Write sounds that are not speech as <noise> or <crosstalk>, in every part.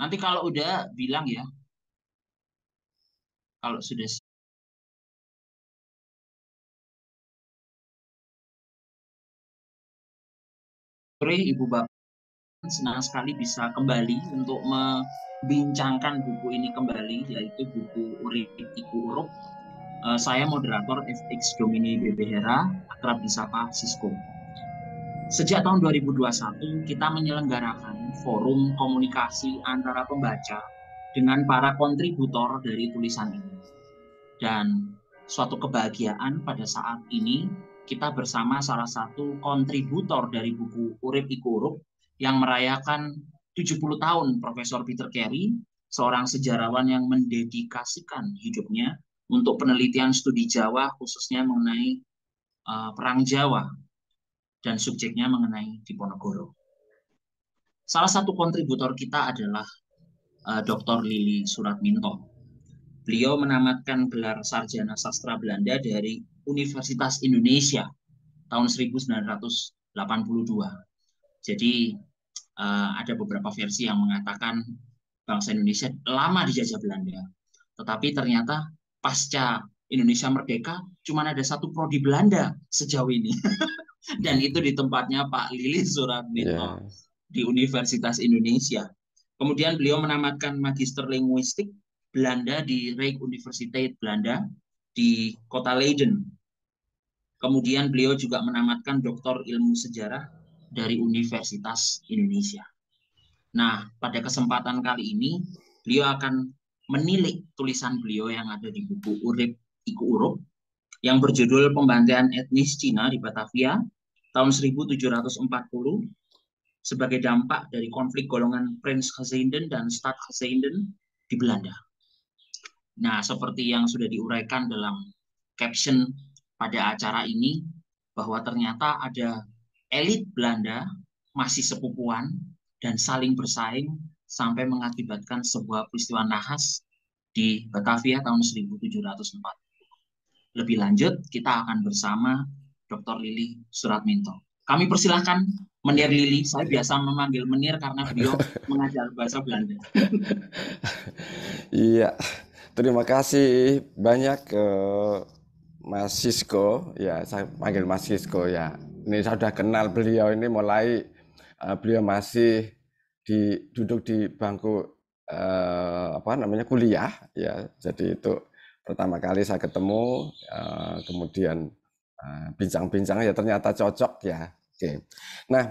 Nanti kalau udah bilang ya. Kalau sudah sore Ibu Bapak senang sekali bisa kembali untuk membincangkan buku ini kembali yaitu buku Urip Iku Uruk. Eh, saya moderator FX Domini Bebehera, akrab disapa Sisko. Sejak tahun 2021, kita menyelenggarakan forum komunikasi antara pembaca dengan para kontributor dari tulisan ini. Dan suatu kebahagiaan pada saat ini, kita bersama salah satu kontributor dari buku Urip Iku yang merayakan 70 tahun Profesor Peter Carey, seorang sejarawan yang mendedikasikan hidupnya untuk penelitian studi Jawa khususnya mengenai eh, Perang Jawa dan subjeknya mengenai Diponegoro. Salah satu kontributor kita adalah uh, eh, Dr. Lili Suratminto. Beliau menamatkan gelar sarjana sastra Belanda dari Universitas Indonesia tahun 1982. Jadi uh, ada beberapa versi yang mengatakan bangsa Indonesia lama dijajah Belanda. Tetapi ternyata pasca Indonesia merdeka, cuma ada satu prodi Belanda sejauh ini. <laughs> dan itu di tempatnya Pak Lili Suratmito yeah. di Universitas Indonesia. Kemudian beliau menamatkan magister linguistik Belanda di Rijk Universiteit Belanda di kota Leiden. Kemudian beliau juga menamatkan doktor ilmu sejarah dari Universitas Indonesia. Nah, pada kesempatan kali ini beliau akan menilik tulisan beliau yang ada di buku Urip Iku Urup yang berjudul Pembantaian Etnis Cina di Batavia tahun 1740 sebagai dampak dari konflik golongan Prince Hazenden dan Stad Hazenden di Belanda. Nah, seperti yang sudah diuraikan dalam caption pada acara ini, bahwa ternyata ada elit Belanda masih sepupuan dan saling bersaing sampai mengakibatkan sebuah peristiwa nahas di Batavia tahun 1740. Lebih lanjut, kita akan bersama Dr. Lili Suratminto. Kami persilahkan Menir Lili. Saya iya. biasa memanggil Menir karena beliau <laughs> mengajar bahasa Belanda. <laughs> Iya, terima kasih banyak ke eh, Mas Sisko. Ya, saya panggil Mas Sisko ya. Ini saya sudah kenal beliau ini mulai uh, beliau masih di duduk di bangku uh, apa namanya kuliah ya. Jadi itu pertama kali saya ketemu uh, kemudian Nah, bincang-bincang ya ternyata cocok ya. Oke. Nah,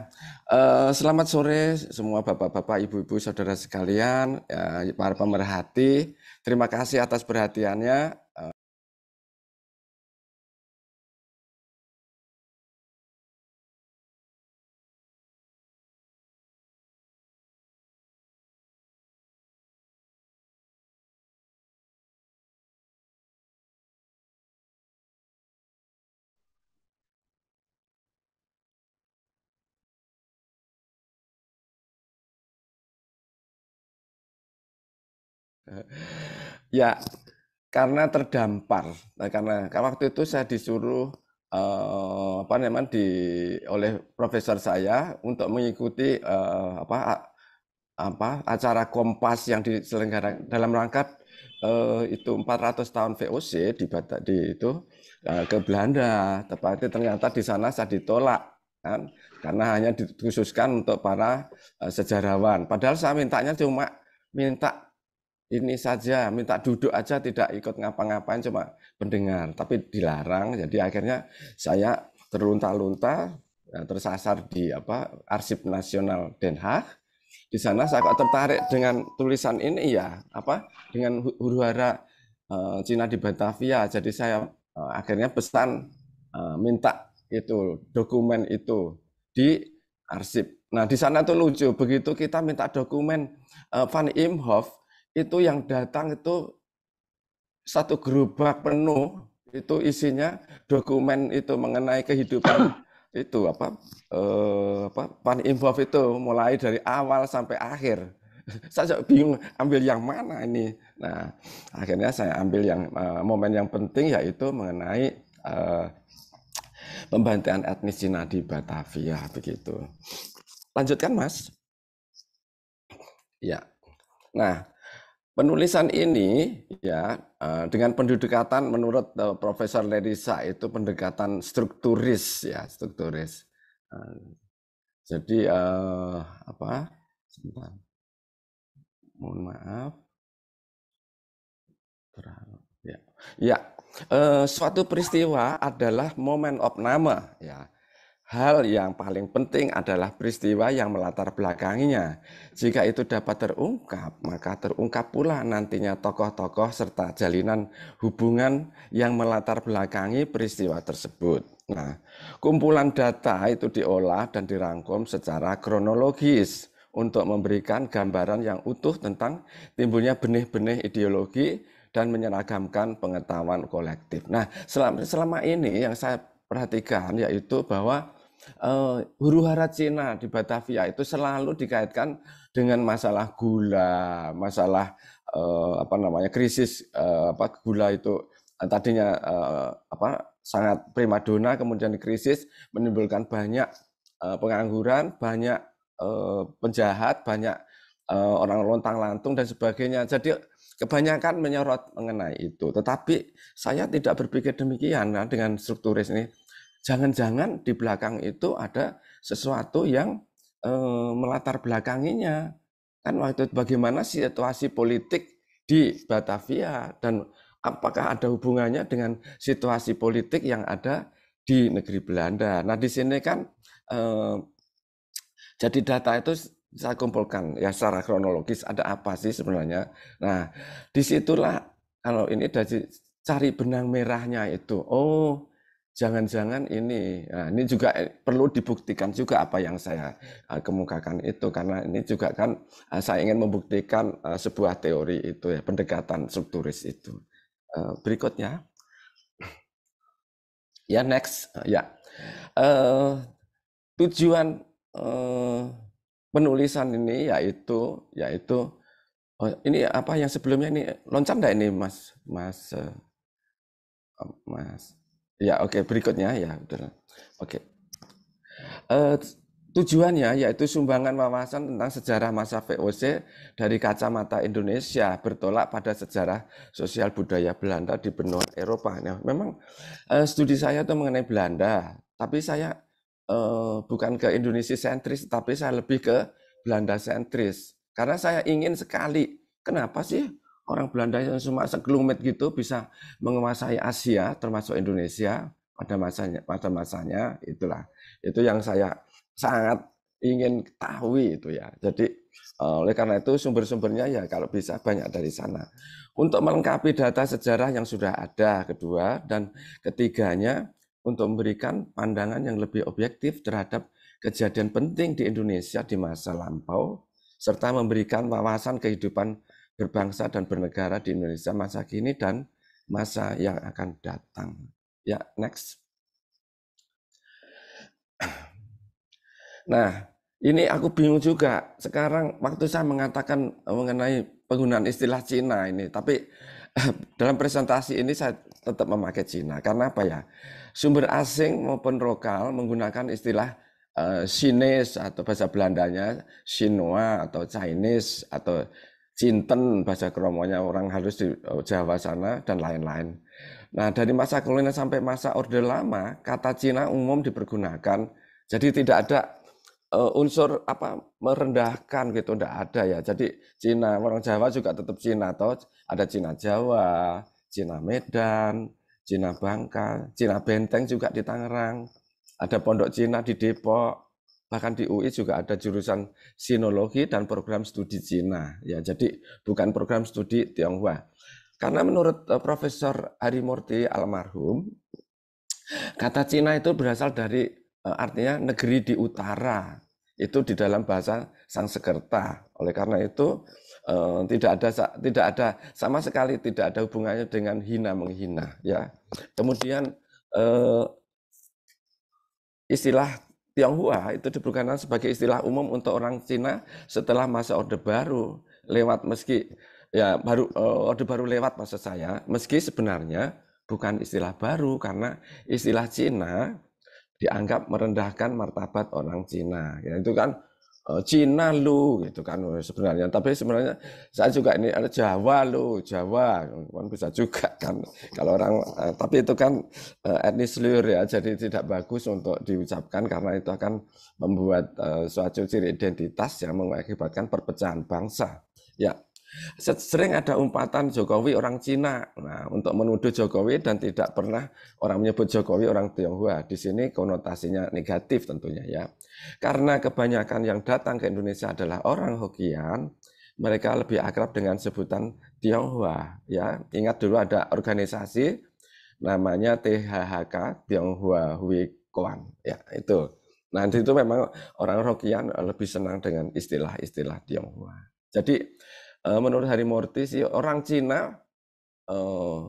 eh, selamat sore semua bapak-bapak, ibu-ibu, saudara sekalian, ya, para pemerhati. Terima kasih atas perhatiannya. ya karena terdampar. Nah, karena, karena waktu itu saya disuruh eh, apa namanya di oleh profesor saya untuk mengikuti eh, apa apa acara Kompas yang diselenggarakan dalam rangka eh, itu 400 tahun VOC di di itu eh, ke Belanda. tepatnya ternyata di sana saya ditolak kan karena hanya dikhususkan untuk para eh, sejarawan. Padahal saya mintanya cuma minta ini saja minta duduk aja tidak ikut ngapa-ngapain cuma pendengar tapi dilarang jadi akhirnya saya terlunta-lunta ya, tersasar di apa arsip nasional Den Haag di sana saya kok tertarik dengan tulisan ini ya apa dengan huru hara uh, Cina di Batavia jadi saya uh, akhirnya pesan uh, minta itu dokumen itu di arsip nah di sana tuh lucu begitu kita minta dokumen uh, Van Imhoff itu yang datang itu satu gerobak penuh itu isinya dokumen itu mengenai kehidupan <coughs> itu apa eh, apa pan involve itu mulai dari awal sampai akhir <laughs> saya bingung ambil yang mana ini nah akhirnya saya ambil yang eh, momen yang penting yaitu mengenai eh, pembantaian etnis Cina di Batavia begitu lanjutkan mas ya nah Penulisan ini ya eh, dengan pendekatan menurut eh, Profesor Lerisa itu pendekatan strukturis ya strukturis. Eh, jadi eh, apa? Sebentar. Mohon maaf. Ya, ya. Eh, suatu peristiwa adalah moment of nama ya. Hal yang paling penting adalah peristiwa yang melatar belakanginya. Jika itu dapat terungkap, maka terungkap pula nantinya tokoh-tokoh serta jalinan hubungan yang melatar belakangi peristiwa tersebut. Nah, kumpulan data itu diolah dan dirangkum secara kronologis untuk memberikan gambaran yang utuh tentang timbulnya benih-benih ideologi dan menyeragamkan pengetahuan kolektif. Nah, selama, selama ini yang saya perhatikan yaitu bahwa uh, huru hara Cina di Batavia itu selalu dikaitkan dengan masalah gula, masalah uh, apa namanya krisis uh, apa gula itu tadinya uh, apa sangat primadona kemudian krisis menimbulkan banyak uh, pengangguran, banyak uh, penjahat, banyak uh, orang lontang lantung dan sebagainya. Jadi Kebanyakan menyorot mengenai itu, tetapi saya tidak berpikir demikian nah, dengan strukturis ini. Jangan-jangan di belakang itu ada sesuatu yang e, melatar belakanginya. Kan waktu itu bagaimana situasi politik di Batavia dan apakah ada hubungannya dengan situasi politik yang ada di negeri Belanda. Nah, di sini kan eh, jadi data itu saya kumpulkan ya secara kronologis ada apa sih sebenarnya. Nah, disitulah kalau ini dari cari benang merahnya itu. Oh, jangan-jangan ini. Nah, ini juga eh, perlu dibuktikan juga apa yang saya eh, kemukakan itu karena ini juga kan eh, saya ingin membuktikan sebuah teori itu ya pendekatan strukturis itu. Berikutnya. Ya next ya. Uh, tujuan uh, penulisan ini yaitu yaitu oh, ini apa yang sebelumnya ini loncat enggak ini Mas Mas uh, Mas ya oke okay, berikutnya ya betul oke okay. uh, eh, Tujuannya yaitu sumbangan wawasan tentang sejarah masa VOC dari kacamata Indonesia bertolak pada sejarah sosial budaya Belanda di benua Eropa. Nah, memang eh, studi saya itu mengenai Belanda, tapi saya uh, bukan ke Indonesia sentris, tapi saya lebih ke Belanda sentris. Karena saya ingin sekali, kenapa sih orang Belanda yang cuma sekelumit gitu bisa menguasai Asia, termasuk Indonesia pada masanya, pada masanya itulah itu yang saya sangat ingin ketahui itu ya. Jadi eh, oleh karena itu sumber-sumbernya ya kalau bisa banyak dari sana. Untuk melengkapi data sejarah yang sudah ada kedua dan ketiganya untuk memberikan pandangan yang lebih objektif terhadap kejadian penting di Indonesia di masa lampau, serta memberikan wawasan kehidupan berbangsa dan bernegara di Indonesia masa kini dan masa yang akan datang. Ya, next. Nah, ini aku bingung juga. Sekarang waktu saya mengatakan mengenai penggunaan istilah Cina ini, tapi eh, dalam presentasi ini saya tetap memakai Cina. Karena apa ya? Sumber asing maupun lokal menggunakan istilah uh, atau bahasa Belandanya Sinoa atau Chinese atau Cinten bahasa kromonya orang harus di eh, Jawa sana dan lain-lain. Nah dari masa kolonial sampai masa Orde Lama kata Cina umum dipergunakan. Jadi tidak ada uh, unsur apa merendahkan gitu tidak ada ya. Jadi Cina orang Jawa juga tetap Cina atau ada Cina Jawa, Cina Medan, Cina Bangka, Cina Benteng juga di Tangerang, ada Pondok Cina di Depok, bahkan di UI juga ada jurusan sinologi dan program studi Cina. Ya, jadi bukan program studi Tionghoa. Karena menurut eh, Profesor Hari Murti almarhum, kata Cina itu berasal dari eh, artinya negeri di utara. Itu di dalam bahasa Sekerta. Oleh karena itu Eh, tidak ada tidak ada sama sekali tidak ada hubungannya dengan hina menghina ya. Kemudian uh, istilah Tionghoa itu diperkenalkan sebagai istilah umum untuk orang Cina setelah masa Orde Baru lewat meski ya baru uh, Orde Baru lewat masa saya meski sebenarnya bukan istilah baru karena istilah Cina dianggap merendahkan martabat orang Cina. Ya, itu kan Oh, Cina lu gitu kan sebenarnya. Tapi sebenarnya saya juga ini ada Jawa lu, Jawa kan bisa juga kan kalau orang eh, tapi itu kan eh, etnis liur ya. Jadi tidak bagus untuk diucapkan karena itu akan membuat eh, suatu ciri identitas yang mengakibatkan perpecahan bangsa. Ya, Sering ada umpatan Jokowi orang Cina. Nah, untuk menuduh Jokowi dan tidak pernah orang menyebut Jokowi orang Tionghoa. Di sini konotasinya negatif tentunya ya. Karena kebanyakan yang datang ke Indonesia adalah orang Hokian, mereka lebih akrab dengan sebutan Tionghoa ya. Ingat dulu ada organisasi namanya THHK Tionghoa Hui Kuan. ya itu. Nah, itu memang orang Hokian lebih senang dengan istilah-istilah Tionghoa. Jadi Eh, menurut Hari Murti sih orang Cina eh,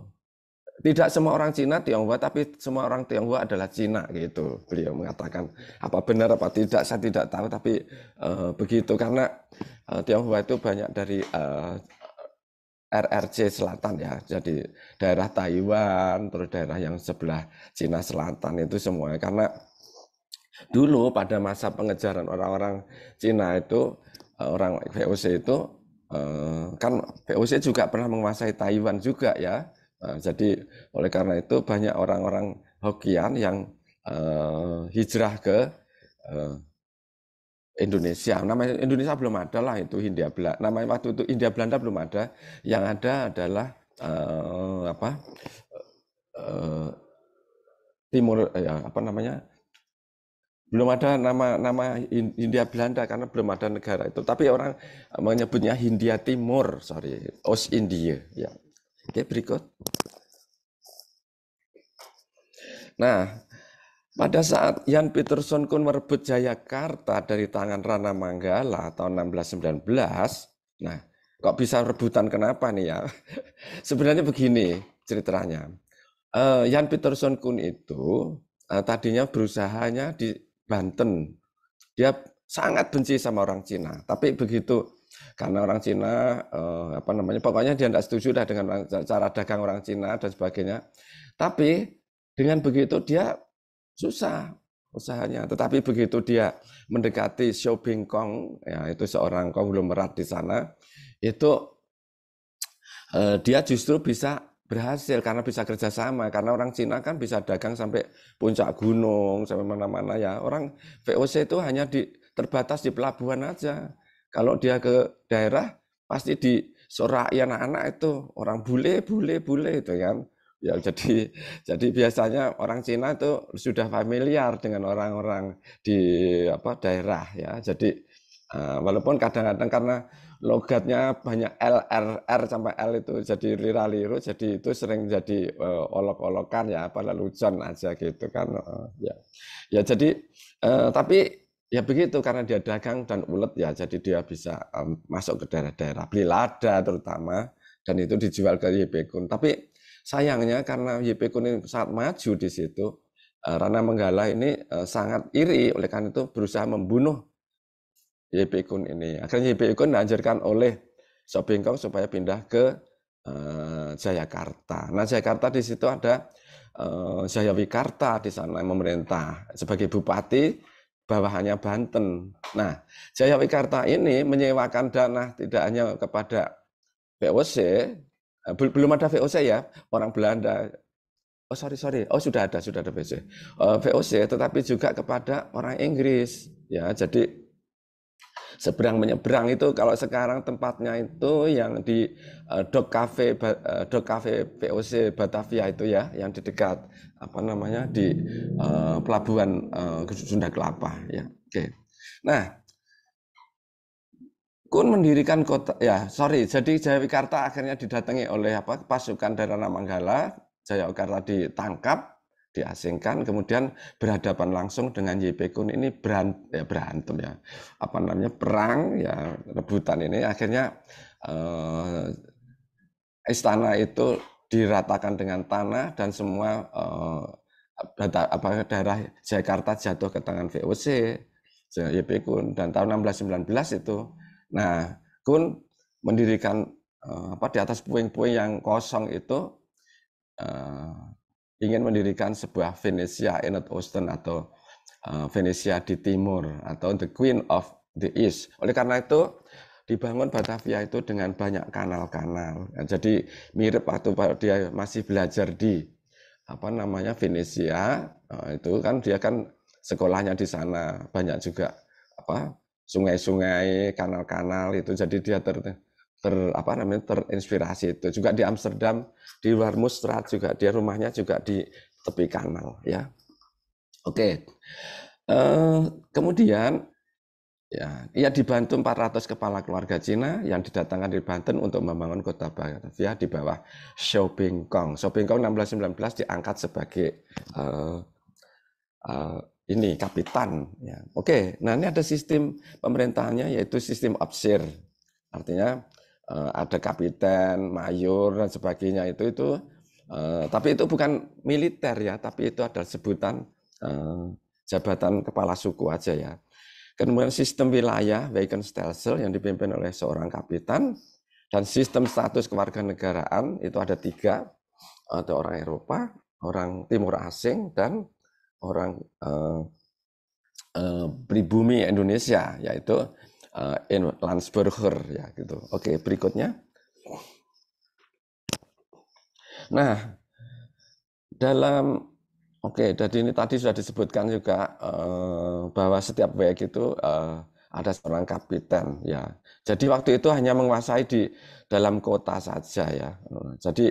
tidak semua orang Cina Tionghoa tapi semua orang Tionghoa adalah Cina gitu beliau mengatakan apa benar apa tidak saya tidak tahu tapi eh, begitu karena uh, Tionghoa itu banyak dari RRC Selatan ya jadi daerah Taiwan terus daerah yang sebelah Cina Selatan itu semua karena dulu pada masa pengejaran orang-orang Cina itu orang VOC itu Eh, kan VOC juga pernah menguasai Taiwan juga ya. Eh, jadi oleh karena itu banyak orang-orang Hokian yang eh, hijrah ke Indonesia. nama Indonesia belum ada lah itu Hindia Belanda. nama waktu itu Hindia Belanda belum ada. Yang ada adalah apa? Timur ya apa namanya? belum ada nama nama Hindia Belanda karena belum ada negara itu tapi orang menyebutnya Hindia Timur sorry Os India ya oke berikut nah pada saat Jan Peterson Kun merebut Jayakarta dari tangan Rana Manggala tahun 1619 nah kok bisa rebutan kenapa nih ya <laughs> sebenarnya begini ceritanya eh, Jan Peterson Kun itu tadinya eh, tadinya berusahanya di Banten. Dia sangat benci sama orang Cina. Tapi begitu karena orang Cina eh, apa namanya pokoknya dia tidak setuju lah dengan cara dagang orang Cina dan sebagainya. Tapi dengan begitu dia susah usahanya. Tetapi begitu dia mendekati Xiao Bingkong, ya itu seorang konglomerat di sana, itu eh, dia justru bisa berhasil karena bisa kerjasama karena orang Cina kan bisa dagang sampai puncak gunung sampai mana-mana ya orang VOC itu hanya di terbatas di pelabuhan aja kalau dia ke daerah pasti di sorai anak-anak itu orang bule bule bule itu kan ya jadi jadi biasanya orang Cina itu sudah familiar dengan orang-orang di apa daerah ya jadi ah, walaupun kadang-kadang karena logatnya banyak L, R, R sampai L itu jadi lira-liru, jadi itu sering jadi uh, olok-olokan ya, apa lucon aja gitu kan. Uh, ya. ya jadi, uh, tapi ya begitu karena dia dagang dan ulet ya, jadi dia bisa um, masuk ke daerah-daerah, beli lada terutama, dan itu dijual ke YP Kun. Tapi sayangnya karena YP Kun ini sangat maju di situ, uh, Rana Menggala ini uh, sangat iri, oleh karena itu berusaha membunuh YP ini. Akhirnya YP Kun dianjurkan oleh Sobingkong supaya pindah ke uh, Jayakarta. Nah Jayakarta di situ ada uh, Jayawikarta di sana yang memerintah sebagai bupati bawahannya Banten. Nah Jayawikarta ini menyewakan dana tidak hanya kepada VOC, eh, belum ada VOC ya orang Belanda. Oh sorry sorry, oh sudah ada sudah ada VOC, uh, VOC tetapi juga kepada orang Inggris ya jadi seberang menyeberang itu kalau sekarang tempatnya itu yang di uh, eh, Dog Cafe uh, eh, Dog Cafe POC Batavia itu ya yang di dekat apa namanya di uh, pelabuhan uh, Sunda Kelapa ya. Oke. Okay. Nah, Kun mendirikan kota ya sorry jadi Jayakarta akhirnya didatangi oleh apa pasukan dari Manggala Jayakarta ditangkap diasingkan kemudian berhadapan langsung dengan YP Kun ini berant, ya berantem ya apa namanya perang ya rebutan ini akhirnya eh, istana itu diratakan dengan tanah dan semua eh, apa daerah Jakarta jatuh ke tangan VOC YP Kun dan tahun 1619 itu nah Kun mendirikan eh, apa di atas puing-puing yang kosong itu eh, ingin mendirikan sebuah Venesia the Austin atau eh, Venesia di timur atau the Queen of the East. Oleh karena itu dibangun Batavia itu dengan banyak kanal-kanal. Nah, jadi mirip waktu dia masih belajar di apa namanya Venesia eh, itu kan dia kan sekolahnya di sana banyak juga apa sungai-sungai, kanal-kanal itu jadi dia ter ter apa namanya terinspirasi itu juga di Amsterdam di Warmustrat juga dia rumahnya juga di tepi kanal ya oke okay. uh, eh, kemudian ya ia dibantu 400 kepala keluarga Cina yang didatangkan di Banten untuk membangun kota Batavia di bawah Shopping Kong Shopping Kong 1619 diangkat sebagai uh, uh, ini kapitan ya oke okay. nah ini ada sistem pemerintahannya yaitu sistem absir artinya Eh, ada kapiten, mayor dan sebagainya itu itu eh, tapi itu bukan militer ya, tapi itu adalah sebutan eh, jabatan kepala suku aja ya. Kemudian sistem wilayah Stelsel yang dipimpin oleh seorang kapitan dan sistem status kewarganegaraan itu ada tiga, ada orang Eropa, orang Timur Asing dan orang uh, pribumi Indonesia yaitu uh, in Landsberger ya gitu. Oke, berikutnya. Nah, dalam Oke, jadi ini tadi sudah disebutkan juga uh, bahwa setiap baik itu uh, ada seorang kapiten ya. Jadi waktu itu hanya menguasai di dalam kota saja ya. jadi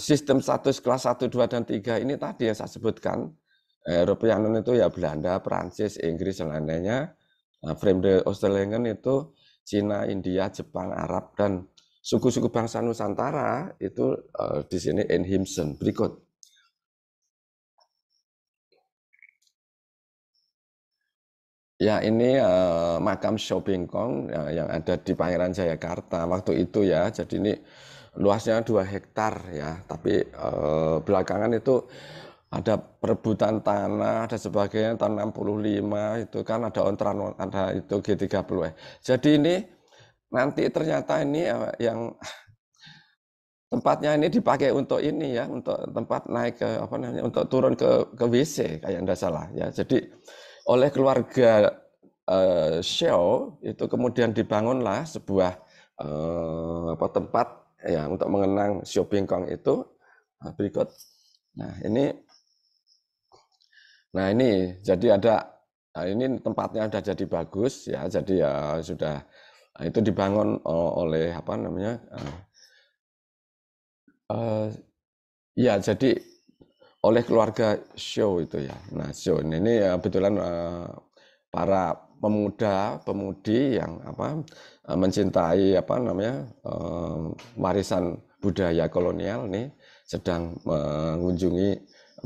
sistem status kelas 1, 2 dan 3 ini tadi yang saya sebutkan European itu ya Belanda, Prancis, Inggris dan lainnya Nah, frame the Osterlingen kan itu Cina, India, Jepang, Arab dan suku-suku bangsa Nusantara itu uh, di sini Enhimsen. Berikut. Ya ini uh, makam Kong ya, yang ada di Pangeran Jayakarta waktu itu ya. Jadi ini luasnya 2 hektar ya, tapi uh, belakangan itu ada perebutan tanah ada sebagainya tahun 65 itu kan ada ontran ada itu G30 eh. jadi ini nanti ternyata ini eh, yang tempatnya ini dipakai untuk ini ya untuk tempat naik ke apa namanya untuk turun ke ke WC kayak anda salah ya jadi oleh keluarga uh, eh, Shell itu kemudian dibangunlah sebuah uh, apa tempat ya untuk mengenang Xiao Bingkong itu nah, berikut nah ini Nah ini jadi ada nah ini tempatnya sudah jadi bagus ya jadi ya sudah nah, itu dibangun oleh apa namanya uh, uh, ya jadi oleh keluarga show itu ya. Nah show ini, ini ya, kebetulan uh, para pemuda pemudi yang apa uh, mencintai apa namanya uh, warisan budaya kolonial nih sedang mengunjungi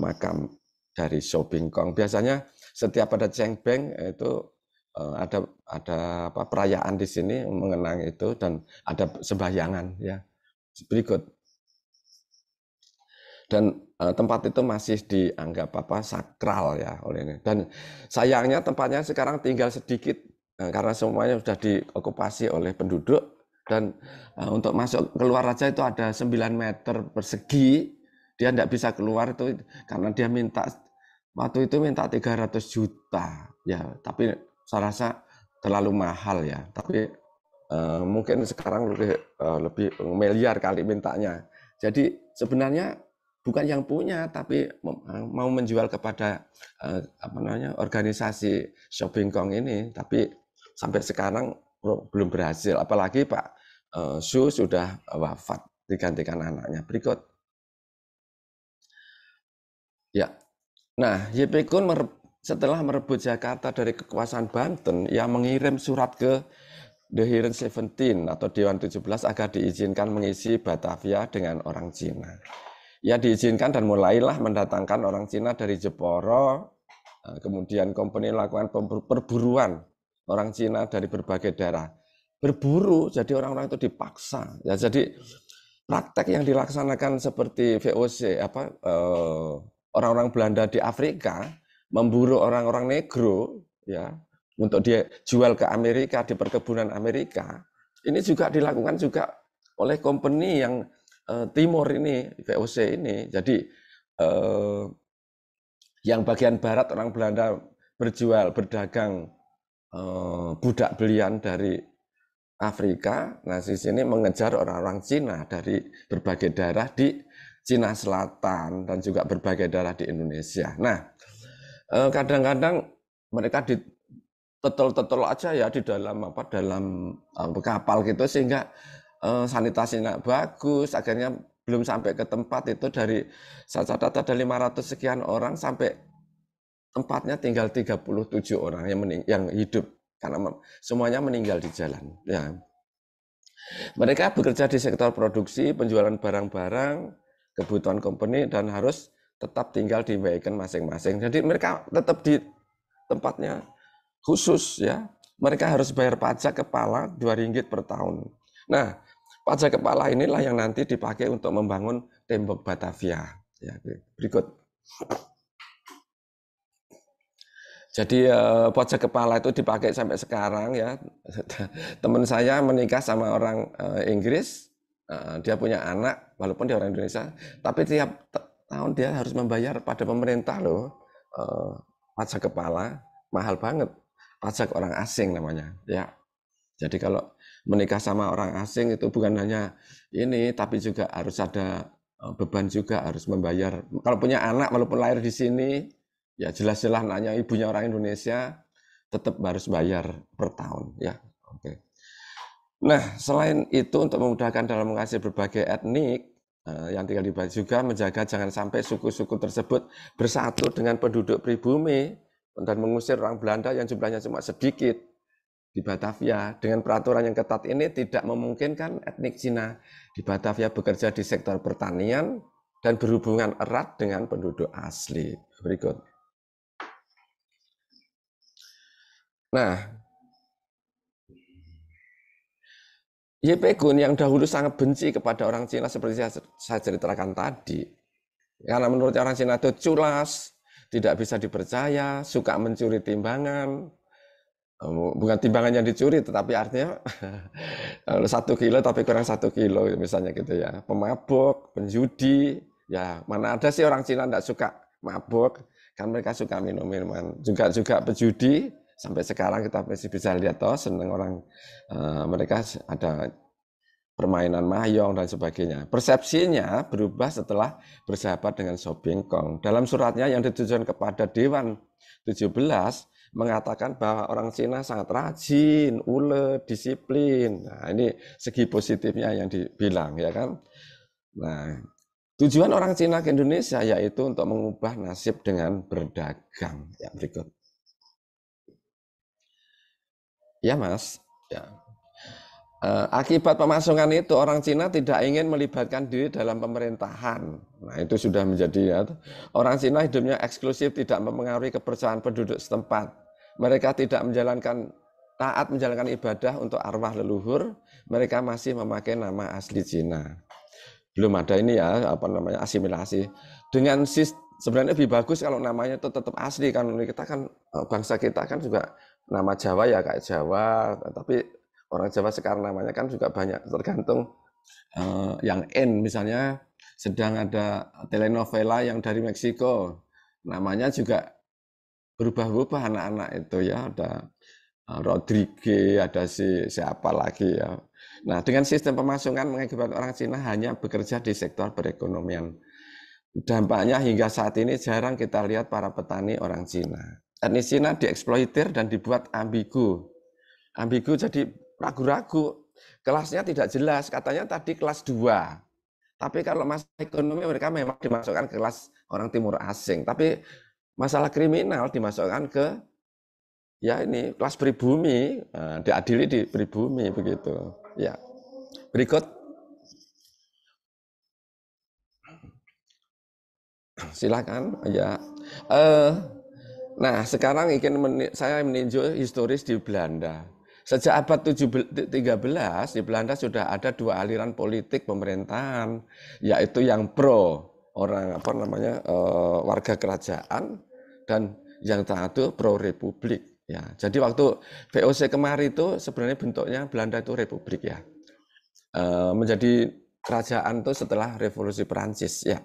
makam dari shopping Kong Biasanya setiap ada cengbeng itu eh, ada ada apa perayaan di sini mengenang itu dan ada sembahyangan ya berikut dan eh, tempat itu masih dianggap apa sakral ya oleh ini dan sayangnya tempatnya sekarang tinggal sedikit eh, karena semuanya sudah diokupasi oleh penduduk dan eh, untuk masuk keluar aja itu ada 9 meter persegi dia tidak bisa keluar itu karena dia minta waktu itu minta 300 juta ya tapi saya rasa terlalu mahal ya tapi uh, mungkin sekarang lebih uh, lebih miliar kali mintanya jadi sebenarnya bukan yang punya tapi eh, mau menjual kepada uh, apa namanya organisasi shopping kong ini tapi sampai sekarang belum berhasil apalagi Pak uh, Su sudah wafat digantikan anaknya berikut ya Nah, YP Kun setelah merebut Jakarta dari kekuasaan Banten, ia mengirim surat ke The Heron 17 atau Dewan 17 agar diizinkan mengisi Batavia dengan orang Cina. Ia diizinkan dan mulailah mendatangkan orang Cina dari Jeporo, eh, kemudian kompeni lakukan perburuan orang Cina dari berbagai daerah. Berburu, jadi orang-orang itu dipaksa. Ya, jadi praktek yang dilaksanakan seperti VOC apa eh, orang-orang Belanda di Afrika memburu orang-orang negro ya untuk dia jual ke Amerika di perkebunan Amerika ini juga dilakukan juga oleh company yang uh, timur ini VOC ini jadi uh, yang bagian barat orang Belanda berjual berdagang uh, budak belian dari Afrika nah di sini mengejar orang-orang Cina dari berbagai daerah di Cina Selatan dan juga berbagai daerah di Indonesia. Nah, eh, kadang-kadang mereka di tetel-tetel aja ya di dalam apa dalam eh, kapal gitu sehingga eh, sanitasinya bagus akhirnya belum sampai ke tempat itu dari saya catat ada 500 sekian orang sampai tempatnya tinggal 37 orang yang mening yang hidup karena semuanya meninggal di jalan ya mereka bekerja di sektor produksi penjualan barang-barang kebutuhan company dan harus tetap tinggal di Wacken masing-masing. Jadi mereka tetap di tempatnya khusus ya. Mereka harus bayar pajak kepala 2 ringgit per tahun. Nah, pajak kepala inilah yang nanti dipakai untuk membangun tembok Batavia. Ya, berikut. Jadi eh, pajak kepala itu dipakai sampai sekarang ya. <laughs> Teman saya menikah sama orang eh, Inggris, eh, dia punya anak walaupun dia orang Indonesia, tapi tiap tahun dia harus membayar pada pemerintah loh eh, pajak kepala mahal banget pajak orang asing namanya ya. Jadi kalau menikah sama orang asing itu bukan hanya ini tapi juga harus ada eh, beban juga harus membayar. Kalau punya anak walaupun lahir di sini ya jelas-jelas nanya ibunya orang Indonesia tetap harus bayar per tahun ya. Oke. Okay. Nah, selain itu untuk memudahkan dalam mengasih berbagai etnik eh, yang tinggal di Bali juga menjaga jangan sampai suku-suku tersebut bersatu dengan penduduk pribumi dan mengusir orang Belanda yang jumlahnya cuma sedikit di Batavia. Dengan peraturan yang ketat ini tidak memungkinkan etnik Cina di Batavia bekerja di sektor pertanian dan berhubungan erat dengan penduduk asli. Berikut. Nah, Yepegun ya, yang dahulu sangat benci kepada orang Cina seperti saya, ceritakan tadi. Karena menurut orang Cina itu culas, tidak bisa dipercaya, suka mencuri timbangan. Bukan timbangan yang dicuri, tetapi artinya <laughs> satu kilo tapi kurang satu kilo misalnya gitu ya. pemabuk, penjudi, ya mana ada sih orang Cina tidak suka mabuk, kan mereka suka minum minuman. Juga juga pejudi, sampai sekarang kita masih bisa lihat toh seneng orang uh, mereka ada permainan mahjong dan sebagainya. Persepsinya berubah setelah bersahabat dengan Sobingkong. Dalam suratnya yang ditujukan kepada Dewan 17 mengatakan bahwa orang Cina sangat rajin, ule, disiplin. Nah, ini segi positifnya yang dibilang ya kan. Nah, tujuan orang Cina ke Indonesia yaitu untuk mengubah nasib dengan berdagang. Ya berikut. Ya mas. Ya. Eh, akibat pemasungan itu orang Cina tidak ingin melibatkan diri dalam pemerintahan. Nah itu sudah menjadi ya. Orang Cina hidupnya eksklusif tidak mempengaruhi kepercayaan penduduk setempat. Mereka tidak menjalankan taat menjalankan ibadah untuk arwah leluhur. Mereka masih memakai nama asli Cina. Belum ada ini ya apa namanya asimilasi. Dengan sistem sebenarnya lebih bagus kalau namanya itu tetap asli kan kita kan eh, bangsa kita kan juga nama Jawa ya kayak Jawa, tapi orang Jawa sekarang namanya kan juga banyak tergantung uh, yang N misalnya sedang ada telenovela yang dari Meksiko namanya juga berubah-ubah anak-anak itu ya ada eh, Rodrigue ada si siapa lagi ya nah dengan sistem pemasungan mengakibatkan orang Cina hanya bekerja di sektor perekonomian dampaknya hingga saat ini jarang kita lihat para petani orang Cina etnis Cina dieksploitir dan dibuat ambigu. Ambigu jadi ragu-ragu, kelasnya tidak jelas, katanya tadi kelas 2. Tapi kalau masalah ekonomi mereka memang dimasukkan ke kelas orang timur asing. Tapi masalah kriminal dimasukkan ke ya ini kelas pribumi, eh, diadili di pribumi begitu. Ya. Berikut silakan ya. Eh, Nah, sekarang ingin men saya meninjau historis di Belanda. Sejak abad 13 di Belanda sudah ada dua aliran politik pemerintahan, yaitu yang pro orang apa namanya e, warga kerajaan dan yang satu pro republik. Ya, jadi waktu VOC kemarin itu sebenarnya bentuknya Belanda itu republik ya, e, menjadi kerajaan itu setelah revolusi Perancis ya.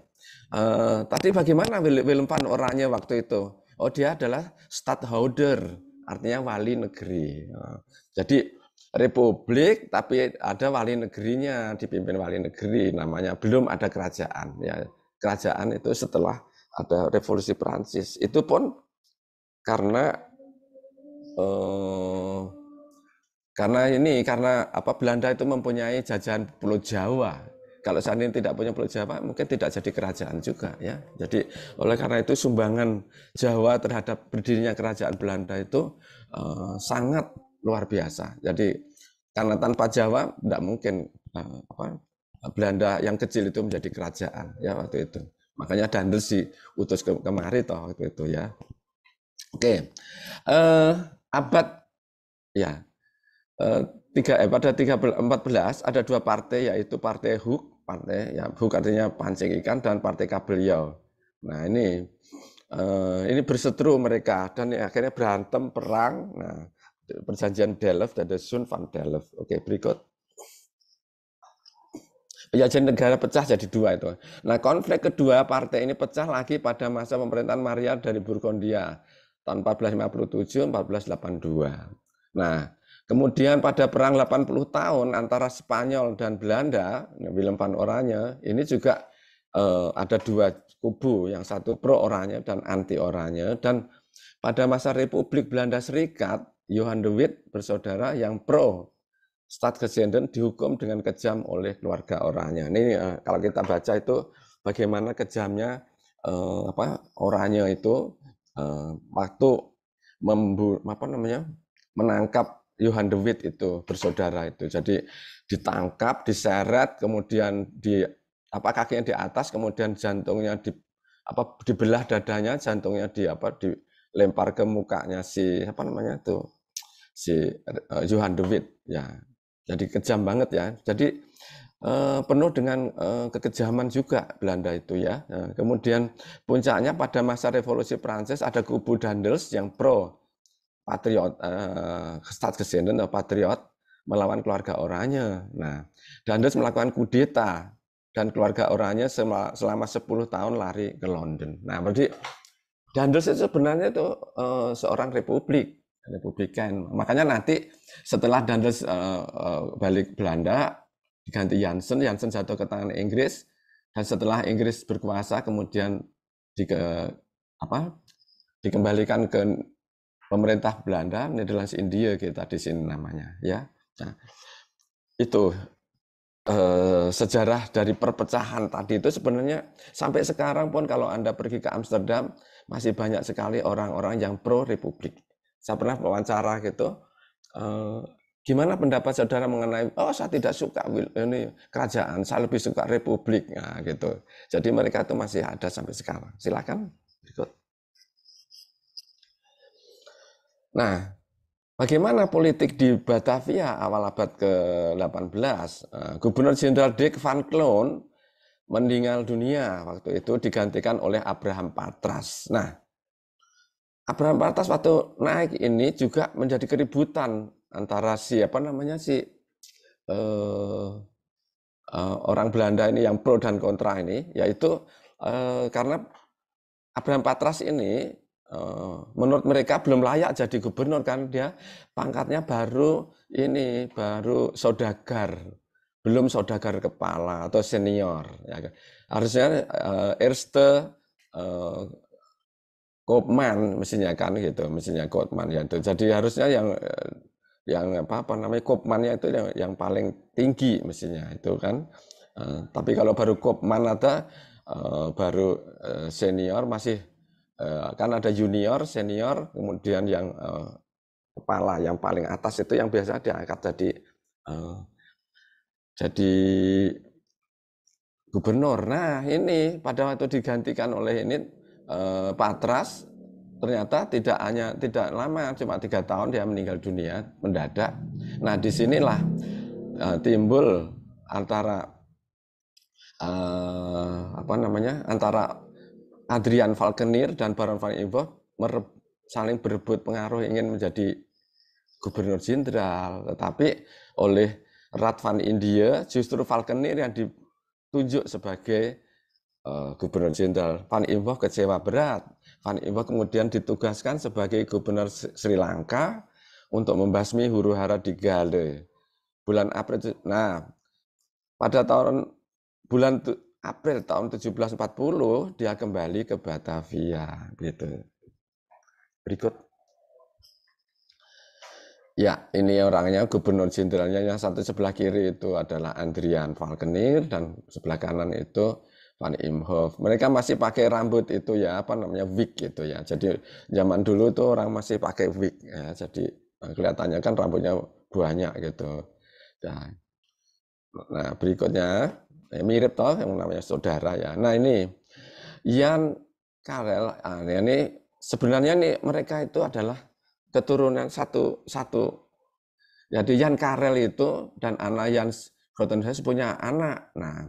E, eh, tadi bagaimana Willem Van orangnya waktu itu? oh dia adalah stadholder, artinya wali negeri. Oh, jadi republik tapi ada wali negerinya, dipimpin wali negeri namanya. Belum ada kerajaan ya. Kerajaan itu setelah ada revolusi Prancis. Itu pun karena eh, karena ini karena apa Belanda itu mempunyai jajahan Pulau Jawa kalau saat ini tidak punya pulau Jawa mungkin tidak jadi kerajaan juga ya. Jadi oleh karena itu sumbangan Jawa terhadap berdirinya kerajaan Belanda itu uh, sangat luar biasa. Jadi karena tanpa Jawa tidak mungkin uh, apa, Belanda yang kecil itu menjadi kerajaan ya waktu itu. Makanya Dandel sih utus ke kemari toh waktu itu ya. Oke. Okay. Uh, eh, abad ya. Uh, tiga eh, pada 13, 14 ada dua partai yaitu partai hook partai ya hook artinya pancing ikan dan partai Yau. nah ini eh, ini berseteru mereka dan ya, akhirnya berantem perang nah perjanjian Delft dan Sun van Delft oke berikut jadi negara pecah jadi dua itu nah konflik kedua partai ini pecah lagi pada masa pemerintahan Maria dari Burgundia tahun 1457 1482 nah Kemudian pada perang 80 tahun antara Spanyol dan Belanda, Willem van Oranje, ini juga eh, ada dua kubu, yang satu pro Oranje dan anti Oranje. Dan pada masa Republik Belanda Serikat, Johan de Witt bersaudara yang pro stad Gesenden dihukum dengan kejam oleh keluarga orangnya. Ini eh, kalau kita baca itu bagaimana kejamnya eh, apa orangnya itu eh, waktu membu apa namanya menangkap Johan de Witt itu bersaudara itu. Jadi ditangkap, diseret, kemudian di apa kakinya di atas, kemudian jantungnya di apa dibelah dadanya, jantungnya di apa dilempar ke mukanya si apa namanya itu si uh, eh, Johan de Witt ya. Jadi kejam banget ya. Jadi eh, penuh dengan eh, kekejaman juga Belanda itu ya. Nah, kemudian puncaknya pada masa revolusi Prancis ada kubu Dandels yang pro patriot eh, Staatsgesindener ya, patriot melawan keluarga orangnya. Nah, Dandes melakukan kudeta dan keluarga orangnya selama 10 tahun lari ke London. Nah, berarti Dandes itu sebenarnya itu uh, eh, seorang republik, republikan. Makanya nanti setelah uh, uh, balik Belanda diganti Janssen, Janssen jatuh ke tangan Inggris dan setelah Inggris berkuasa kemudian di ke, apa? dikembalikan ke pemerintah Belanda, Netherlands India kita di sini namanya, ya. Nah, itu e, sejarah dari perpecahan tadi itu sebenarnya sampai sekarang pun kalau anda pergi ke Amsterdam masih banyak sekali orang-orang yang pro republik. Saya pernah wawancara gitu, e, gimana pendapat saudara mengenai oh saya tidak suka ini kerajaan, saya lebih suka republik, nah, gitu. Jadi mereka itu masih ada sampai sekarang. Silakan berikut. Nah, bagaimana politik di Batavia awal abad ke-18? Eh, Gubernur Jenderal Dirk van Kloon meninggal dunia waktu itu digantikan oleh Abraham Patras. Nah, Abraham Patras waktu naik ini juga menjadi keributan antara si apa namanya si uh, uh, orang Belanda ini yang pro dan kontra ini, yaitu uh, karena Abraham Patras ini Oh, menurut mereka belum layak jadi gubernur kan dia pangkatnya baru ini baru sodagar belum sodagar kepala atau senior ya. Kan? harusnya uh, erste uh, kopman mestinya kan gitu mestinya kopman ya itu jadi harusnya yang eh, yang apa apa namanya kopmannya itu yang, yang paling tinggi mestinya itu kan uh, tapi kalau baru kopman ada uh, baru uh, senior masih Eh, kan ada junior, senior, kemudian yang eh, kepala yang paling atas itu yang biasa diangkat jadi eh, jadi gubernur. Nah ini pada waktu digantikan oleh ini Patras ternyata tidak hanya tidak lama cuma tiga tahun dia meninggal dunia mendadak. Nah disinilah timbul antara apa namanya antara Adrian Falconer dan Baron van Imhoff saling berebut pengaruh ingin menjadi gubernur jenderal, tetapi oleh Rat van India justru Falconer yang ditunjuk sebagai uh, gubernur jenderal. Van Imhoff kecewa berat. Van Imhoff kemudian ditugaskan sebagai gubernur Sri Lanka untuk membasmi huru hara di Gale. Bulan April, nah pada tahun bulan April tahun 1740 dia kembali ke Batavia gitu. Berikut. Ya, ini orangnya gubernur jenderalnya yang satu sebelah kiri itu adalah Andrian Falkenir dan sebelah kanan itu Van Imhoff. Mereka masih pakai rambut itu ya, apa namanya wig gitu ya. Jadi zaman dulu tuh orang masih pakai wig ya. Jadi eh, kelihatannya kan rambutnya banyak gitu. Ya. Nah, berikutnya eh, mirip toh yang namanya saudara ya. Nah ini Ian Karel ah, ini sebenarnya nih mereka itu adalah keturunan satu satu. Jadi Ian Karel itu dan anak Ian Gotenhuis punya anak. Nah,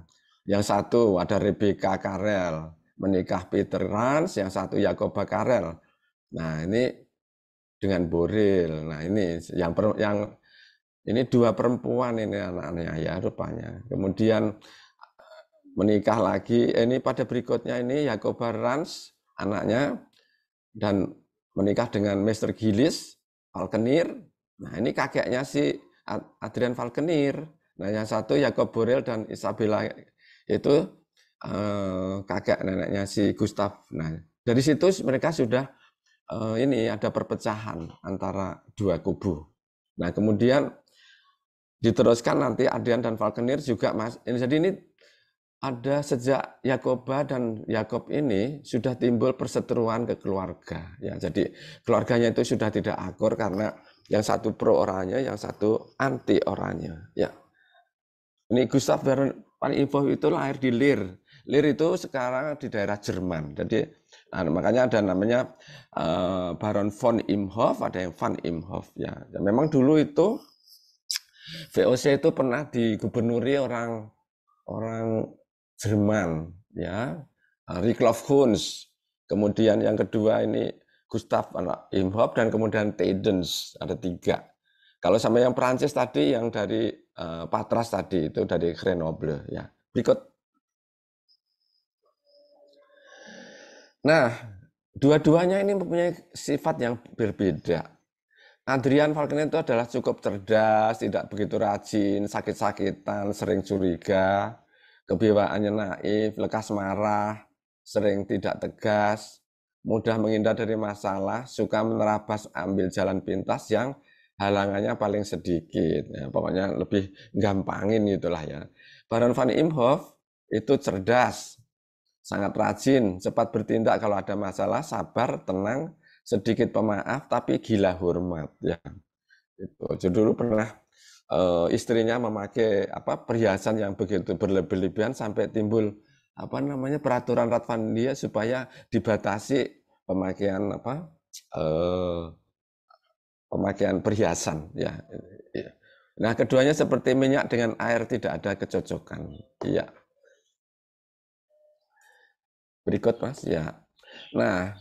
yang satu ada Rebecca Karel menikah Peter Rans, yang satu Yakoba Karel. Nah, ini dengan Boril. Nah, ini yang yang ini dua perempuan ini anak-anaknya ya rupanya. Kemudian menikah lagi. Ini pada berikutnya ini Yakoba Rans, anaknya, dan menikah dengan Mr. Gillis, Falkenir. Nah ini kakeknya si Adrian Falkenir. Nah yang satu Yakob Borel dan Isabella itu eh, kakek neneknya si Gustav. Nah dari situ mereka sudah eh, ini ada perpecahan antara dua kubu. Nah kemudian diteruskan nanti Adrian dan Falkenir juga mas. ini Jadi ini ada sejak Yakoba dan Yakob ini sudah timbul perseteruan ke keluarga. Ya, jadi keluarganya itu sudah tidak akur karena yang satu pro orangnya, yang satu anti orangnya. Ya. Ini Gustav Baron Info itu lahir di Lir. Lir itu sekarang di daerah Jerman. Jadi nah, makanya ada namanya uh, Baron von Imhoff, ada yang van Imhoff. Ya. ya, memang dulu itu VOC itu pernah digubernuri orang orang Jerman ya Rickloff ah, Kunz kemudian yang kedua ini Gustav anak Imhoff dan kemudian Tedens ada tiga kalau sama yang Prancis tadi yang dari uh, Patras tadi itu dari Grenoble ya berikut nah dua-duanya ini mempunyai sifat yang berbeda Adrian Falken itu adalah cukup cerdas, tidak begitu rajin, sakit-sakitan, sering curiga kebiwaannya naif, lekas marah, sering tidak tegas, mudah menghindar dari masalah, suka menerabas ambil jalan pintas yang halangannya paling sedikit. Ya, pokoknya lebih gampangin itulah ya. Baron van Imhoff itu cerdas, sangat rajin, cepat bertindak kalau ada masalah, sabar, tenang, sedikit pemaaf, tapi gila hormat. Ya. Itu. Jadi dulu pernah uh, istrinya memakai apa perhiasan yang begitu berlebih-lebihan sampai timbul apa namanya peraturan dia supaya dibatasi pemakaian apa uh, pemakaian perhiasan ya. Iya. Nah, keduanya seperti minyak dengan air tidak ada kecocokan. Iya. Berikut Mas ya. Nah,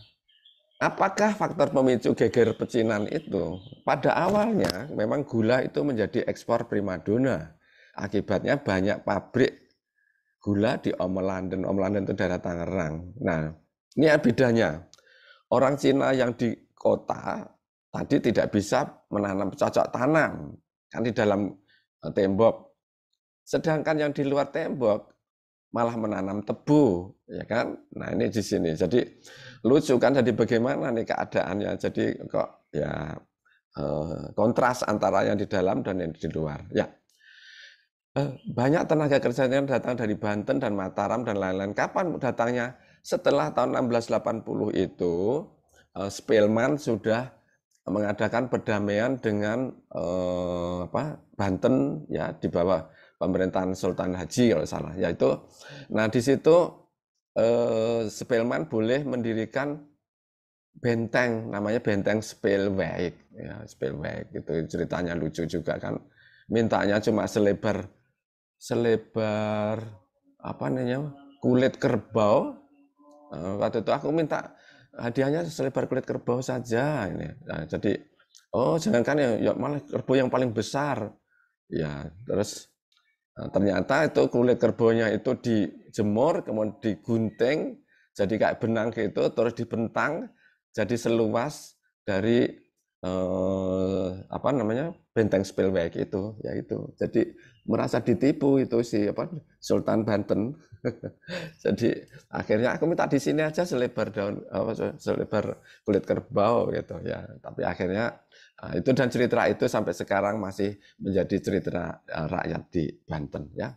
Apakah faktor pemicu geger pecinan itu? Pada awalnya memang gula itu menjadi ekspor primadona. Akibatnya banyak pabrik gula di Omelanden, Omelanden itu daerah Tangerang. Nah, ini bedanya. Orang Cina yang di kota tadi tidak bisa menanam cocok tanam kan di dalam e, tembok. Sedangkan yang di luar tembok malah menanam tebu, ya kan? Nah, ini di sini. Jadi lucu kan jadi bagaimana nih keadaannya jadi kok ya eh, kontras antara yang di dalam dan yang di luar ya eh, banyak tenaga kerja yang datang dari Banten dan Mataram dan lain-lain kapan datangnya setelah tahun 1680 itu eh, Spelman sudah mengadakan perdamaian dengan eh, apa Banten ya di bawah pemerintahan Sultan Haji kalau salah yaitu nah di situ Eh, Spelman boleh mendirikan benteng namanya benteng Spelwijk ya Spelwijk itu ceritanya lucu juga kan mintanya cuma selebar selebar apa namanya kulit kerbau eh, waktu itu aku minta hadiahnya selebar kulit kerbau saja ini nah, jadi oh jangankan ya, ya malah kerbau yang paling besar ya terus nah, ternyata itu kulit kerbaunya itu di dijemur, kemudian digunting, jadi kayak benang gitu, terus dibentang, jadi seluas dari eh, apa namanya benteng spillway itu, ya itu. Jadi merasa ditipu itu si apa Sultan Banten. <laughs> jadi akhirnya aku minta di sini aja selebar daun apa selebar kulit kerbau gitu ya. Tapi akhirnya ah, itu dan cerita itu sampai sekarang masih menjadi cerita eh, rakyat di Banten ya.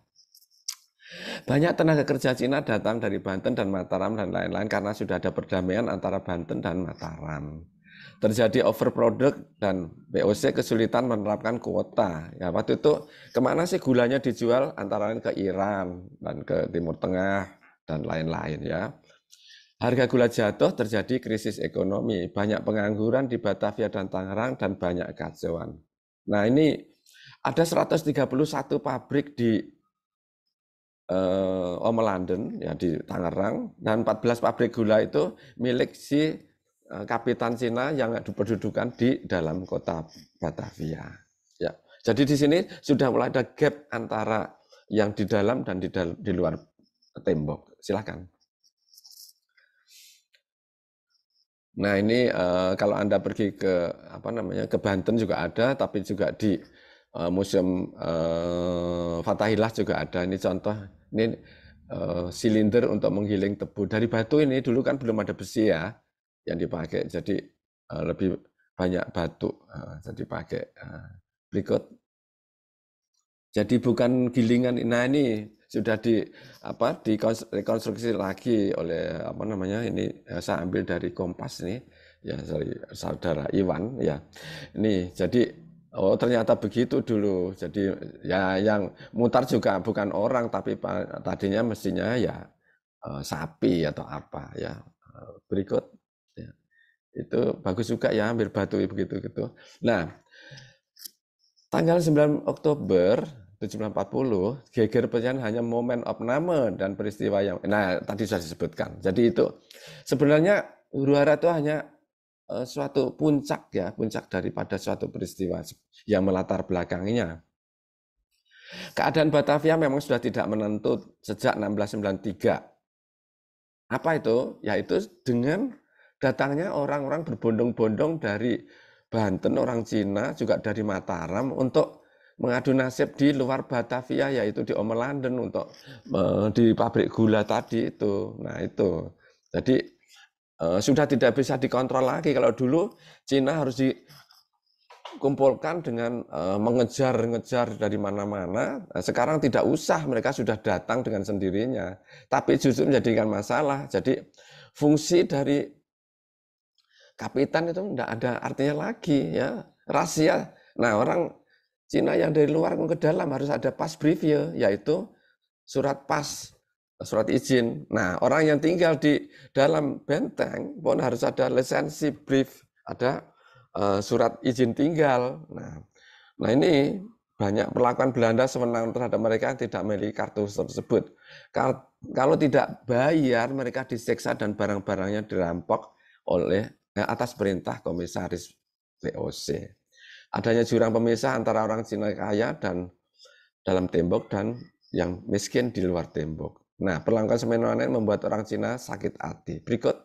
Banyak tenaga kerja Cina datang dari Banten dan Mataram dan lain-lain karena sudah ada perdamaian antara Banten dan Mataram. Terjadi overproduct dan BOC kesulitan menerapkan kuota. Ya, waktu itu kemana sih gulanya dijual? Antara lain ke Iran dan ke Timur Tengah dan lain-lain ya. Harga gula jatuh terjadi krisis ekonomi, banyak pengangguran di Batavia dan Tangerang dan banyak kacauan. Nah ini ada 131 pabrik di uh, eh, Om oh, London ya di Tangerang dan 14 pabrik gula itu milik si uh, kapitan Cina yang berdudukan di dalam kota Batavia. Ya. Jadi di sini sudah mulai ada gap antara yang di dalam dan di, dal di luar tembok. Silakan. Nah ini uh, kalau anda pergi ke apa namanya ke Banten juga ada, tapi juga di uh, museum uh, Fatahillah juga ada. Ini contoh ini uh, silinder untuk menggiling tebu dari batu ini dulu kan belum ada besi ya yang dipakai. Jadi uh, lebih banyak batu uh, jadi pakai uh, berikut. Jadi bukan gilingan nah ini sudah di apa dikonstruksi lagi oleh apa namanya ini saya ambil dari Kompas nih ya dari saudara Iwan ya. Ini jadi Oh ternyata begitu dulu. Jadi ya yang mutar juga bukan orang tapi tadinya mestinya ya eh, sapi atau apa ya. Berikut ya. itu bagus juga ya ambil batu begitu gitu. Nah tanggal 9 Oktober 1740 geger perjanjian hanya momen name dan peristiwa yang nah tadi sudah disebutkan. Jadi itu sebenarnya huru hara itu hanya Eh, suatu puncak ya, puncak daripada suatu peristiwa yang melatar belakangnya Keadaan Batavia memang sudah tidak menentu sejak 1693. Apa itu? Yaitu dengan datangnya orang-orang berbondong-bondong dari Banten, orang Cina, juga dari Mataram untuk mengadu nasib di luar Batavia yaitu di Omelanden untuk eh, di pabrik gula tadi itu. Nah, itu. Jadi Eh, sudah tidak bisa dikontrol lagi. Kalau dulu Cina harus dikumpulkan dengan eh, mengejar-ngejar dari mana-mana. Nah, sekarang tidak usah, mereka sudah datang dengan sendirinya. Tapi justru menjadikan masalah. Jadi fungsi dari kapitan itu tidak ada artinya lagi ya rahasia. Nah orang Cina yang dari luar ke dalam harus ada pas preview yaitu surat pas surat izin. Nah, orang yang tinggal di dalam benteng pun harus ada lisensi brief, ada uh, surat izin tinggal. Nah, nah ini banyak perlakuan Belanda sewenang terhadap mereka yang tidak memiliki kartu tersebut. Kar kalau tidak bayar, mereka disiksa dan barang-barangnya dirampok oleh eh, atas perintah komisaris VOC. Adanya jurang pemisah antara orang Cina kaya dan dalam tembok dan yang miskin di luar tembok. Nah, perlakuan semena-mena membuat orang Cina sakit hati. Berikut.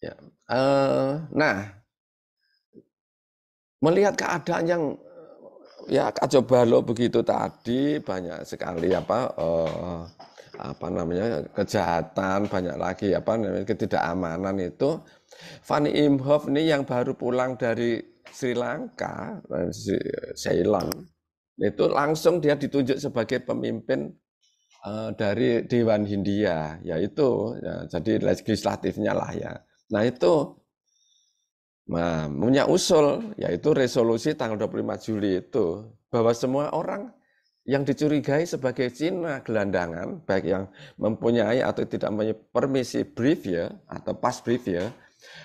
Ya. Uh, nah, melihat keadaan yang ya kacau balau begitu tadi banyak sekali apa uh, apa namanya kejahatan banyak lagi apa namanya ketidakamanan itu Fanny Imhoff ini yang baru pulang dari Sri Lanka eh, Ceylon itu langsung dia ditunjuk sebagai pemimpin eh, dari Dewan Hindia, yaitu ya, jadi legislatifnya lah ya. Nah itu nah, punya usul, yaitu resolusi tanggal 25 Juli itu bahwa semua orang yang dicurigai sebagai Cina gelandangan, baik yang mempunyai atau tidak mempunyai permisi brief ya atau pas brief ya,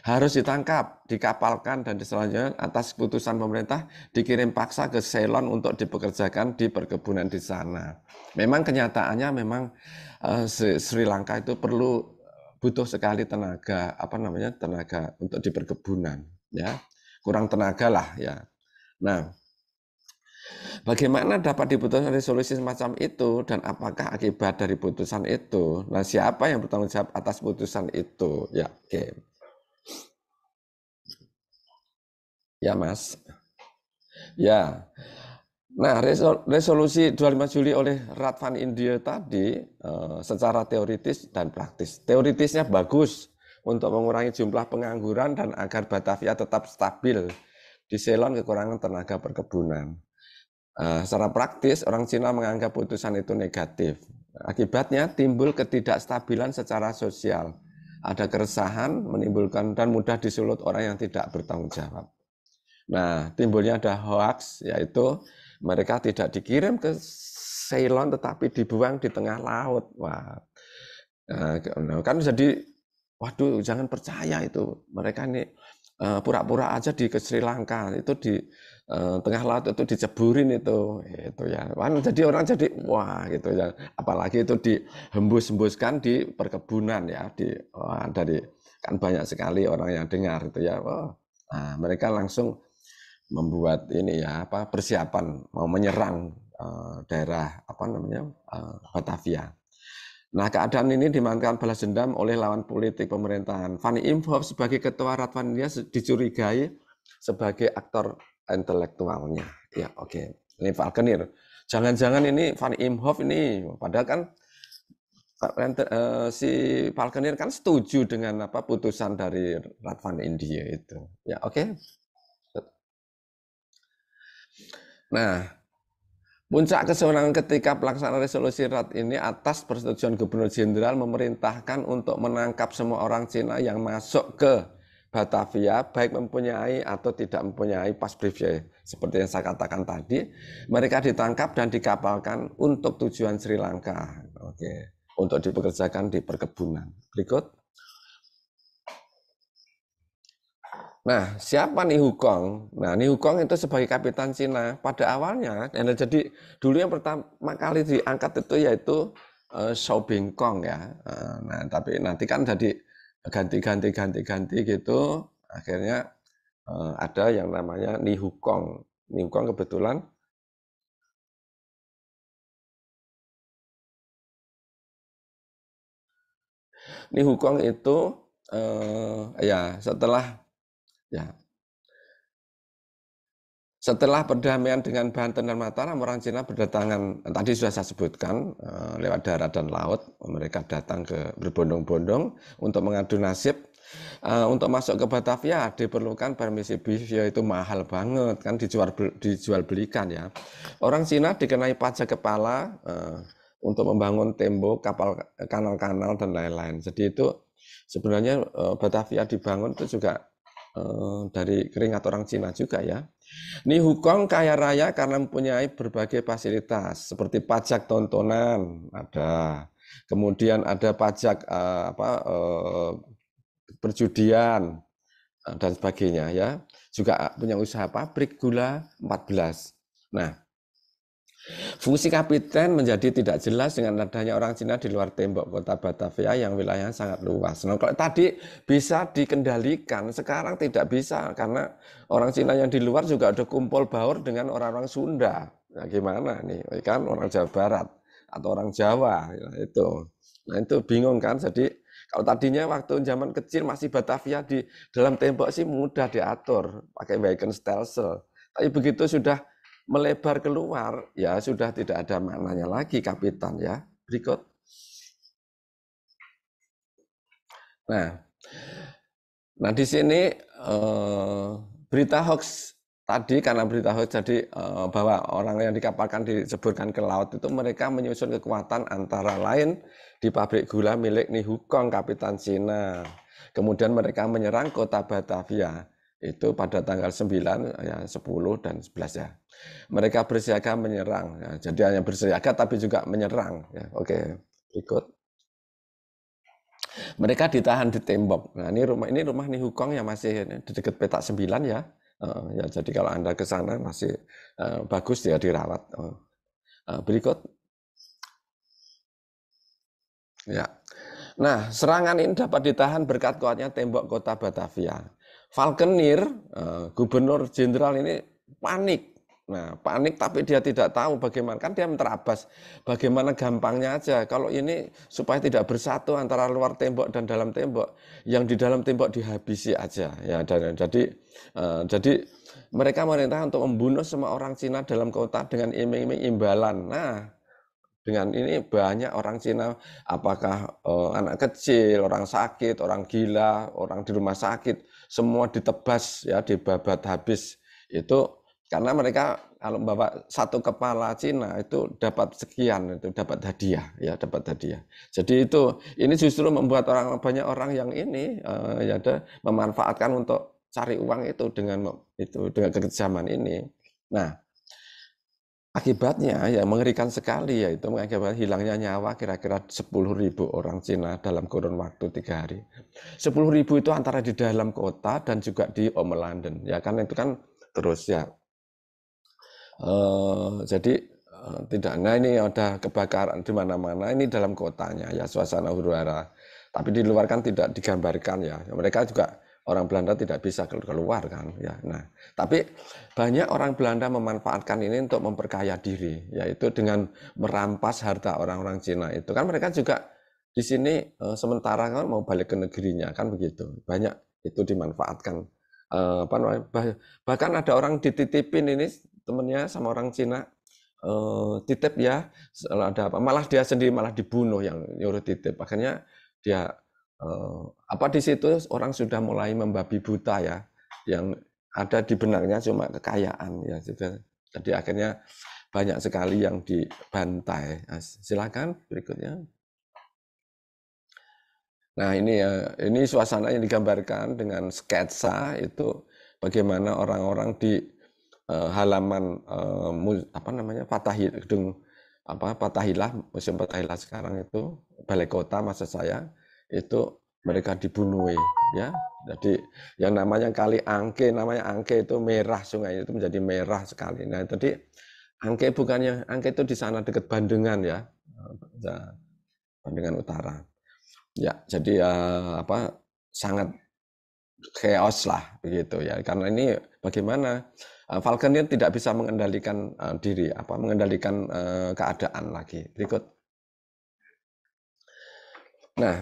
harus ditangkap, dikapalkan dan diselanjutkan atas keputusan pemerintah dikirim paksa ke Ceylon untuk dipekerjakan di perkebunan di sana. Memang kenyataannya memang uh, Sri Lanka itu perlu eh, butuh sekali tenaga apa namanya tenaga untuk di perkebunan ya kurang tenaga lah ya. Nah Bagaimana dapat diputuskan resolusi semacam itu dan apakah akibat dari putusan itu? Nah, siapa yang bertanggung jawab atas putusan itu? Ya, oke. Okay. Ya, Mas. Ya. Nah, resolusi 25 Juli oleh Radvan India tadi eh, secara teoritis dan praktis. Teoritisnya bagus untuk mengurangi jumlah pengangguran dan agar Batavia tetap stabil di Ceylon kekurangan tenaga perkebunan. Eh, secara praktis, orang Cina menganggap putusan itu negatif. Akibatnya timbul ketidakstabilan secara sosial. Ada keresahan, menimbulkan dan mudah disulut orang yang tidak bertanggung jawab. Nah, timbulnya ada hoax, yaitu mereka tidak dikirim ke Ceylon tetapi dibuang di tengah laut. Wah, eh, nah, kan jadi, waduh, jangan percaya itu. Mereka ini eh, pura-pura aja di ke Sri Lanka itu di eh, tengah laut itu diceburin itu itu ya kan jadi orang jadi wah gitu ya apalagi itu dihembus-hembuskan di perkebunan ya di wah, dari kan banyak sekali orang yang dengar itu ya wah, nah, mereka langsung membuat ini ya apa persiapan mau menyerang uh, daerah apa namanya uh, eh, Batavia. Nah keadaan ini dimanfaatkan balas dendam oleh lawan politik pemerintahan. Fanny Imhoff sebagai ketua Ratwania dicurigai sebagai aktor intelektualnya. Ya oke. Okay. Ini Falkenir. Jangan-jangan ini Fanny Imhoff ini padahal kan eh, si Falkenir kan setuju dengan apa putusan dari Radvan India itu. Ya oke. Okay. Nah, puncak kesewenangan ketika pelaksanaan resolusi RAT ini atas persetujuan Gubernur Jenderal memerintahkan untuk menangkap semua orang Cina yang masuk ke Batavia, baik mempunyai atau tidak mempunyai pas brief ya, seperti yang saya katakan tadi, mereka ditangkap dan dikapalkan untuk tujuan Sri Lanka. Oke, untuk dipekerjakan di perkebunan. Berikut. Nah, siapa nih Hukong? Nah, nih Hukong itu sebagai kapitan Cina pada awalnya. Dan jadi dulu yang pertama kali diangkat itu yaitu uh, eh, Xiao Bingkong ya. Uh, nah, tapi nanti kan jadi ganti-ganti-ganti-ganti gitu. Akhirnya uh, ada yang namanya nih Hukong. nih Hukong kebetulan nih Hukong itu uh, ya setelah Ya. Setelah perdamaian dengan Banten dan Mataram, orang Cina berdatangan, tadi sudah saya sebutkan, eh, lewat darat dan laut, mereka datang ke berbondong-bondong untuk mengadu nasib. Eh, untuk masuk ke Batavia diperlukan permisi bis, itu mahal banget, kan dijual, dijual belikan ya. Orang Cina dikenai pajak kepala eh, untuk membangun tembok, kapal, kanal-kanal, dan lain-lain. Jadi itu sebenarnya Batavia dibangun itu juga Eh, dari keringat orang Cina juga ya. Ini Hukong kaya raya karena mempunyai berbagai fasilitas seperti pajak tontonan ada, kemudian ada pajak eh, apa eh, perjudian dan sebagainya ya. Juga punya usaha pabrik gula 14. Nah, Fungsi kapiten menjadi tidak jelas dengan adanya orang Cina di luar tembok kota Batavia yang wilayahnya sangat luas. Nah, kalau tadi bisa dikendalikan, sekarang tidak bisa karena orang Cina yang di luar juga ada kumpul baur dengan orang-orang Sunda. Nah, gimana nih? Kan orang Jawa Barat atau orang Jawa ya, itu. Nah, itu bingung kan? Jadi kalau tadinya waktu zaman kecil masih Batavia di dalam tembok sih mudah diatur pakai stelsel. Tapi begitu sudah melebar keluar, ya sudah tidak ada maknanya lagi kapitan ya. Berikut. Nah, nah di sini eh, berita hoax tadi karena berita hoax jadi eh, bahwa orang yang dikapalkan disebutkan ke laut itu mereka menyusun kekuatan antara lain di pabrik gula milik Nihukong Kapitan Cina. Kemudian mereka menyerang kota Batavia itu pada tanggal 9, ya 10 dan 11 ya. Mereka bersiaga menyerang. Ya, jadi hanya bersiaga tapi juga menyerang. Ya, oke, berikut. Mereka ditahan di tembok. Nah, ini rumah ini rumah nih Hukong yang masih di dekat petak 9 ya. Uh, ya jadi kalau Anda ke sana masih uh, bagus ya dirawat. Uh, berikut. Ya. Nah, serangan ini dapat ditahan berkat kuatnya tembok kota Batavia. Falconer, eh, gubernur jenderal ini panik. Nah, panik tapi dia tidak tahu bagaimana kan dia menerabas bagaimana gampangnya aja kalau ini supaya tidak bersatu antara luar tembok dan dalam tembok yang di dalam tembok dihabisi aja ya dan jadi uh, jadi mereka merintah untuk membunuh semua orang Cina dalam kota dengan iming-iming imbalan nah dengan ini banyak orang Cina apakah uh, anak kecil orang sakit orang gila orang di rumah sakit semua ditebas ya dibabat habis itu karena mereka kalau bawa satu kepala Cina itu dapat sekian itu dapat hadiah ya dapat hadiah jadi itu ini justru membuat orang banyak orang yang ini uh, ya ada memanfaatkan untuk cari uang itu dengan itu dengan kekejaman ini nah Akibatnya yang mengerikan sekali yaitu mengakibatkan hilangnya nyawa kira-kira 10.000 orang Cina dalam kurun waktu tiga hari. 10.000 itu antara di dalam kota dan juga di Ome London. Ya kan itu kan terus ya. Uh, jadi uh, tidak, nah ini ada kebakaran di mana-mana. Ini dalam kotanya ya suasana huru hara. Tapi di luar kan tidak digambarkan ya. Mereka juga orang Belanda tidak bisa keluar kan ya nah tapi banyak orang Belanda memanfaatkan ini untuk memperkaya diri yaitu dengan merampas harta orang-orang Cina itu kan mereka juga di sini eh, sementara kan mau balik ke negerinya kan begitu banyak itu dimanfaatkan eh, apa namanya bahkan ada orang dititipin ini temennya sama orang Cina eh, titip ya ada apa malah dia sendiri malah dibunuh yang nyuruh titip akhirnya dia Eh, apa di situ orang sudah mulai membabi buta ya yang ada di benaknya cuma kekayaan ya jadi akhirnya banyak sekali yang dibantai nah, silakan berikutnya nah ini ya ini suasana yang digambarkan dengan sketsa itu bagaimana orang-orang di uh, halaman uh, apa namanya Fatahil gedung apa Patahilah Museum Patahilah sekarang itu balai kota maksud saya itu mereka dibunuh ya jadi yang namanya kali angke namanya angke itu merah sungai itu menjadi merah sekali nah tadi angke bukannya angke itu di sana dekat Bandengan ya nah, Bandengan Utara ya jadi ya, apa sangat chaos lah begitu ya karena ini bagaimana eh, ini tidak bisa mengendalikan uh, diri apa mengendalikan uh, keadaan lagi berikut nah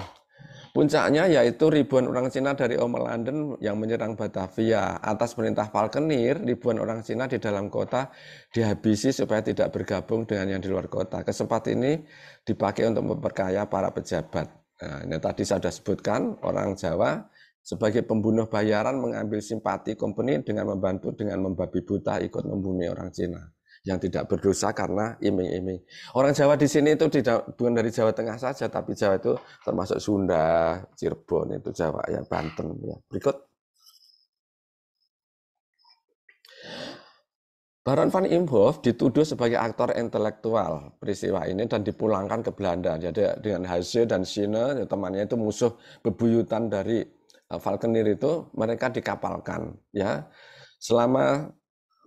Puncaknya yaitu ribuan orang Cina dari Omerlanden London yang menyerang Batavia. Atas perintah Falkenir, ribuan orang Cina di dalam kota dihabisi supaya tidak bergabung dengan yang di luar kota. Kesempatan ini dipakai untuk memperkaya para pejabat. Nah, ini tadi saya sudah sebutkan, orang Jawa sebagai pembunuh bayaran mengambil simpati company dengan membantu dengan membabi buta ikut membunuh orang Cina yang tidak berdosa karena iming-iming. Orang Jawa di sini itu tidak bukan dari Jawa Tengah saja, tapi Jawa itu termasuk Sunda, Cirebon itu Jawa ya Banten ya. Berikut. Baron van Imhoff dituduh sebagai aktor intelektual peristiwa ini dan dipulangkan ke Belanda. Jadi dengan Hase dan Sine ya, temannya itu musuh bebuyutan dari eh, Falkenir itu mereka dikapalkan ya. Selama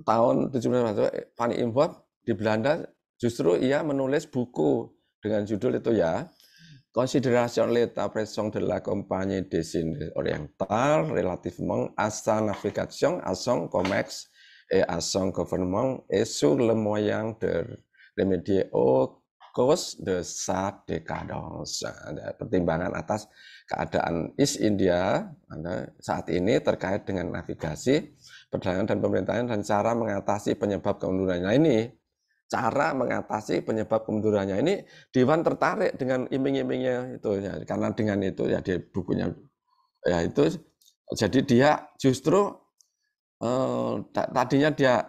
tahun 1791 Van eh, Imhoff di Belanda justru ia menulis buku dengan judul itu ya Consideration l'état pression de la compagnie des Indes orientales relativement à sa navigation à son commerce et eh, à son gouvernement et sur le moyen de remédier au cause de sa décadence. Ada pertimbangan atas keadaan East India saat ini terkait dengan navigasi perdagangan dan pemerintahan dan cara mengatasi penyebab kemundurannya. Nah, ini cara mengatasi penyebab kemundurannya ini Dewan tertarik dengan iming-imingnya itu ya karena dengan itu ya di bukunya ya itu jadi dia justru eh, tadinya dia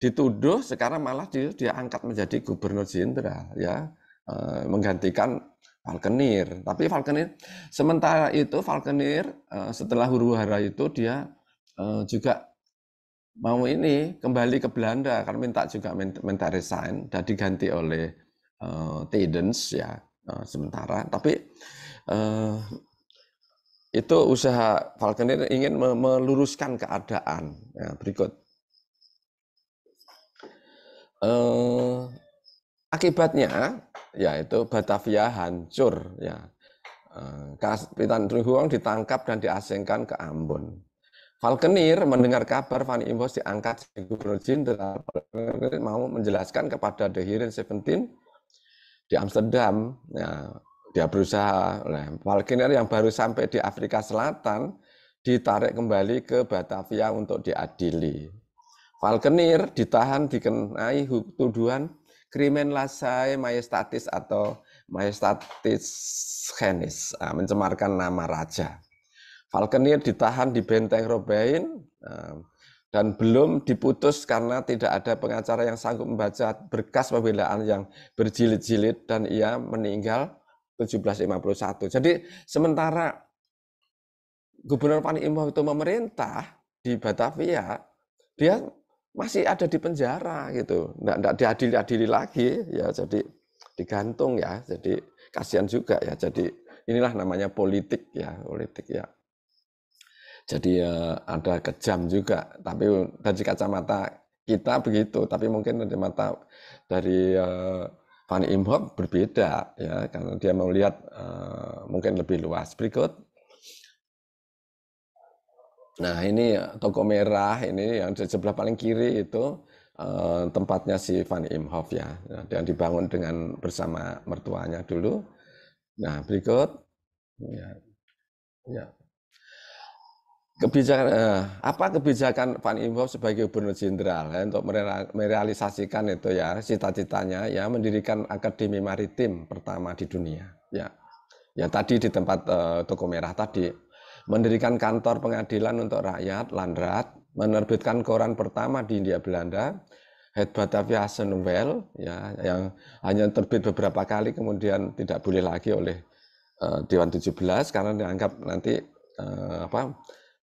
dituduh sekarang malah dia, dia angkat menjadi gubernur jenderal ya eh, menggantikan Falkenir tapi Falkenir sementara itu Falkenir eh, setelah huru-hara itu dia eh, juga mau ini kembali ke Belanda karena minta juga minta resign dan diganti oleh uh, Tidens ya uh, sementara tapi uh, itu usaha Falconer ingin meluruskan keadaan ya, berikut uh, akibatnya yaitu Batavia hancur ya Kapitan Trihong ditangkap dan diasingkan ke Ambon. Falconer mendengar kabar Van Imbos diangkat sebagai gubernur jenderal, mau menjelaskan kepada The Hearing Seventeen di Amsterdam. Ya, dia berusaha, nah, Falconer yang baru sampai di Afrika Selatan ditarik kembali ke Batavia untuk diadili. Falconer ditahan dikenai tuduhan krimen lasai majestatis atau majestatis henis, ah, mencemarkan nama raja. Falkenir ditahan di benteng Robain ehm, dan belum diputus karena tidak ada pengacara yang sanggup membaca berkas pembelaan yang berjilid-jilid dan ia meninggal 1751. Jadi sementara Gubernur Pani itu memerintah di Batavia, dia masih ada di penjara gitu, tidak nggak diadili-adili lagi ya, jadi digantung ya, jadi kasihan juga ya, jadi inilah namanya politik ya, politik ya. Jadi ya ada kejam juga, tapi dari kacamata kita begitu, tapi mungkin dari mata dari uh, ya, Fanny Imhoff berbeda ya karena dia melihat uh, eh, mungkin lebih luas. Berikut. Nah, ini ya, toko merah ini yang di sebelah paling kiri itu eh, tempatnya si Van Imhoff ya. Nah, yang dibangun dengan bersama mertuanya dulu. Nah, berikut ya. Ya kebijakan eh, apa kebijakan Van Imhoff sebagai gubernur jenderal ya, untuk merealisasikan itu ya cita-citanya ya mendirikan akademi maritim pertama di dunia ya ya tadi di tempat eh, toko merah tadi mendirikan kantor pengadilan untuk rakyat Landrat menerbitkan koran pertama di India Belanda Het Batavia Senuel ya yang hanya terbit beberapa kali kemudian tidak boleh lagi oleh eh, Dewan 17 karena dianggap nanti eh, apa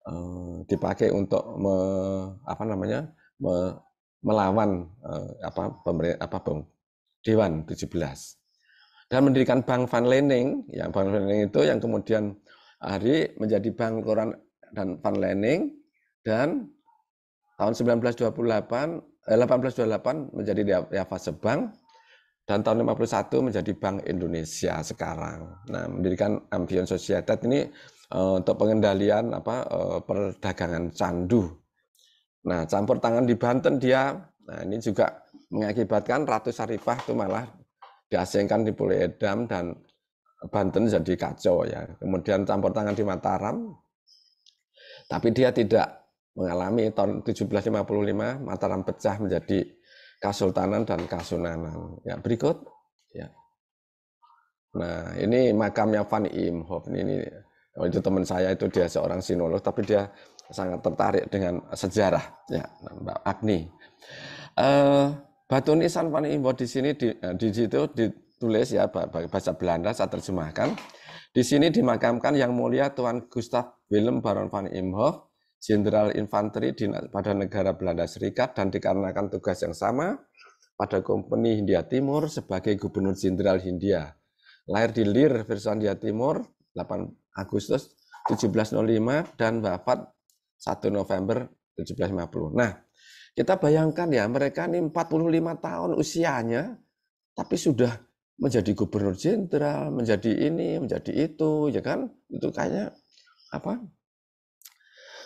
Eh, dipakai untuk me, apa namanya me, melawan uh, apa pemerintah apa bang dewan 17 dan mendirikan bank Van Lening yang bank Van Lening itu yang kemudian hari menjadi bank koran dan Van Lening dan tahun 1928 eh, 1828 menjadi fase Bank dan tahun 51 menjadi Bank Indonesia sekarang. Nah, mendirikan Ambion Societat ini Eh, untuk pengendalian apa eh, perdagangan candu. Nah, campur tangan di Banten dia, nah ini juga mengakibatkan Ratu Sarifah itu malah diasingkan di Pulau Edam dan Banten jadi kacau ya. Kemudian campur tangan di Mataram, tapi dia tidak mengalami tahun 1755 Mataram pecah menjadi Kasultanan dan Kasunanan. Ya, berikut ya. Nah, ini makamnya Van Imhoff. Ini, ini Oh, itu teman saya itu dia seorang sinolog tapi dia sangat tertarik dengan sejarah ya Mbak Agni. Uh, Batu nisan Panimbo di sini di, eh, di situ ditulis ya bahasa Belanda saya terjemahkan. Di sini dimakamkan yang mulia Tuan Gustav Willem Baron van Imhoff, Jenderal Infanteri di, pada negara Belanda Serikat dan dikarenakan tugas yang sama pada Kompeni Hindia Timur sebagai Gubernur Jenderal Hindia. Lahir di Lir, Virsandia Timur, 8 Agustus 1705 dan wafat 1 November 1750. Nah, kita bayangkan ya mereka ini 45 tahun usianya tapi sudah menjadi gubernur jenderal, menjadi ini, menjadi itu, ya kan? Itu kayaknya apa?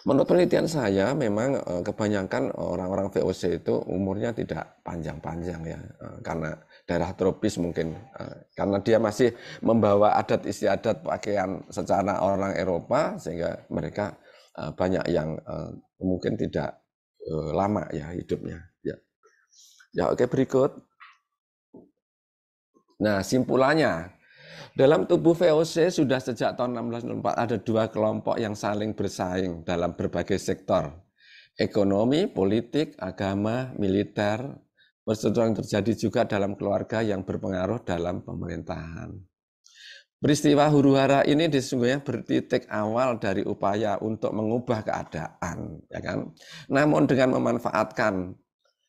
Menurut penelitian saya memang eh, kebanyakan orang-orang VOC itu umurnya tidak panjang-panjang ya eh, karena daerah tropis mungkin nah, karena dia masih membawa adat istiadat pakaian secara orang Eropa sehingga mereka eh, banyak yang eh, mungkin tidak eh, lama ya hidupnya ya ya oke berikut nah simpulannya dalam tubuh VOC sudah sejak tahun 1604 ada dua kelompok yang saling bersaing dalam berbagai sektor ekonomi, politik, agama, militer, Perseteruan terjadi juga dalam keluarga yang berpengaruh dalam pemerintahan. Peristiwa huru-hara ini sesungguhnya bertitik awal dari upaya untuk mengubah keadaan, ya kan? Namun dengan memanfaatkan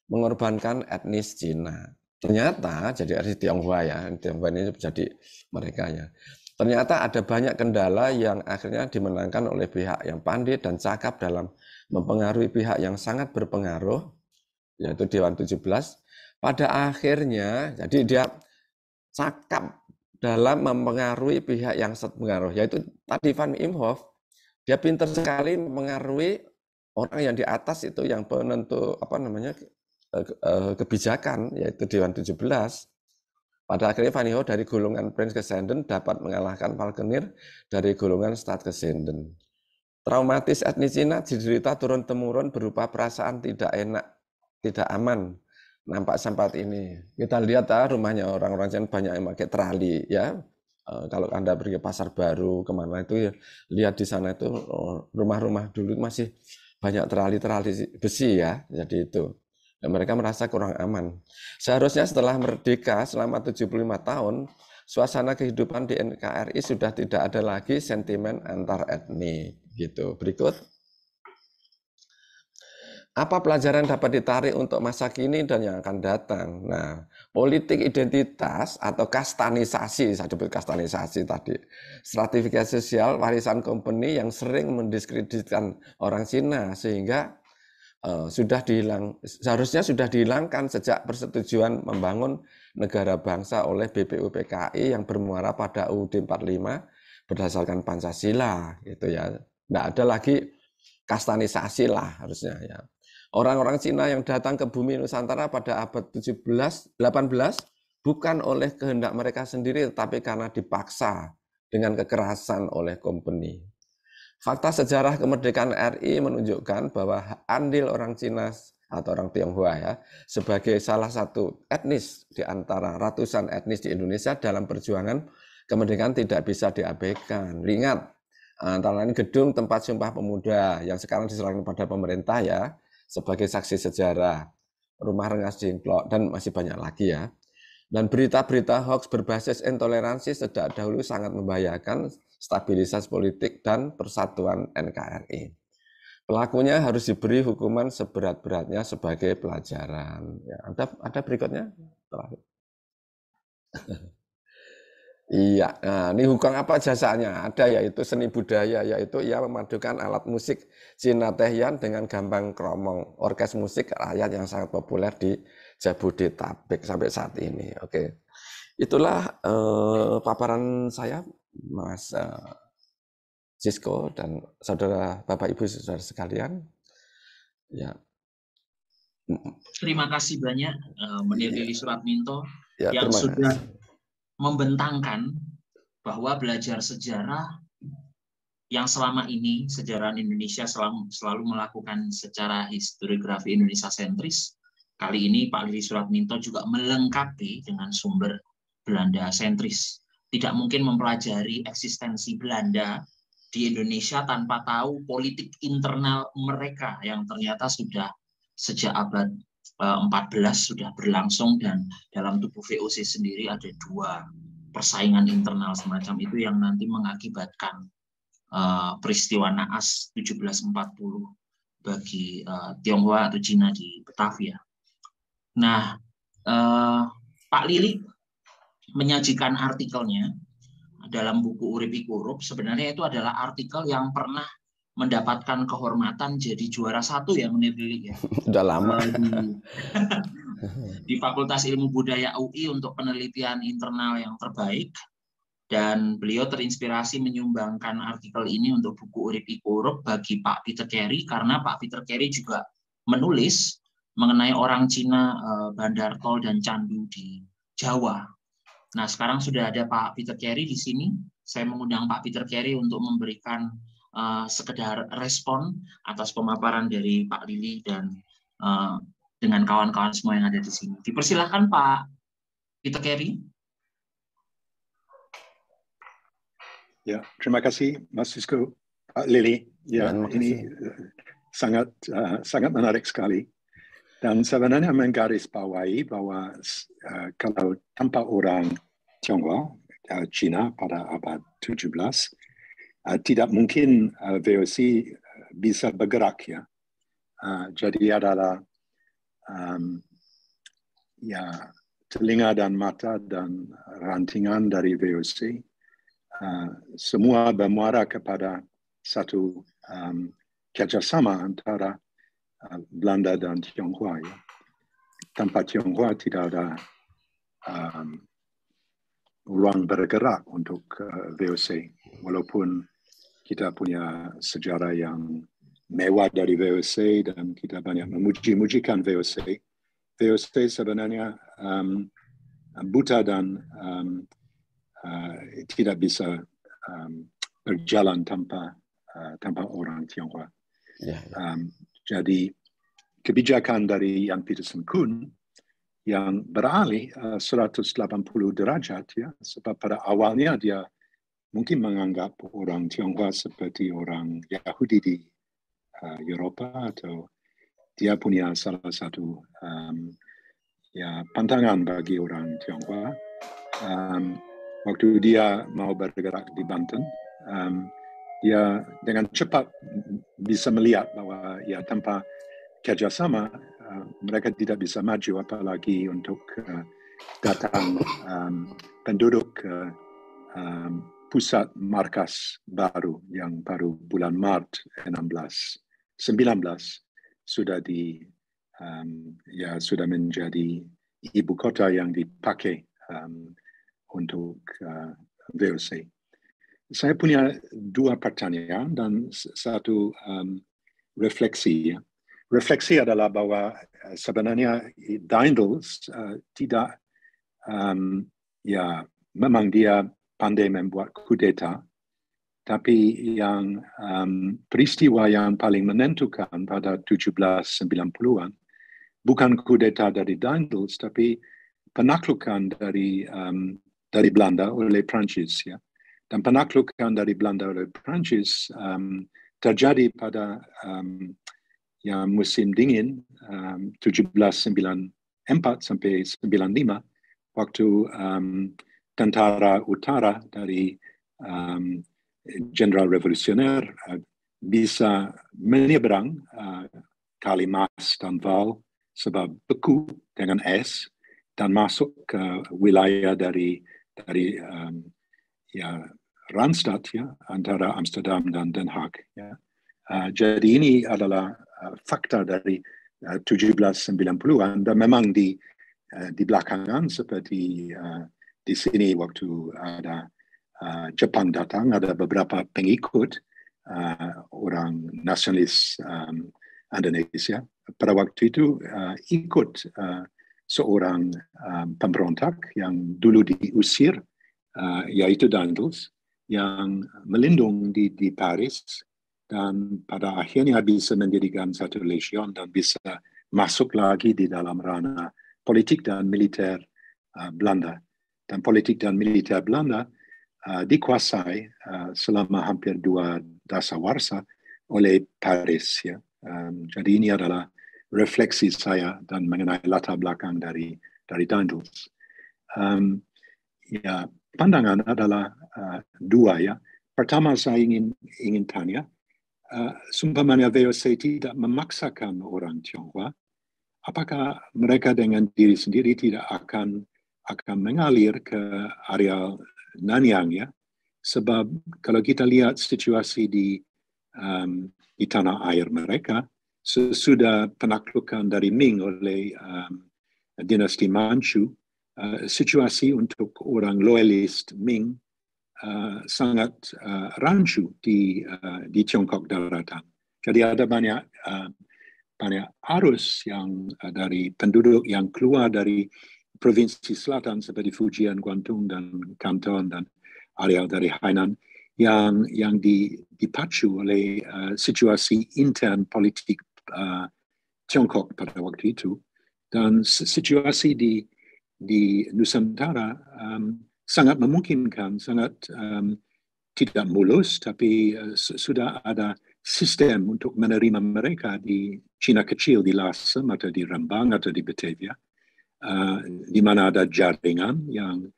mengorbankan etnis Cina. Ternyata jadi etnis Tionghoa ya, Tionghoa ini jadi mereka ya. Ternyata ada banyak kendala yang akhirnya dimenangkan oleh pihak yang pandai dan cakap dalam mempengaruhi pihak yang sangat berpengaruh, yaitu Dewan 17, pada akhirnya jadi dia cakap dalam mempengaruhi pihak yang terpengaruh yaitu tadi Van Imhoff dia pintar sekali mempengaruhi orang yang di atas itu yang penentu apa namanya eh, eh, kebijakan yaitu Dewan 17 pada akhirnya Van Imhoff dari golongan Prince Kesenden dapat mengalahkan Falkenir dari golongan Stad Kesenden traumatis etnis Cina diderita turun temurun berupa perasaan tidak enak tidak aman nampak sempat ini. Kita lihat ah, rumahnya orang-orang Cina banyak yang pakai trali ya. Eh, kalau Anda pergi ke pasar baru kemana itu ya, lihat di sana itu oh, rumah-rumah dulu masih banyak terali-terali besi ya. Jadi itu. Dan mereka merasa kurang aman. Seharusnya setelah merdeka selama 75 tahun, suasana kehidupan di NKRI sudah tidak ada lagi sentimen antar etnik gitu. Berikut apa pelajaran dapat ditarik untuk masa kini dan yang akan datang. Nah, politik identitas atau kastanisasi, saya sebut kastanisasi tadi, stratifikasi sosial warisan company yang sering mendiskreditkan orang Cina sehingga uh, sudah dihilang, seharusnya sudah dihilangkan sejak persetujuan membangun negara bangsa oleh BPUPKI yang bermuara pada UUD 45 berdasarkan Pancasila, gitu ya. Tidak ada lagi kastanisasi lah harusnya ya Orang-orang Cina yang datang ke bumi Nusantara pada abad 17, 18 bukan oleh kehendak mereka sendiri tetapi karena dipaksa dengan kekerasan oleh company. Fakta sejarah kemerdekaan RI menunjukkan bahwa andil orang Cina atau orang Tionghoa ya sebagai salah satu etnis di antara ratusan etnis di Indonesia dalam perjuangan kemerdekaan tidak bisa diabaikan. Ingat, antara lain gedung tempat sumpah pemuda yang sekarang diserahkan pada pemerintah ya, sebagai saksi sejarah, rumah rengas jengklok, dan masih banyak lagi ya. Dan berita-berita hoax berbasis intoleransi sejak dahulu sangat membahayakan stabilitas politik dan persatuan NKRI. Pelakunya harus diberi hukuman seberat-beratnya sebagai pelajaran. Ya, ada, ada berikutnya? Terakhir. <laughs> Iya, nah ini hukum apa jasanya? Ada yaitu seni budaya, yaitu ia memadukan alat musik sinatehian dengan gambang kromong, orkes musik rakyat yang sangat populer di Jabodetabek sampai saat ini. Oke, itulah eh, paparan saya, Mas eh, Sisko dan saudara Bapak Ibu saudara sekalian. Ya. Terima kasih banyak uh, eh, ya. Surat Minto ya, yang sudah membentangkan bahwa belajar sejarah yang selama ini sejarah Indonesia selalu, selalu melakukan secara historiografi Indonesia sentris. Kali ini Pak Lili Suratminto juga melengkapi dengan sumber Belanda sentris. Tidak mungkin mempelajari eksistensi Belanda di Indonesia tanpa tahu politik internal mereka yang ternyata sudah sejak abad 14 eh, sudah berlangsung dan dalam tubuh VOC sendiri ada dua persaingan internal semacam itu yang nanti mengakibatkan eh, peristiwa naas 1740 bagi eh, Tionghoa atau Cina di Batavia. Nah, Pak Lilik menyajikan artikelnya dalam buku Uripi Kurup, sebenarnya itu adalah artikel yang pernah mendapatkan kehormatan jadi juara satu ya menurut ya. Sudah lama. Di Fakultas Ilmu Budaya UI untuk penelitian internal yang terbaik dan beliau terinspirasi menyumbangkan artikel ini untuk buku Urip Ikurup bagi Pak Peter Carey karena Pak Peter Carey juga menulis mengenai orang Cina eh, Bandar Tol dan Candu di Jawa. Nah, sekarang sudah ada Pak Peter Carey di sini. Saya mengundang Pak Peter Carey untuk memberikan Eh, sekedar respon atas pemaparan dari Pak Lili dan uh, dengan kawan-kawan semua yang ada di sini. Dipersilahkan Pak Peter Kerry. Ya, terima kasih Mas Sisko, Pak Lili. Ya, ya ini eh, sangat uh, sangat menarik sekali. Dan sebenarnya menggaris bawahi bahwa uh, kalau tanpa orang Tionghoa, uh, Cina pada abad 17, uh, tidak mungkin uh, ah, VOC ah, bisa bergerak ya. Uh, jadi adalah um, ya telinga dan mata dan rantingan dari VOC uh, semua bermuara kepada satu um, kerjasama antara uh, Belanda dan Tionghoa. Ya. Tanpa Tionghoa tidak ada um, ruang bergerak untuk uh, VOC walaupun kita punya sejarah yang mewah dari VOC dan kita banyak memuji-mujikan VOC. VOC sebenarnya um, buta dan um, uh, tidak bisa um, berjalan tanpa uh, tanpa orang Tionghoa. Yeah, yeah. Um, jadi kebijakan dari yang Peterson Kuhn yang beralih uh, 180 derajat ya sebab pada awalnya dia mungkin menganggap orang Tionghoa seperti orang Yahudi di uh, Eropa atau dia punya salah satu um, ya pantangan bagi orang Tionghoa. Um, waktu dia mau bergerak di Banten, um, dia dengan cepat bisa melihat bahwa ya tanpa kerjasama uh, mereka tidak bisa maju apalagi untuk uh, datang um, penduduk uh, um, pusat markas baru yang baru bulan Maret 16 19 sudah di um, ya sudah menjadi ibu kota yang dipakai um, untuk uh, VOC. Saya punya dua pertanyaan dan satu um, refleksi. Ya. Refleksi adalah bahwa uh, sebenarnya Dindles uh, tidak um, ya memang dia pandai membuat kudeta, tapi yang um, peristiwa yang paling menentukan pada 1790-an bukan kudeta dari Daendels, tapi penaklukan dari um, dari Belanda oleh Prancis ya. Dan penaklukan dari Belanda oleh Prancis um, terjadi pada um, ya, musim dingin um, 1794 sampai 95 waktu um, Kantara Utara dari jenderal um, revolusioner uh, bisa menyeberang uh, kali Mas dan Val sebab beku dengan es dan masuk ke wilayah dari dari um, ya Randstad ya antara Amsterdam dan Den Haag ya. Uh, jadi ini adalah uh, fakta dari uh, 1790-an dan memang di uh, di belakangan seperti uh, di sini waktu ada uh, Jepang datang ada beberapa pengikut uh, orang nasionalis um, Indonesia pada waktu itu uh, ikut uh, seorang um, pemberontak yang dulu diusir uh, yaitu Dandels yang melindung di, di Paris dan pada akhirnya bisa mendirikan satu legion dan bisa masuk lagi di dalam ranah politik dan militer uh, Belanda dan politik dan militer Belanda uh, eh, dikuasai uh, eh, selama hampir dua dasawarsa oleh Paris. Ya. Um, jadi ini adalah refleksi saya dan mengenai latar belakang dari dari Dandus. Um, ehm, ya, pandangan adalah uh, dua ya. Pertama saya ingin ingin tanya, uh, sumpamanya VOC tidak memaksakan orang Tionghoa, apakah mereka dengan diri sendiri tidak akan akan mengalir ke area Nanyang ya. Sebab kalau kita lihat situasi di um, di tanah air mereka sesudah penaklukan dari Ming oleh um, dinasti Manchu, uh, situasi untuk orang loyalis Ming uh, sangat uh, rancu di uh, di Tiongkok daratan. Jadi ada banyak uh, banyak arus yang uh, dari penduduk yang keluar dari Provinsi Slatan, seperti Fujian, Guangdong, dan Canton dan area dari Hainan, yang yang dipacu oleh uh, situasi intern politik uh, Tiongkok pada waktu itu dan situasi di di Nusantara um, sangat memungkinkan sangat um, tidak mulus tapi uh, sudah ada sistem untuk menerima mereka di Cina kecil di Lhasa atau di Rembang atau di Batavia uh, di mana ada jaringan yang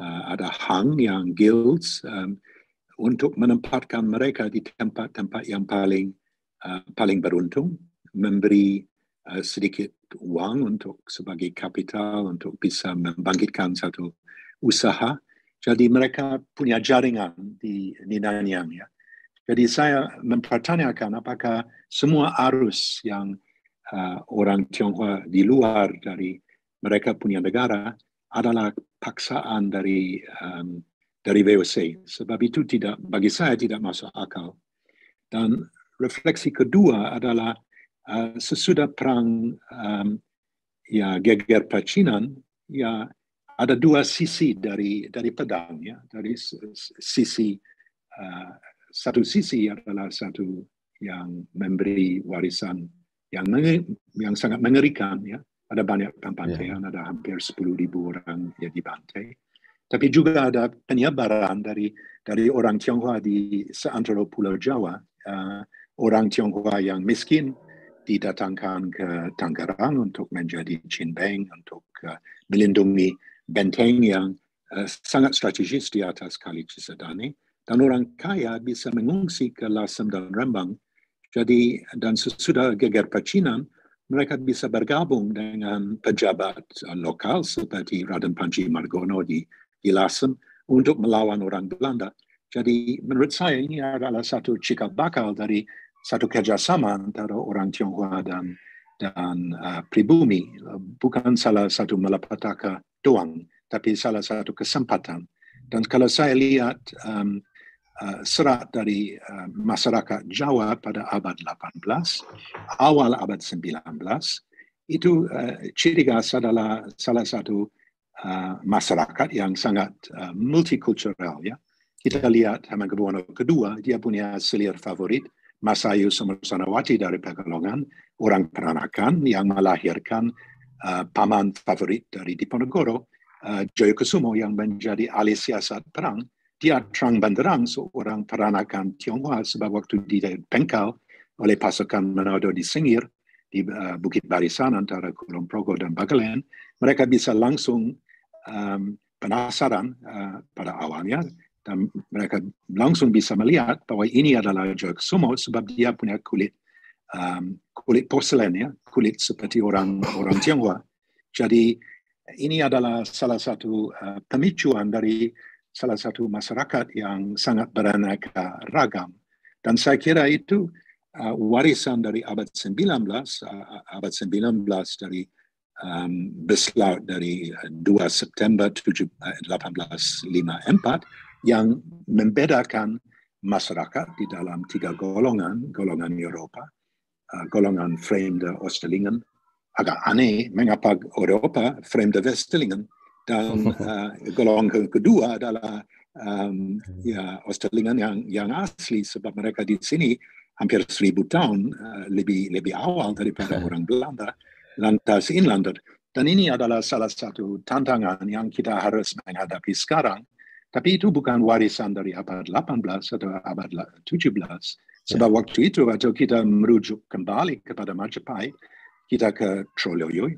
uh, ada hang yang guilds um, untuk menempatkan mereka di tempat-tempat yang paling uh, paling beruntung memberi uh, sedikit uang untuk sebagai kapital untuk bisa membangkitkan satu usaha jadi mereka punya jaringan di, di Nanyang ya. Jadi saya mempertanyakan apakah semua arus yang uh, orang Tionghoa di luar dari mereka punya negara adalah paksaan dari um, dari VOC. Sebab itu tidak bagi saya tidak masuk akal. Dan refleksi kedua adalah uh, sesudah perang um, ya geger pacinan ya ada dua sisi dari dari pedang ya dari sisi uh, satu sisi adalah satu yang memberi warisan yang yang sangat mengerikan ya ada banyak pembantaian, yeah. ada hampir 10.000 orang yang dibantai. Tapi juga ada penyebaran dari dari orang Tionghoa di seantero Pulau Jawa, uh, orang Tionghoa yang miskin didatangkan ke Tangerang untuk menjadi Chinbeng, untuk uh, melindungi benteng yang uh, sangat strategis di atas Kali Cisadane. Dan orang kaya bisa mengungsi ke Lasem dan Rembang. Jadi, dan sesudah geger pecinan, mereka bisa bergabung dengan pejabat eh, lokal seperti Raden Panji Margono di, di Lasem untuk melawan orang Belanda. Jadi menurut saya ini adalah satu cikal bakal dari satu kerjasama antara orang Tionghoa dan dan uh, pribumi. Bukan salah satu malapetaka doang, tapi salah satu kesempatan. Dan kalau saya lihat um, Eh, serat dari eh, masyarakat Jawa pada abad 18, awal abad 19, itu eh, ciri khas adalah salah satu masyarakat yang sangat multikultural ya. Kita lihat Hamengkubuwono kedua, dia punya selir favorit Masayu Sumersanawati dari Pekalongan, orang Peranakan yang melahirkan uh, paman favorit dari Diponegoro, uh, Kusumo yang menjadi ahli siasat perang dia terang benderang seorang peranakan Tionghoa sebab waktu dipengkal oleh pasukan Manado di Singir di eh, Bukit Barisan antara Kulon Progo dan Bagelen, mereka bisa langsung um, penasaran uh, pada awalnya dan mereka langsung bisa melihat bahwa ini adalah jerk sumo sebab dia punya kulit um, kulit porselen ya, kulit seperti orang orang Tionghoa. Jadi ini adalah salah satu uh, pemicuan dari salah satu masyarakat yang sangat beraneka ragam. Dan saya kira itu uh, warisan dari abad 19, uh, uh, abad 19 dari um, Beslaut dari 2 uh, September 1854 uh, yang membedakan masyarakat di dalam tiga golongan, golongan Eropa, uh, golongan Fremde Osterlingen, agak aneh mengapa Eropa Fremde Westerlingen, dan uh, <laughs> golongan kedua adalah um, ya Australian yang yang asli sebab mereka di sini hampir seribu tahun uh, lebih lebih awal daripada <laughs> orang Belanda lantas inlander. Dan ini adalah salah satu tantangan yang kita harus menghadapi sekarang. Tapi itu bukan warisan dari abad 18 atau abad 17. Sebab ya. waktu itu atau kita merujuk kembali kepada Majapahit, kita ke Troloyoy,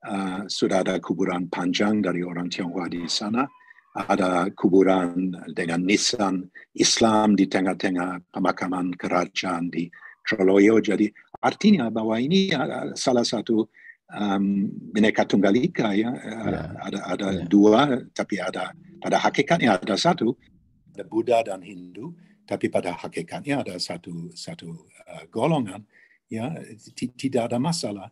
Eh, sudah ada kuburan panjang dari orang Tionghoa di sana. Ada kuburan dengan nisan Islam di tengah-tengah pemakaman kerajaan di Troloyo. Jadi artinya bahwa ini salah satu um, Bineka Tunggal Ika ya. Yeah. Ya. Ada ada yeah. dua tapi ada pada hakikatnya ada satu. Ada Buddha dan Hindu tapi pada hakikatnya ada satu satu uh, golongan ya tidak ada masalah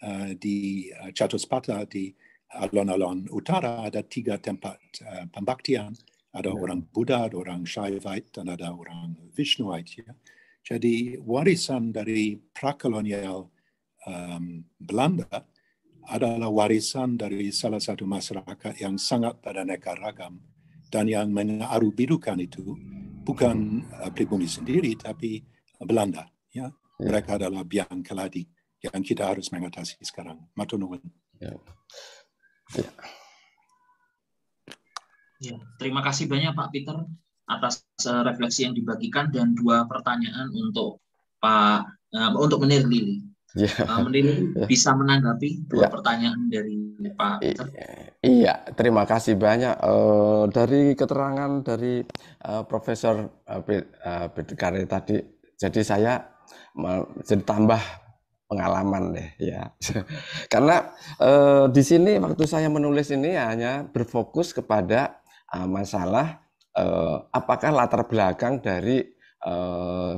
di äh, die äh, Chatuspata, di alon-alon utara, ada tiga tempat äh, pembaktian. Ada er orang Buddha, ada orang Shaivite, dan ada er orang Vishnuait Ya. Jadi warisan dari prakolonial um, ähm, Belanda adalah er warisan dari salah satu masyarakat yang sangat beraneka ragam dan yang mengarubidukan itu bukan pribumi sendiri tapi Belanda. Ya. Mereka adalah biang keladi yang kita harus mengatasi sekarang. Matunun. Ya. ya. Ya, terima kasih banyak Pak Peter atas eh, refleksi yang dibagikan dan dua pertanyaan untuk Pak uh, untuk Menir Lili. Ya. Uh, Menir ya. bisa menanggapi dua ya. pertanyaan dari Pak Peter. Iya, terima kasih banyak uh, dari keterangan dari uh, Profesor uh, Bedekari tadi. Jadi saya jadi tambah pengalaman deh ya <laughs> karena e, di sini waktu saya menulis ini hanya berfokus kepada e, masalah e, apakah latar belakang dari e,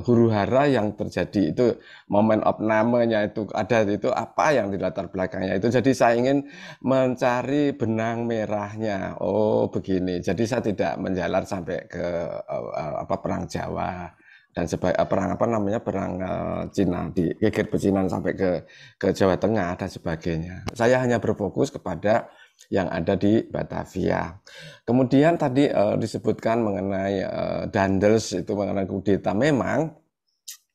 huru hara yang terjadi itu momen of namanya itu ada itu apa yang di latar belakangnya itu jadi saya ingin mencari benang merahnya oh begini jadi saya tidak menjalar sampai ke e, apa perang Jawa dan sebaik eh, perang apa namanya perang eh, Cina di geger pecinan sampai ke ke Jawa Tengah dan sebagainya. Saya hanya berfokus kepada yang ada di Batavia. Kemudian tadi uh, disebutkan mengenai uh, Dandels itu mengenai kudeta. Memang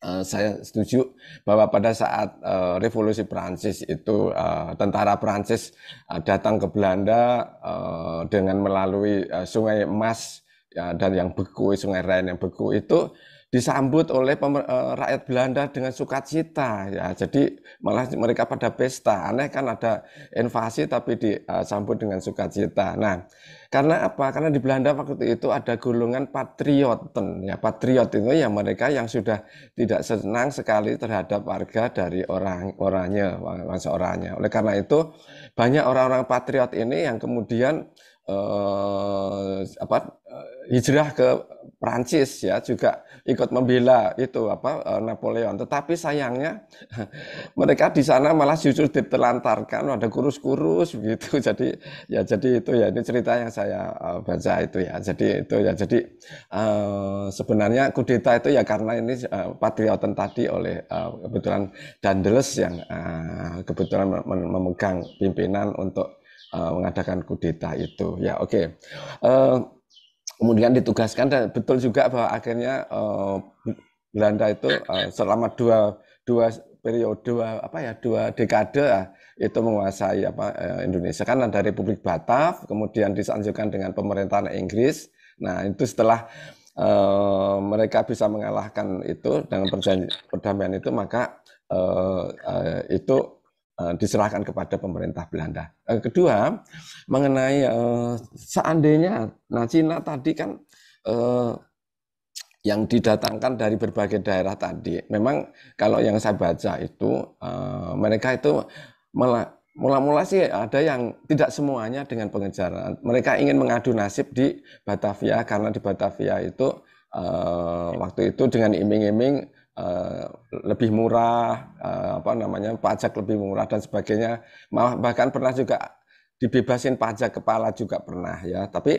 uh, saya setuju bahwa pada saat uh, revolusi Prancis itu uh, tentara Prancis uh, datang ke Belanda uh, dengan melalui uh, Sungai Emas ya, dan yang beku Sungai Rhine yang beku itu disambut oleh pemer, uh, rakyat Belanda dengan sukacita ya jadi malah mereka pada pesta aneh kan ada invasi tapi disambut eh, dengan sukacita nah karena apa karena di Belanda waktu itu ada golongan patrioten ya patriot itu ya mereka yang sudah tidak senang sekali terhadap warga dari orang orangnya bangsa orangnya oleh karena itu banyak orang-orang patriot ini yang kemudian eh, apa eh, hijrah ke Prancis ya juga ikut membela itu apa eh, Napoleon. Tetapi sayangnya <laughs> mereka di sana malah justru ditelantarkan ada kurus-kurus begitu. <laughs> Jadi ya jadi itu ya ini cerita yang saya eh, baca itu ya. Jadi itu ya jadi uh, sebenarnya kudeta itu ya karena ini uh, patrioten tadi oleh uh, kebetulan Dandeles yang uh, kebetulan memegang pimpinan untuk Eh, mengadakan kudeta itu. Ya oke. Okay. Uh, eh, kemudian ditugaskan dan betul juga bahwa akhirnya uh, Belanda itu uh, selama dua dua periode dua apa ya dua dekade uh, itu menguasai apa uh, Indonesia kan ada Republik Batav kemudian disanjukkan dengan pemerintahan Inggris. Nah itu setelah uh, mereka bisa mengalahkan itu dengan perjanjian perdamaian itu maka uh, uh, itu Eh, diserahkan kepada pemerintah Belanda. Eh, kedua, mengenai eh, seandainya nah Cina tadi kan yang didatangkan dari berbagai daerah tadi, memang kalau yang saya baca itu mereka itu mula-mula sih ada yang tidak semuanya dengan pengejaran. Mereka ingin mengadu nasib di Batavia karena di Batavia itu waktu itu dengan iming-iming Eh, lebih murah, eh, apa namanya pajak lebih murah dan sebagainya. bahkan pernah juga dibebasin pajak kepala juga pernah ya. Tapi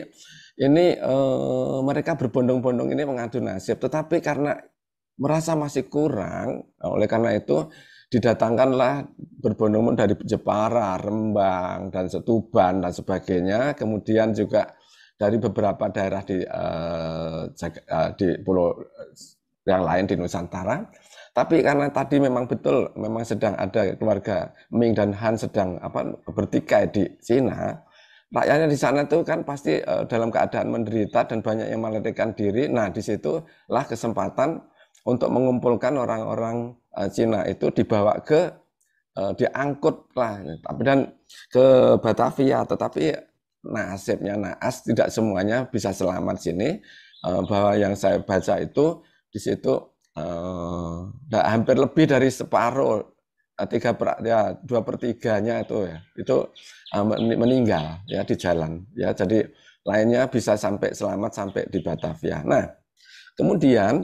ini uh, mereka berbondong-bondong ini mengadu nasib. Tetapi karena merasa masih kurang, nah, oleh karena itu didatangkanlah berbondong-bondong dari Jepara, Rembang, dan Setuban dan sebagainya. Kemudian juga dari beberapa daerah di, eh, di Pulau yang lain di Nusantara. Tapi karena tadi memang betul, memang sedang ada keluarga Ming dan Han sedang apa bertikai di Cina, rakyatnya di sana tuh kan pasti eh, dalam keadaan menderita dan banyak yang melarikan diri. Nah, di situ lah kesempatan untuk mengumpulkan orang-orang uh, Cina itu dibawa ke uh, eh, diangkut lah, tapi dan ke Batavia. Tetapi nasibnya naas tidak semuanya bisa selamat sini. bahwa yang saya baca itu di situ eh, nah, hampir lebih dari separuh eh, tiga per, ya dua pertiganya itu ya itu eh, meninggal ya di jalan ya jadi lainnya bisa sampai selamat sampai di Batavia. Nah kemudian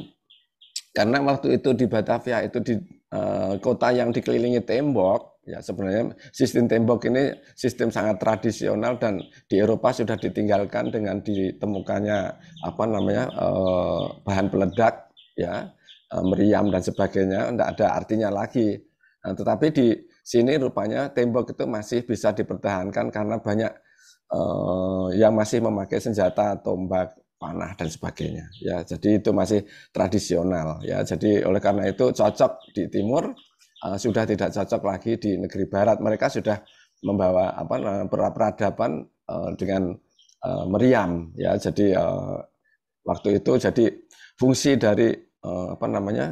karena waktu itu di Batavia itu di eh, kota yang dikelilingi tembok Ya, sebenarnya sistem tembok ini sistem sangat tradisional dan di Eropa sudah ditinggalkan dengan ditemukannya apa namanya eh, bahan peledak ya eh, meriam dan sebagainya tidak ada artinya lagi nah, tetapi di sini rupanya tembok itu masih bisa dipertahankan karena banyak eh, yang masih memakai senjata tombak panah dan sebagainya ya jadi itu masih tradisional ya jadi oleh karena itu cocok di timur eh, sudah tidak cocok lagi di negeri barat mereka sudah membawa apa peradaban eh, dengan eh, meriam ya jadi eh, waktu itu jadi fungsi dari uh, apa namanya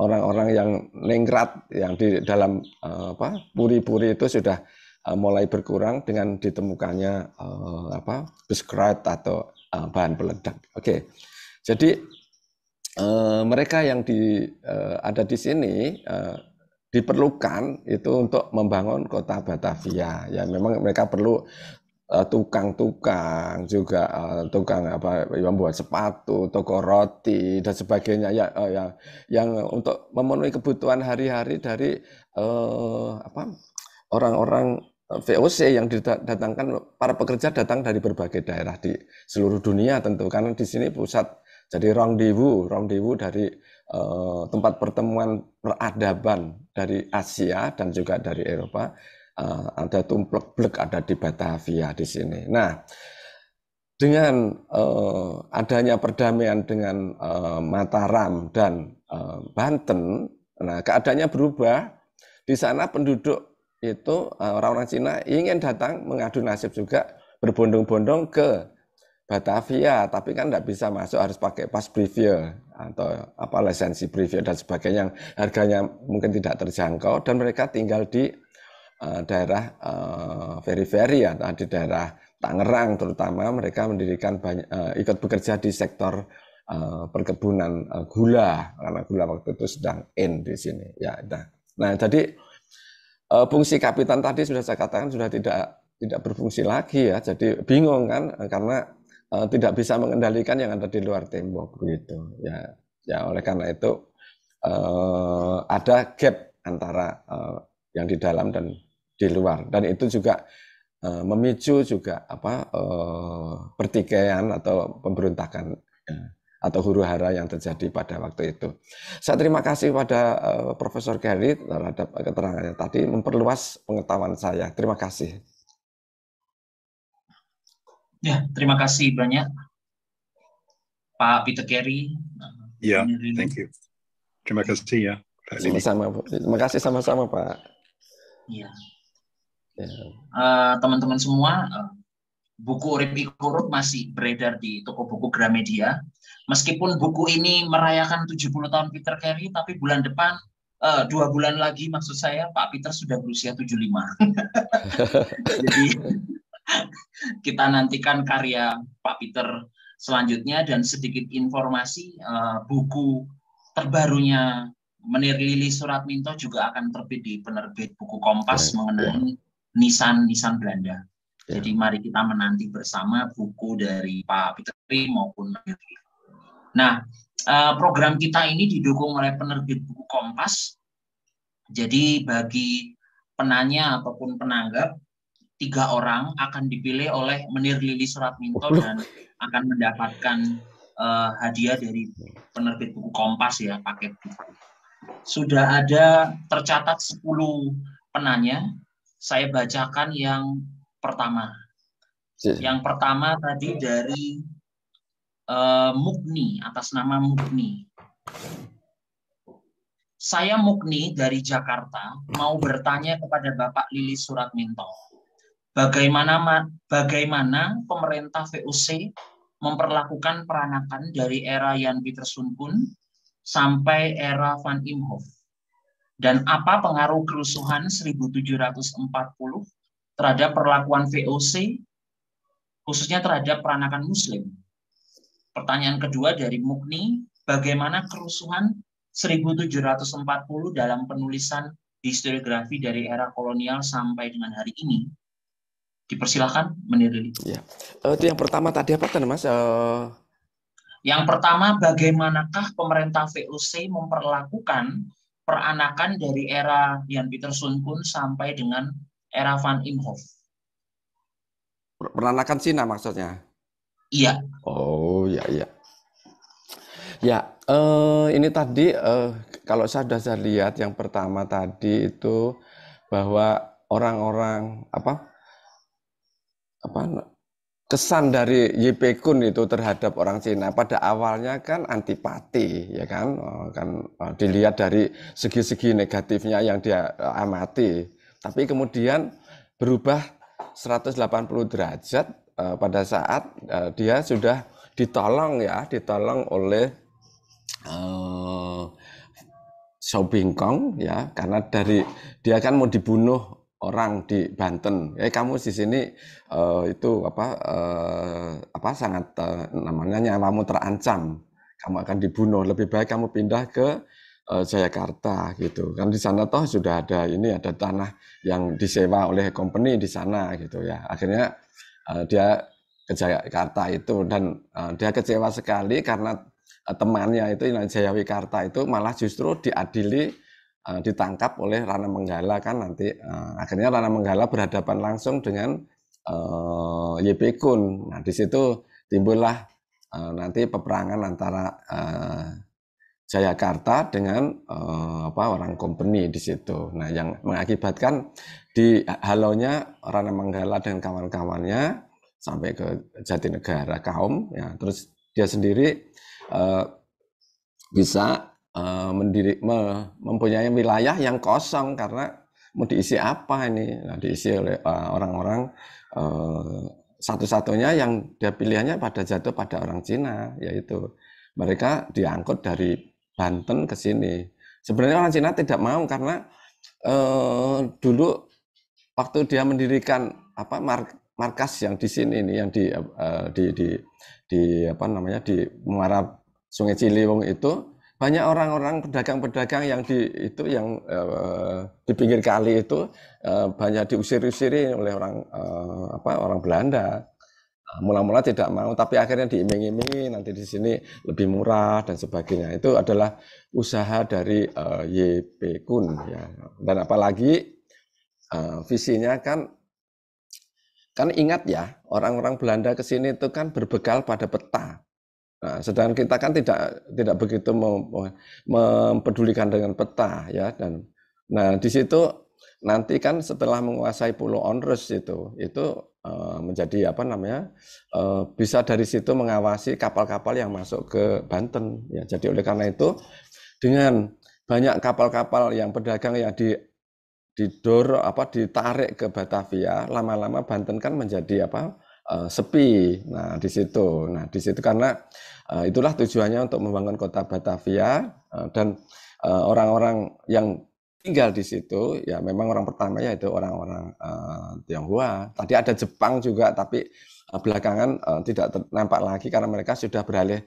orang-orang yang ningrat yang di dalam uh, apa puri-puri itu sudah uh, mulai berkurang dengan ditemukannya uh, apa beskrat atau uh, bahan peledak. Oke, okay. jadi uh, mereka yang di uh, ada di sini uh, diperlukan itu untuk membangun kota Batavia. Ya memang mereka perlu Eh, tukang-tukang juga eh, tukang apa yang membuat sepatu, toko roti dan sebagainya ya eh, yang yang untuk memenuhi kebutuhan hari-hari dari eh, apa orang-orang VOC yang didatangkan para pekerja datang dari berbagai daerah di seluruh dunia tentu karena di sini pusat jadi rendezvous rendezvous dari eh, tempat pertemuan peradaban dari Asia dan juga dari Eropa uh, ada tumplek-blek ada di Batavia di sini. Nah, dengan uh, adanya perdamaian dengan uh, Mataram dan uh, Banten, nah keadaannya berubah. Di sana penduduk itu orang-orang Cina ingin datang mengadu nasib juga berbondong-bondong ke Batavia, tapi kan tidak bisa masuk harus pakai pas preview atau apa lisensi preview dan sebagainya yang harganya mungkin tidak terjangkau dan mereka tinggal di Eh, daerah very eh, uh, ya di daerah Tangerang terutama mereka mendirikan banyak eh, ikut bekerja di sektor perkebunan gula karena gula waktu itu sedang in di sini ya nah nah jadi fungsi kapitan tadi sudah saya katakan sudah tidak tidak berfungsi lagi ya jadi bingung kan karena tidak bisa mengendalikan yang ada di luar tembok begitu ya ya oleh karena itu ada gap antara yang di dalam dan di luar dan itu juga uh, memicu juga apa uh, pertikaian atau pemberontakan ya, atau huru hara yang terjadi pada waktu itu. Saya terima kasih pada uh, Profesor Gary terhadap keterangannya tadi memperluas pengetahuan saya. Terima kasih. Ya, terima kasih banyak Pak Peter Gary. Ya, thank you. Terima kasih ya. Terima kasih sama-sama Pak. Iya. Eh, teman-teman uh, semua, eh, buku Ripi Ikurup masih beredar di toko buku Gramedia. Meskipun buku ini merayakan 70 tahun Peter Carey, tapi bulan depan, uh, dua bulan lagi maksud saya, Pak Peter sudah berusia 75. <laughs> Jadi <laughs> kita nantikan karya Pak Peter selanjutnya dan sedikit informasi uh, buku terbarunya Menir Lili Surat juga akan terbit di penerbit buku Kompas mengenai ya nisan nisan Belanda. Ya. Jadi mari kita menanti bersama buku dari Pak Fitri maupun Fitri. Nah, eh, program kita ini didukung oleh penerbit buku Kompas. Jadi bagi penanya ataupun penanggap tiga orang akan dipilih oleh Menir Lili Suratminto dan akan mendapatkan uh, hadiah dari penerbit buku Kompas ya paket buku. Sudah ada tercatat 10 penanya saya bacakan yang pertama. Iya. Yang pertama tadi dari uh, Mukni atas nama Mukni. Saya Mukni dari Jakarta mau bertanya kepada Bapak Lili Suratminto. Bagaimana bagaimana pemerintah VOC memperlakukan peranakan dari era Jan Peterson pun sampai era Van Imhoff? dan apa pengaruh kerusuhan 1740 terhadap perlakuan VOC khususnya terhadap peranakan muslim. Pertanyaan kedua dari Mukni, bagaimana kerusuhan 1740 dalam penulisan historiografi dari era kolonial sampai dengan hari ini? Dipersilahkan itu. Ya. Eh, itu yang pertama tadi apa kan Mas? Uh... Yang pertama, bagaimanakah pemerintah VOC memperlakukan peranakan dari era Jan Peter Sunkun sampai dengan era Van Imhoff. Peranakan Cina maksudnya? Iya. Oh, ya ya. Ya, eh, ini tadi eh, kalau saya sudah lihat yang pertama tadi itu bahwa orang-orang apa apa kesan dari YP Kun itu terhadap orang Cina pada awalnya kan antipati ya kan oh, kan oh, dilihat dari segi-segi negatifnya yang dia eh, amati tapi kemudian berubah 180 derajat eh, pada saat eh, dia sudah ditolong ya ditolong oleh uh, Xiao Bingkong ya karena dari dia kan mau dibunuh orang di Banten, eh kamu di sini uh, itu apa uh, apa sangat uh, namanya nyawamu terancam, kamu akan dibunuh. Lebih baik kamu pindah ke uh, Jayakarta gitu. Kan di sana toh sudah ada ini ada tanah yang disewa oleh company di sana gitu ya. Akhirnya uh, dia ke Jayakarta itu dan uh, dia kecewa sekali karena uh, temannya itu Jayawikarta itu malah justru diadili Eh, ditangkap oleh Rana Menggala kan nanti uh, akhirnya Rana Menggala berhadapan langsung dengan uh, eh, YP Kun. Nah, di situ timbullah uh, nanti peperangan antara uh, Jayakarta dengan uh, apa orang company di situ. Nah, yang mengakibatkan di halonya Rana Menggala dan kawan-kawannya sampai ke Jatinegara kaum ya terus dia sendiri uh, bisa Eh, mendiri mempunyai wilayah yang kosong karena mau diisi apa ini? Nah, diisi oleh eh, orang-orang eh, satu-satunya yang dia pilihannya pada jatuh pada orang Cina, yaitu mereka diangkut dari Banten ke sini. Sebenarnya orang Cina tidak mau karena eh, dulu waktu dia mendirikan apa markas yang di sini ini yang di di, di di apa namanya di muara Sungai Ciliwung itu banyak orang-orang pedagang-pedagang yang di itu yang uh, di pinggir kali itu uh, banyak diusir-usiri oleh orang uh, apa orang Belanda. Mula-mula tidak mau, tapi akhirnya diiming-imingi nanti di sini lebih murah dan sebagainya. Itu adalah usaha dari uh, YP Kun ya. Dan apalagi uh, visinya kan kan ingat ya orang-orang Belanda ke sini itu kan berbekal pada peta Nah, sedangkan kita kan tidak tidak begitu mem, mempedulikan dengan peta ya dan nah di situ nanti kan setelah menguasai Pulau Onrus itu itu uh, menjadi apa namanya uh, bisa dari situ mengawasi kapal-kapal yang masuk ke Banten ya jadi oleh karena itu dengan banyak kapal-kapal yang pedagang yang di didor apa ditarik ke Batavia lama-lama Banten kan menjadi apa uh, sepi. Nah, di situ. Nah, di situ karena uh, itulah tujuannya untuk membangun kota Batavia uh, dan orang-orang uh, yang tinggal di situ ya memang orang pertama yaitu orang-orang uh, Tionghoa. Tadi ada Jepang juga tapi uh, belakangan uh, tidak nampak lagi karena mereka sudah beralih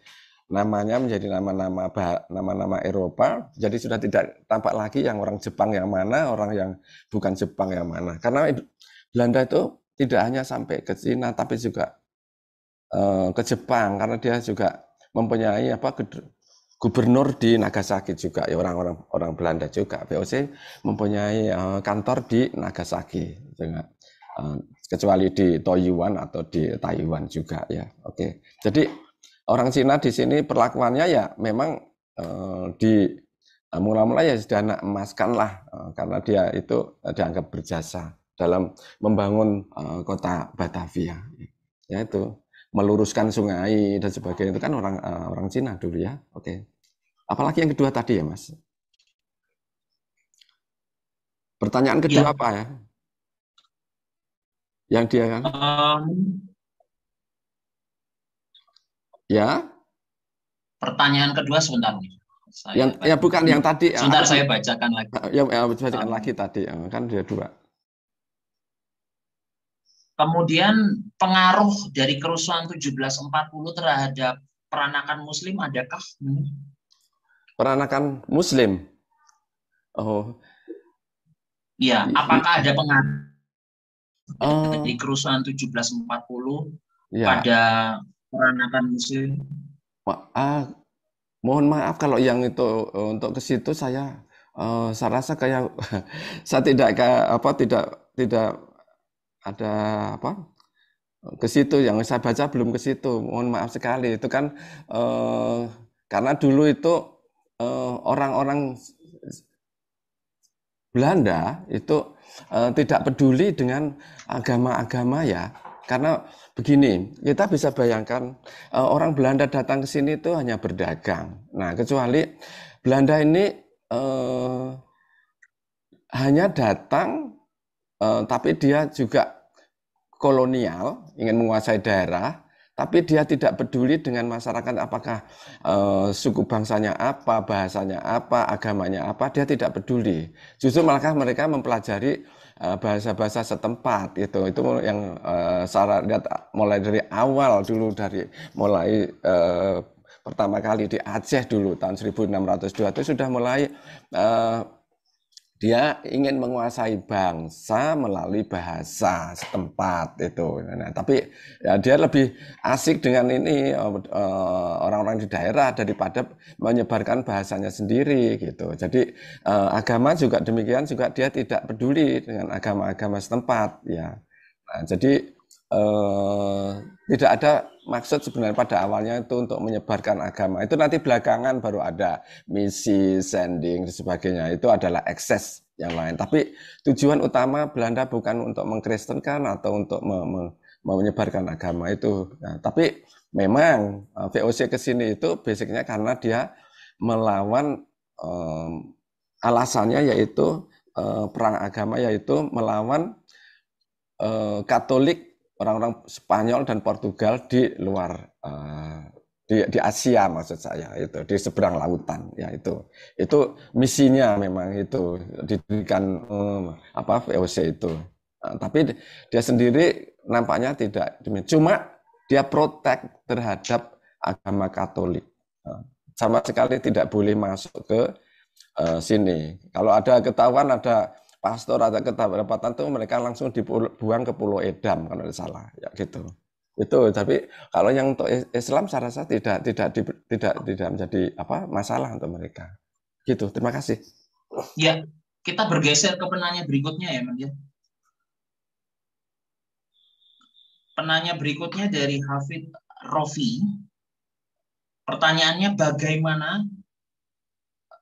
namanya menjadi nama-nama nama-nama Eropa. Jadi sudah tidak tampak lagi yang orang Jepang yang mana, orang yang bukan Jepang yang mana. Karena Belanda itu tidak hanya sampai ke Cina tapi juga uh, ke Jepang karena dia juga mempunyai apa gubernur di Nagasaki juga ya orang-orang orang Belanda juga VOC mempunyai uh, kantor di Nagasaki dengan uh, kecuali di Taiwan atau di Taiwan juga ya oke okay. jadi orang Cina di sini perlakuannya ya memang di mula-mula ya sudah emaskan lah karena dia itu dianggap berjasa dalam membangun uh, kota Batavia. Yaitu meluruskan sungai dan sebagainya itu kan orang uh, orang Cina dulu ya. Oke. Okay. Apalagi yang kedua tadi ya, Mas? Pertanyaan kedua ya. apa ya? Yang dia kan? Um, ya. Pertanyaan kedua sebentar. Saya yang ya bukan yang tadi. Sebentar ah. saya bacakan lagi. Ah, yang ya bacakan um, lagi tadi ah, kan dia dua. Kemudian pengaruh dari kerusuhan 1740 terhadap peranakan muslim adakah? Hmm. Peranakan muslim? Oh. Ya, apakah ada pengaruh oh. dari kerusuhan 1740 ya. pada peranakan muslim? Ma ah, mohon maaf kalau yang itu eh, untuk ke situ saya uh, saya rasa kayak <laughs> saya tidak apa tidak tidak ada apa eh, ke situ yang saya baca belum ke situ mohon maaf sekali itu kan eh, karena dulu itu orang eh, orang-orang Belanda itu eh, tidak peduli dengan agama-agama ya karena begini kita bisa bayangkan eh, orang Belanda datang ke sini itu hanya berdagang nah kecuali Belanda ini eh, hanya datang Eh, tapi dia juga kolonial, ingin menguasai daerah, tapi dia tidak peduli dengan masyarakat apakah uh, suku bangsanya apa, bahasanya apa, agamanya apa, dia tidak peduli. Justru malah mereka mempelajari eh, bahasa-bahasa setempat itu. itu yang uh, saya lihat mulai dari awal dulu dari mulai uh, pertama kali di Aceh dulu tahun 1602 itu sudah mulai uh, dia ingin menguasai bangsa melalui bahasa setempat itu. Nah, tapi ya, dia lebih asik dengan ini eh, eh, orang-orang di daerah daripada menyebarkan bahasanya sendiri gitu. Jadi eh, agama juga demikian juga dia tidak peduli dengan agama-agama setempat ya. Nah, jadi Eh, tidak ada maksud sebenarnya pada awalnya itu untuk menyebarkan agama. Itu nanti belakangan baru ada misi, sending, dan sebagainya. Itu adalah ekses yang lain. Tapi tujuan utama Belanda bukan untuk mengkristenkan atau untuk me me menyebarkan agama itu. Nah, tapi memang eh, VOC ke sini itu basicnya karena dia melawan um, alasannya yaitu uh, perang agama yaitu melawan Katolik orang-orang Spanyol dan Portugal di luar uh, di, di Asia maksud saya itu di seberang lautan ya itu itu misinya memang itu didirikan um, apa VOC itu uh, tapi dia sendiri nampaknya tidak cuma dia protek terhadap agama Katolik uh, sama sekali tidak boleh masuk ke uh, sini kalau ada ketahuan ada pastor atau kedapatan itu mereka langsung dibuang ke Pulau Edam kalau tidak salah ya gitu itu tapi kalau yang untuk Islam saya rasa tidak tidak di, tidak tidak menjadi apa masalah untuk mereka gitu terima kasih ya kita bergeser ke penanya berikutnya ya Mas ya. penanya berikutnya dari Hafid Rofi pertanyaannya bagaimana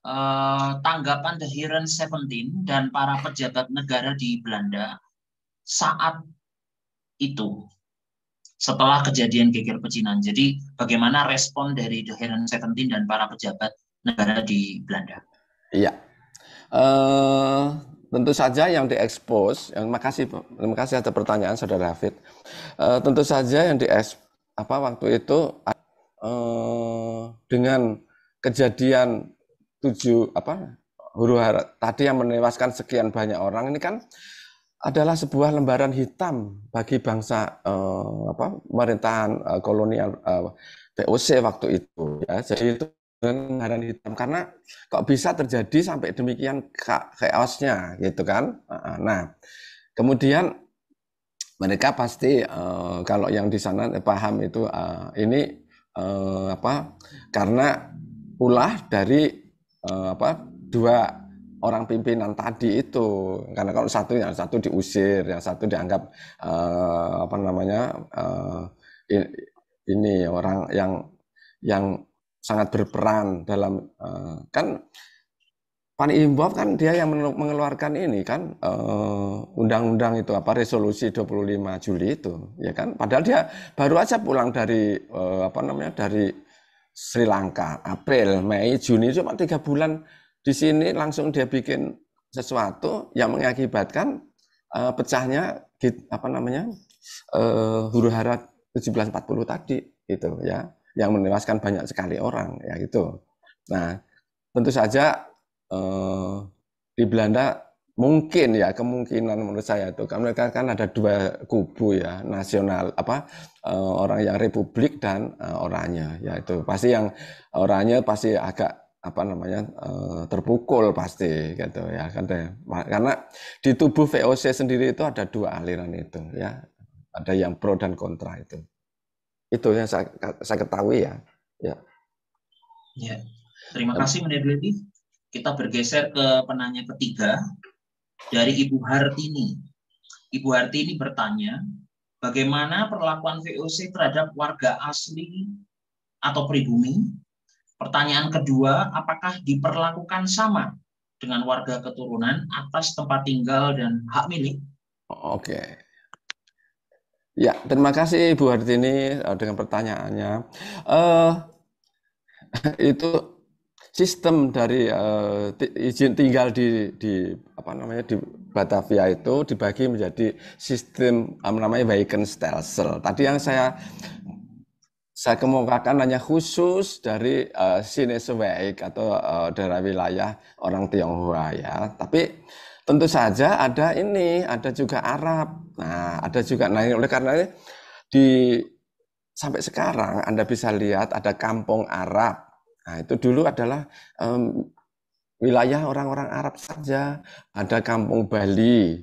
Eh, tanggapan The Heron 17 dan para pejabat negara di Belanda saat itu setelah kejadian geger pecinan. Jadi bagaimana respon dari The Heron 17 dan para pejabat negara di Belanda? Iya. Uh, tentu saja yang diekspos, yang makasih, terima kasih atas pertanyaan saudara Hafid. Uh, tentu saja yang diekspos apa waktu itu uh, dengan kejadian tujuh apa huru hara tadi yang menewaskan sekian banyak orang ini kan adalah sebuah lembaran hitam bagi bangsa eh, apa pemerintahan eh, kolonial eh, waktu itu ya jadi itu lembaran hitam karena kok bisa terjadi sampai demikian chaosnya gitu kan nah kemudian mereka pasti eh, kalau yang di sana paham itu eh, ini eh, apa karena ulah dari uh, apa dua orang pimpinan tadi itu karena kalau satu yang satu diusir yang satu dianggap uh, apa namanya uh, ini orang yang yang sangat berperan dalam uh, kan Pani Imbob kan dia yang mengeluarkan ini kan undang-undang uh, itu apa resolusi 25 Juli itu ya kan padahal dia baru aja pulang dari uh, apa namanya dari Sri Lanka, April, Mei, Juni cuma tiga bulan di sini langsung dia bikin sesuatu yang mengakibatkan uh, pecahnya apa namanya uh, huru hara 1740 tadi gitu ya yang menewaskan banyak sekali orang ya itu. Nah tentu saja uh, di Belanda mungkin ya kemungkinan menurut saya itu karena kan, kan ada dua kubu ya nasional apa eh, orang yang republik dan eh, orangnya ya itu pasti yang orangnya pasti agak apa namanya eh, terpukul pasti gitu ya karena karena di tubuh VOC sendiri itu ada dua aliran itu ya ada yang pro dan kontra itu itu yang saya, saya ketahui ya ya ya terima kasih Menedledi kita bergeser ke penanya ketiga dari Ibu Hartini. Ibu Hartini bertanya, bagaimana perlakuan VOC terhadap warga asli atau pribumi? Pertanyaan kedua, apakah diperlakukan sama dengan warga keturunan atas tempat tinggal dan hak milik? Oke. Ya, terima kasih Ibu Hartini eh, dengan pertanyaannya. Uh, <laughs> itu sistem dari uh, izin tinggal di di apa namanya di Batavia itu dibagi menjadi sistem um, namanya Stelsel. Tadi yang saya saya kemukakan hanya khusus dari uh, Sinesweik atau uh, daerah wilayah orang Tionghoa ya. Tapi tentu saja ada ini, ada juga Arab. Nah, ada juga nah oleh karena ini di sampai sekarang Anda bisa lihat ada kampung Arab Nah, itu dulu adalah um, wilayah orang-orang Arab saja. Ada kampung Bali,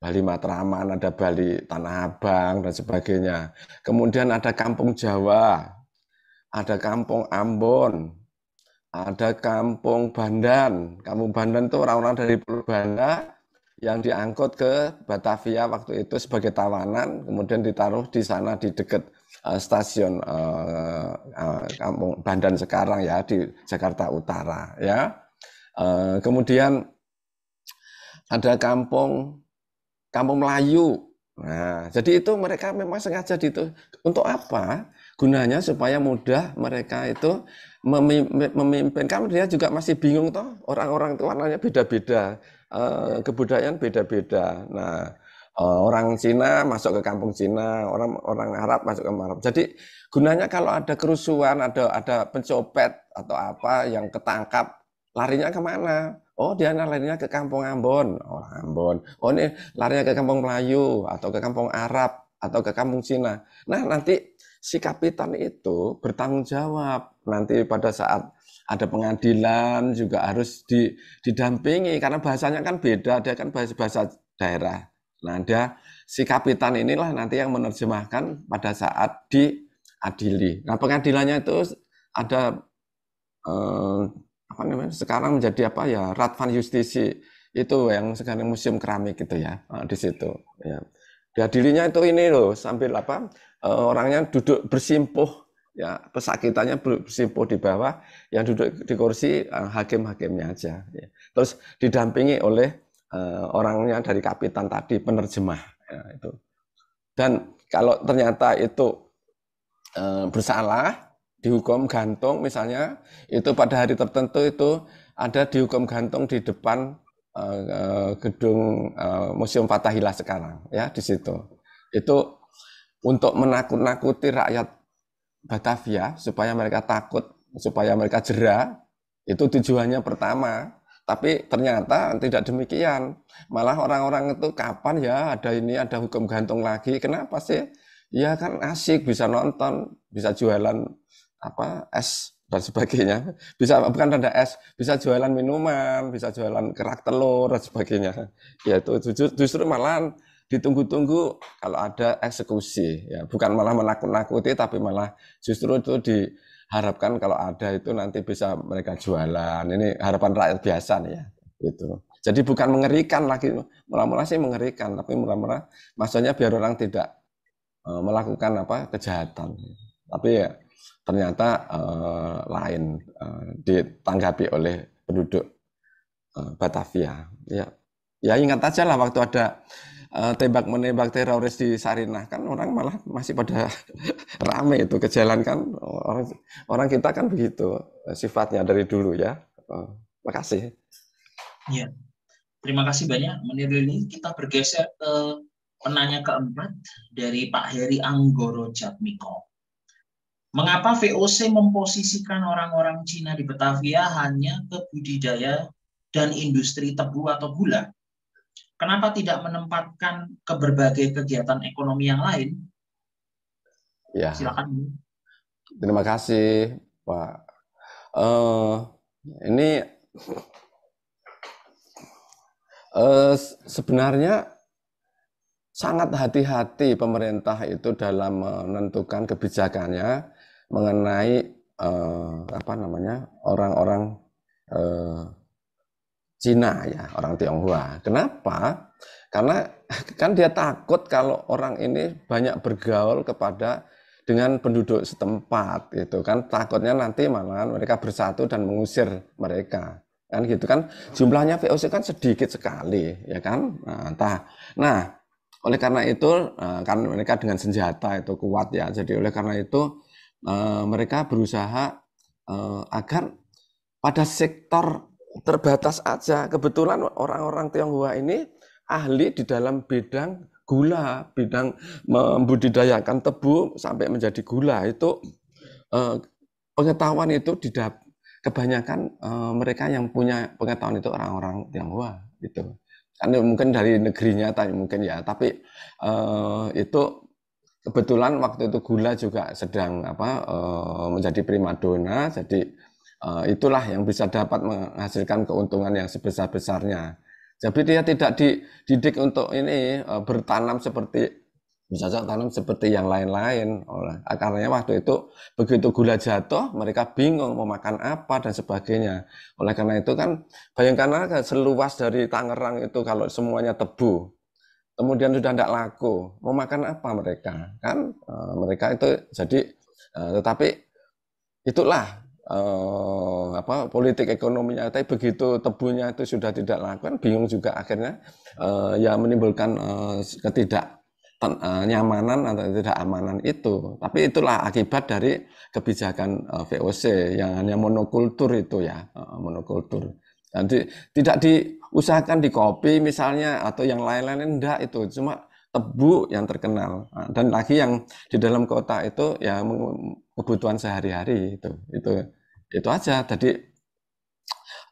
Bali Matraman, ada Bali Tanah Abang, dan sebagainya. Kemudian ada kampung Jawa, ada kampung Ambon, ada kampung Bandan. Kampung Bandan itu orang-orang dari Pulau Banda yang diangkut ke Batavia waktu itu sebagai tawanan, kemudian ditaruh di sana di dekat Eh, stasiun eh, eh, kampung Bandan sekarang ya di Jakarta Utara ya. kemudian ada kampung kampung Melayu. Nah, jadi itu mereka memang sengaja itu untuk apa? Gunanya supaya mudah mereka itu memimpin. Kan dia juga masih bingung toh orang-orang itu warnanya beda-beda, kebudayaan beda-beda. Nah, Eh, orang Cina masuk ke kampung Cina, orang orang Arab masuk ke Arab. Jadi gunanya kalau ada kerusuhan, ada ada pencopet atau apa yang ketangkap, larinya kemana? Oh dia larinya ke kampung Ambon, orang oh, Ambon. Oh ini larinya ke kampung Melayu atau ke kampung Arab atau ke kampung Cina. Nah nanti si kapitan itu bertanggung jawab nanti pada saat ada pengadilan juga harus didampingi karena bahasanya kan beda, dia kan bahasa, bahasa daerah Nah, ada si kapitan inilah nanti yang menerjemahkan pada saat diadili. Nah, pengadilannya itu ada eh, apa namanya? Sekarang menjadi apa ya? Radvan Justisi itu yang sekarang museum keramik gitu ya eh, di situ. Ya. Diadilinya itu ini loh sambil apa? Eh, orangnya duduk bersimpuh ya pesakitannya bersimpuh di bawah yang duduk di kursi eh, hakim-hakimnya aja ya. terus didampingi oleh eh, orangnya dari kapitan tadi penerjemah ya, itu dan kalau ternyata itu eh, bersalah dihukum gantung misalnya itu pada hari tertentu itu ada dihukum gantung di depan eh, eh gedung eh, museum Fatahillah sekarang ya di situ itu untuk menakut-nakuti rakyat Batavia supaya mereka takut supaya mereka jera itu tujuannya pertama tapi ternyata tidak demikian. Malah orang-orang itu kapan ya ada ini ada hukum gantung lagi. Kenapa sih? Ya kan asik bisa nonton, bisa jualan apa es dan sebagainya. Bisa bukan tanda es, bisa jualan minuman, bisa jualan kerak telur dan sebagainya. Ya itu justru, malah ditunggu-tunggu kalau ada eksekusi ya bukan malah menakut-nakuti tapi malah justru itu di Harapkan kalau ada itu nanti bisa mereka jualan. Ini harapan rakyat biasa nih ya. Gitu. Jadi bukan mengerikan lagi. Mula-mula sih mengerikan, tapi mula-mula maksudnya biar orang tidak uh, melakukan apa kejahatan. Tapi ya ternyata uh, lain uh, ditanggapi oleh penduduk uh, Batavia. Ya, ya ingat aja lah waktu ada uh, eh, tembak menembak teroris di Sarinah kan orang malah masih pada <laughs> rame itu ke jalan kan orang orang kita kan begitu eh, sifatnya dari dulu ya. Uh, eh, kasih Ya. Terima kasih banyak. menir ini kita bergeser ke penanya keempat dari Pak Heri Anggoro Jatmiko. Mengapa VOC memposisikan orang-orang Cina di Batavia hanya ke budidaya dan industri tebu atau gula? Kenapa tidak menempatkan ke berbagai kegiatan ekonomi yang lain? Ya. Silakan. Terima kasih, Pak. Uh, ini uh, sebenarnya sangat hati-hati pemerintah itu dalam menentukan kebijakannya mengenai uh, apa namanya orang-orang uh, Cina ya, orang Tionghoa. Kenapa? Karena <laughs> kan dia takut kalau orang ini banyak bergaul kepada dengan penduduk setempat gitu kan takutnya nanti malah mereka bersatu dan mengusir mereka kan gitu kan jumlahnya VOC kan sedikit sekali ya kan nah, nah oleh karena itu eh, kan mereka dengan senjata itu kuat ya jadi oleh karena itu eh, mereka berusaha eh, agar pada sektor terbatas aja. Kebetulan orang-orang Tionghoa ini ahli di dalam bidang gula, bidang membudidayakan tebu sampai menjadi gula itu eh, pengetahuan itu didap kebanyakan eh, mereka yang punya pengetahuan itu orang-orang Tionghoa gitu. Karena mungkin dari negerinya tanya mungkin ya, tapi eh, itu kebetulan waktu itu gula juga sedang apa eh, menjadi primadona, jadi Eh, itulah yang bisa dapat menghasilkan keuntungan yang sebesar-besarnya. Jadi dia tidak dididik untuk ini eh, bertanam seperti misalnya tanam seperti yang lain-lain. Oleh Akarnya waktu itu begitu gula jatuh, mereka bingung mau makan apa dan sebagainya. Oleh karena itu kan bayangkanlah seluas dari Tangerang itu kalau semuanya tebu, kemudian sudah tidak laku, mau makan apa mereka? Kan eh, mereka itu jadi tetapi itulah uh, apa politik ekonominya tapi begitu tebunya itu sudah tidak lakukan bingung juga akhirnya uh, ya menimbulkan uh, ketidak nyamanan atau tidak amanan itu tapi itulah akibat dari kebijakan uh, VOC yang hanya monokultur itu ya uh, monokultur nanti tidak diusahakan di kopi misalnya atau yang lain-lain enggak itu cuma tebu yang terkenal nah, dan lagi yang di dalam kota itu ya kebutuhan sehari-hari itu itu itu aja tadi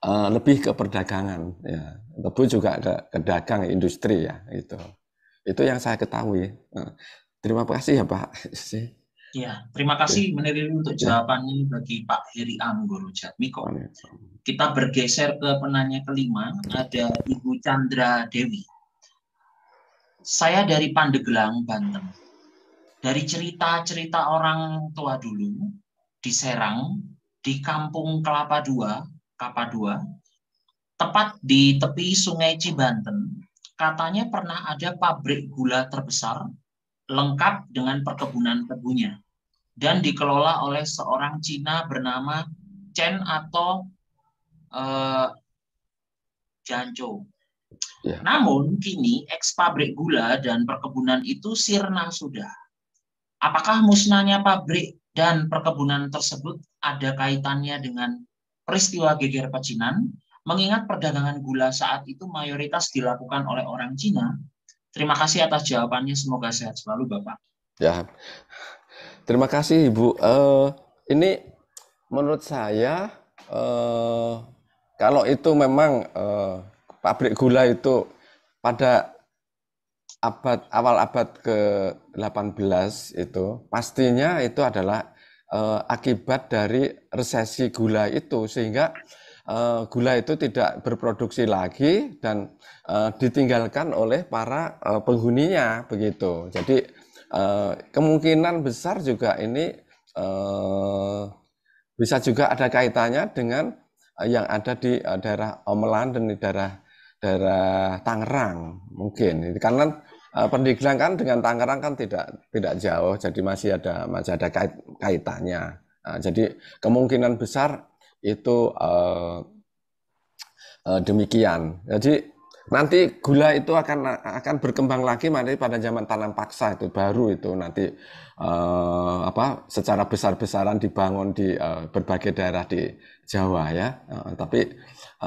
uh, eh, lebih ke perdagangan ya tebu juga ke, ke dagang industri ya itu itu yang saya ketahui eh, terima kasih ya Pak <laughs> Ya, terima kasih menerima untuk ya. jawabannya bagi Pak Heri Anggoro Jatmiko. Kita bergeser ke penanya kelima, ada Ibu Chandra Dewi. Saya dari Pandeglang, Banten dari cerita-cerita orang tua dulu di Serang, di kampung Kelapa Dua, Kelapa Dua, tepat di tepi Sungai Cibanten, katanya pernah ada pabrik gula terbesar lengkap dengan perkebunan tebunya dan dikelola oleh seorang Cina bernama Chen atau eh, Janco. Ya. Namun kini eks pabrik gula dan perkebunan itu sirna sudah Apakah musnahnya pabrik dan perkebunan tersebut ada kaitannya dengan peristiwa geger pecinan? Mengingat perdagangan gula saat itu mayoritas dilakukan oleh orang Cina. Terima kasih atas jawabannya. Semoga sehat selalu, Bapak. Ya, terima kasih, Ibu. Uh, ini menurut saya uh, kalau itu memang uh, pabrik gula itu pada abad awal abad ke-18 itu pastinya itu adalah uh, akibat dari resesi gula itu sehingga uh, gula itu tidak berproduksi lagi dan uh, ditinggalkan oleh para uh, penghuninya begitu. Jadi uh, kemungkinan besar juga ini uh, bisa juga ada kaitannya dengan yang ada di daerah Omelan dan di daerah daerah Tangerang mungkin karena Eh, pendidikan kan dengan Tangerang kan tidak tidak jauh, jadi masih ada masih ada kait, kaitannya. Eh, jadi kemungkinan besar itu uh, uh, demikian. Jadi nanti gula itu akan akan berkembang lagi nanti pada zaman tanam paksa itu baru itu nanti uh, apa secara besar-besaran dibangun di uh, berbagai daerah di Jawa ya. Uh, tapi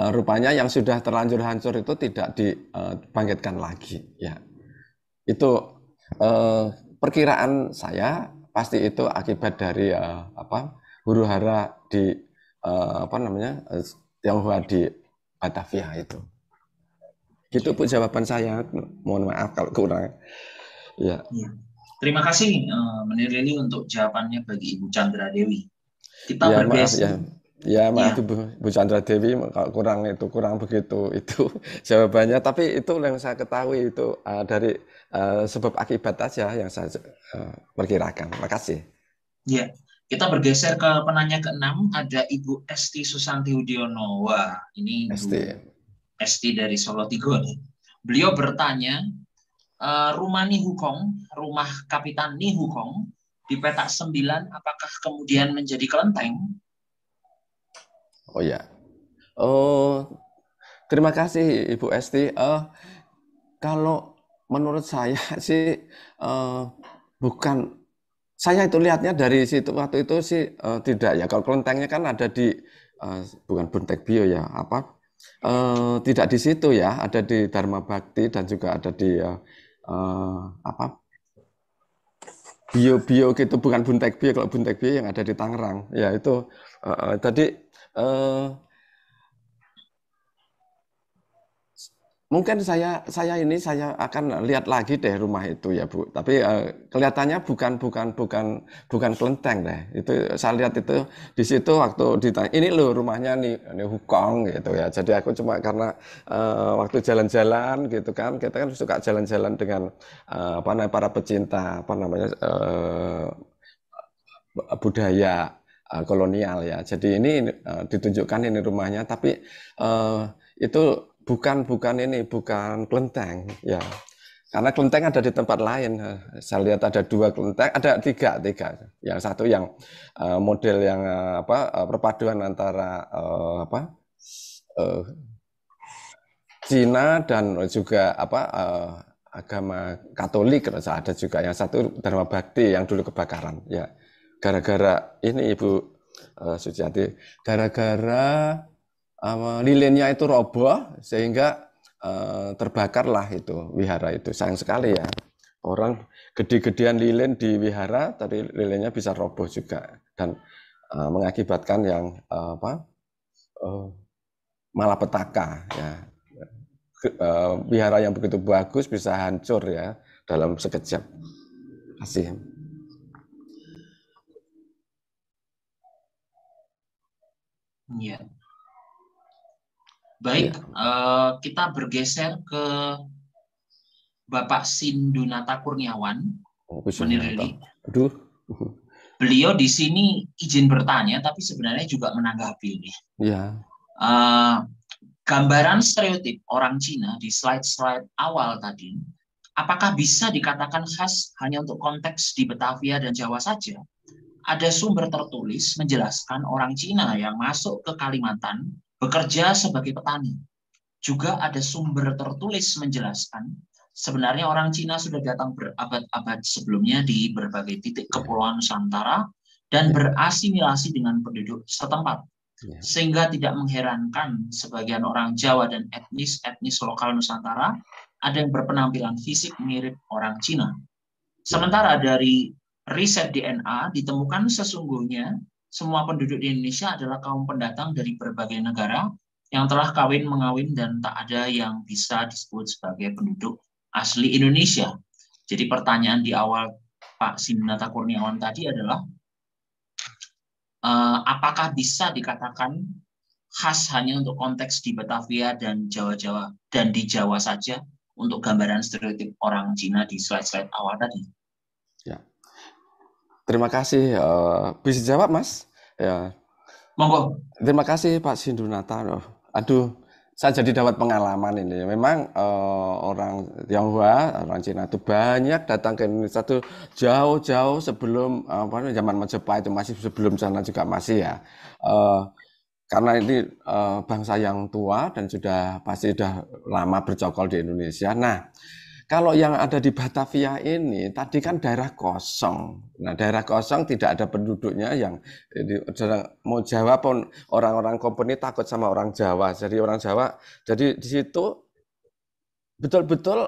uh, rupanya yang sudah terlanjur hancur itu tidak dibangkitkan lagi ya. Itu eh, perkiraan saya pasti itu akibat dari eh, apa huru hara di eh, apa namanya eh, Tionghoa di Batavia itu. Gitu pun jawaban saya. Mohon maaf kalau kurang. Ya. Iya. Terima kasih uh, eh, Menirili untuk jawabannya bagi Ibu Chandra Dewi. Kita ya, bergeser ya. ya maaf ya. Bu, Bu Chandra Dewi kalau kurang itu kurang begitu itu <laughs> jawabannya. Tapi itu yang saya ketahui itu uh, dari Eh, sebab akibat saja yang saya uh, perkirakan. kasih. Ya, kita bergeser ke penanya keenam. ada Ibu Esti Susanti Udiono. Wah, ini Esti, Esti dari Solo Tigo Beliau bertanya, uh, rumah Hukong, rumah Kapitan Hukong di petak 9 apakah kemudian menjadi kelenteng? Oh ya. Oh, terima kasih Ibu Esti. Uh, kalau menurut saya <laughs> sih uh, bukan saya itu lihatnya dari situ waktu itu sih uh, tidak ya kalau kelentengnya kan ada di uh, bukan Buntek Bio ya apa uh, tidak di situ ya ada di Dharma Bakti dan juga ada di uh, uh, apa Bio Bio gitu bukan Buntek Bio kalau Buntek Bio yang ada di Tangerang ya itu uh, uh, tadi uh, Mungkin saya saya ini saya akan lihat lagi deh rumah itu ya Bu. Tapi uh, kelihatannya bukan bukan bukan bukan kelenteng deh. Itu saya lihat itu di situ waktu ditanya ini loh rumahnya nih ini hukong gitu ya. Jadi aku cuma karena uh, waktu jalan-jalan gitu kan kita kan suka jalan-jalan dengan uh, apa namanya para pecinta apa namanya uh, budaya uh, kolonial ya. Jadi ini uh, ditunjukkan ini rumahnya tapi uh, itu bukan bukan ini bukan kelenteng ya karena kelenteng ada di tempat lain saya lihat ada dua kelenteng ada tiga tiga yang satu yang eh, model yang eh, apa eh, perpaduan antara uh, apa Cina dan juga apa agama Katolik ada juga yang satu Dharma Bakti yang dulu kebakaran ya gara-gara ini Ibu uh, Suciati gara-gara Eh, lilinnya itu roboh sehingga terbakar eh, terbakarlah itu wihara itu. Sayang sekali ya. Orang gede-gedean lilin di wihara tapi lilinnya bisa roboh juga dan eh, mengakibatkan yang apa? malapetaka ya. wihara yang begitu bagus bisa hancur ya dalam sekejap. Kasih. Iya. Baik, ya. uh, kita bergeser ke Bapak Sindunata Kurniawan. Oh, Menirili. Aduh. Beliau di sini izin bertanya, tapi sebenarnya juga menanggapi ini. Ya. Uh, gambaran stereotip orang Cina di slide-slide awal tadi, apakah bisa dikatakan khas hanya untuk konteks di Betavia dan Jawa saja? Ada sumber tertulis menjelaskan orang Cina yang masuk ke Kalimantan Bekerja sebagai petani. Juga ada sumber tertulis menjelaskan sebenarnya orang Cina sudah datang berabad-abad sebelumnya di berbagai titik kepulauan Nusantara dan berasimilasi dengan penduduk setempat. Ya. Sehingga tidak mengherankan sebagian orang Jawa dan etnis-etnis lokal Nusantara ada yang berpenampilan fisik mirip orang Cina. Sementara dari riset DNA ditemukan sesungguhnya semua penduduk di Indonesia adalah kaum pendatang dari berbagai negara yang telah kawin mengawin dan tak ada yang bisa disebut sebagai penduduk asli Indonesia. Jadi pertanyaan di awal Pak Sinata Kurniawan tadi adalah uh, apakah bisa dikatakan khas hanya untuk konteks di Batavia dan Jawa-Jawa dan di Jawa saja untuk gambaran stereotip orang Cina di slide-slide awal tadi? Ya. Terima kasih. Uh, bisa jawab, Mas? Ya. Monggo. Terima kasih Pak Sindunata. Aduh, saya jadi dapat pengalaman ini. Memang uh, orang Tionghoa, orang Cina itu banyak datang ke Indonesia itu jauh-jauh sebelum eh, apa uh, zaman Majapahit itu masih sebelum sana juga masih ya. Uh, karena ini uh, bangsa yang tua dan sudah pasti sudah lama bercokol di Indonesia. Nah, kalau yang ada di Batavia ini, tadi kan daerah kosong. Nah, daerah kosong tidak ada penduduknya yang jadi eh, mau Jawa pun orang-orang company takut sama orang Jawa. Jadi orang Jawa, jadi di situ betul-betul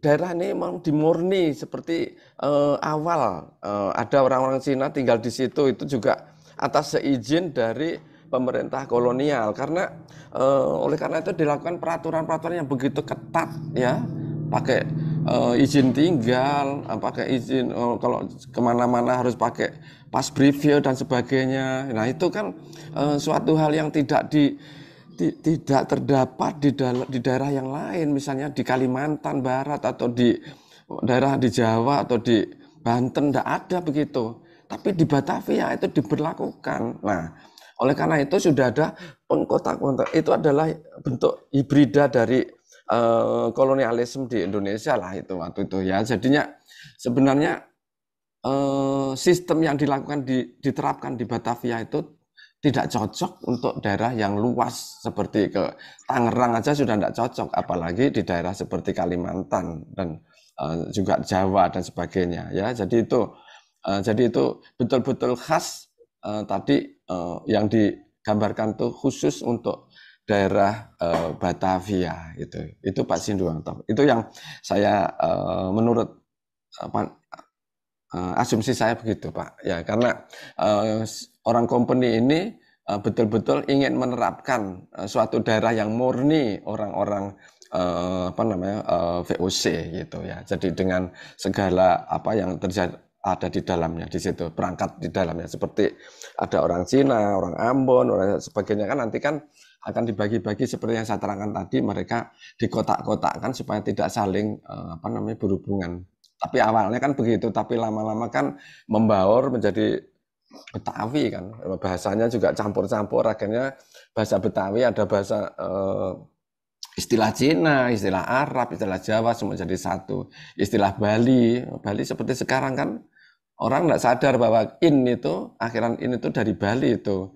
daerah ini memang dimurni seperti eh, awal eh, ada orang-orang Cina tinggal di situ itu juga atas seizin dari pemerintah kolonial karena eh, oleh karena itu dilakukan peraturan-peraturan yang begitu ketat ya pakai uh, izin tinggal, uh, pakai izin uh, kalau kemana-mana harus pakai pas preview dan sebagainya. Nah itu kan uh, suatu hal yang tidak di, tidak terdapat di, di daerah yang lain, misalnya di Kalimantan Barat atau di daerah di Jawa atau di Banten tidak ada begitu. Tapi di Batavia itu diberlakukan. Nah, oleh karena itu sudah ada pengkotak kontak itu adalah bentuk hibrida dari Eh, kolonialisme di Indonesia lah itu waktu itu ya. Jadinya sebenarnya eh, sistem yang dilakukan di, diterapkan di Batavia itu tidak cocok untuk daerah yang luas seperti ke Tangerang aja sudah tidak cocok, apalagi di daerah seperti Kalimantan dan uh, juga Jawa dan sebagainya ya. Jadi itu uh, jadi itu betul-betul khas uh, tadi uh, yang digambarkan tuh khusus untuk daerah uh, Batavia itu itu Pak Sindoanto, itu yang saya uh, menurut apa eh, uh, asumsi saya begitu Pak ya karena uh, orang company ini betul-betul ingin menerapkan uh, suatu daerah yang murni orang-orang uh, apa namanya uh, VOC gitu ya jadi dengan segala apa yang terjadi ada di dalamnya di situ berangkat di dalamnya seperti ada orang Cina, orang Ambon, orang sebagainya kan nanti kan akan dibagi-bagi seperti yang saya terangkan tadi mereka di kotak-kotak kan supaya tidak saling eh, apa namanya berhubungan. Tapi awalnya kan begitu, tapi lama-lama kan membaur menjadi Betawi kan bahasanya juga campur-campur akhirnya bahasa Betawi ada bahasa eh, istilah Cina, istilah Arab, istilah Jawa semua jadi satu. Istilah Bali, Bali seperti sekarang kan Orang nggak sadar bahwa in itu, akhiran in itu dari Bali itu.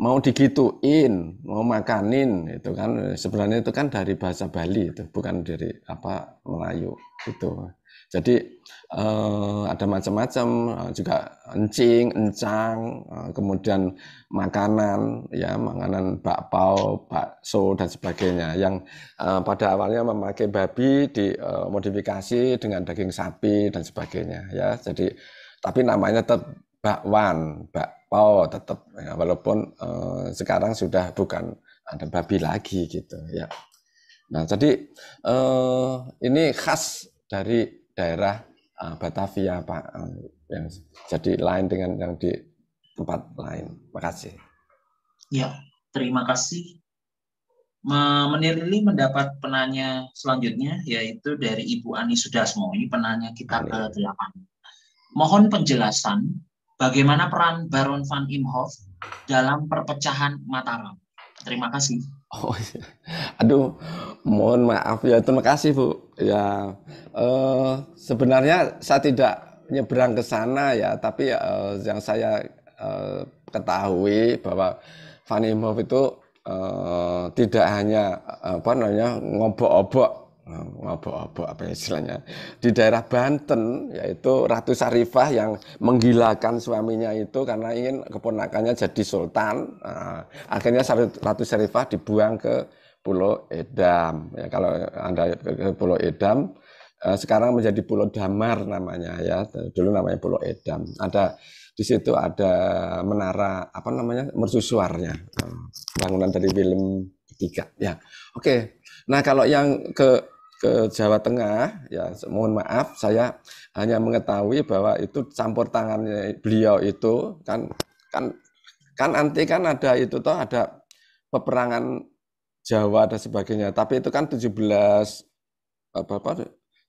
Mau digituin, mau makanin, itu kan sebenarnya itu kan dari bahasa Bali itu, bukan dari apa Melayu itu. Jadi eh, ada macam-macam eh, juga encing, encang, eh, kemudian makanan, ya makanan bakpao, bakso dan sebagainya yang eh, pada awalnya memakai babi dimodifikasi eh, dengan daging sapi dan sebagainya. Ya, jadi tapi namanya tetap bakwan, bakpao tetap ya, walaupun eh, sekarang sudah bukan ada babi lagi gitu ya. Nah jadi eh, ini khas dari daerah eh, Batavia Pak, eh, yang jadi lain dengan yang di tempat lain. Terima kasih. Ya terima kasih. Menirli mendapat penanya selanjutnya yaitu dari Ibu Ani Sudasmo. Ini penanya kita iya. ke-8. Mohon penjelasan bagaimana peran Baron van Imhoff dalam perpecahan Mataram. Terima kasih. Oh, ya. aduh, mohon maaf ya. Terima kasih Bu. Ya, eh, sebenarnya saya tidak nyebrang ke sana ya, tapi eh, yang saya eh, ketahui bahwa Van Imhoff itu eh, tidak hanya apa namanya ngobok-obok apa-apa apa istilahnya di daerah Banten yaitu Ratu Sarifah yang menggilakan suaminya itu karena ingin keponakannya jadi sultan nah, akhirnya Ratu Sarifah dibuang ke Pulau Edam ya kalau anda ke Pulau Edam eh, sekarang menjadi Pulau Damar namanya ya dulu namanya Pulau Edam ada di situ ada menara apa namanya mercusuarnya ah, bangunan dari film ketiga ya oke okay Nah, kalau yang ke ke Jawa Tengah, ya mohon maaf, saya hanya mengetahui bahwa itu campur tangannya beliau itu kan kan kan anti kan ada itu toh ada peperangan Jawa dan sebagainya. Tapi itu kan 17 apa apa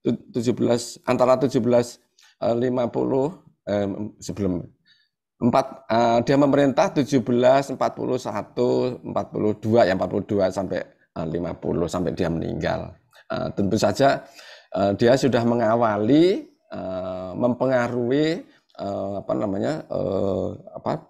17 antara 17 50 eh, eh sebelum 4 eh, dia memerintah 17 41 42 ya 42 sampai 50 eh, sampai dia meninggal. Eh, tentu saja eh, dia sudah mengawali mempengaruhi apa namanya apa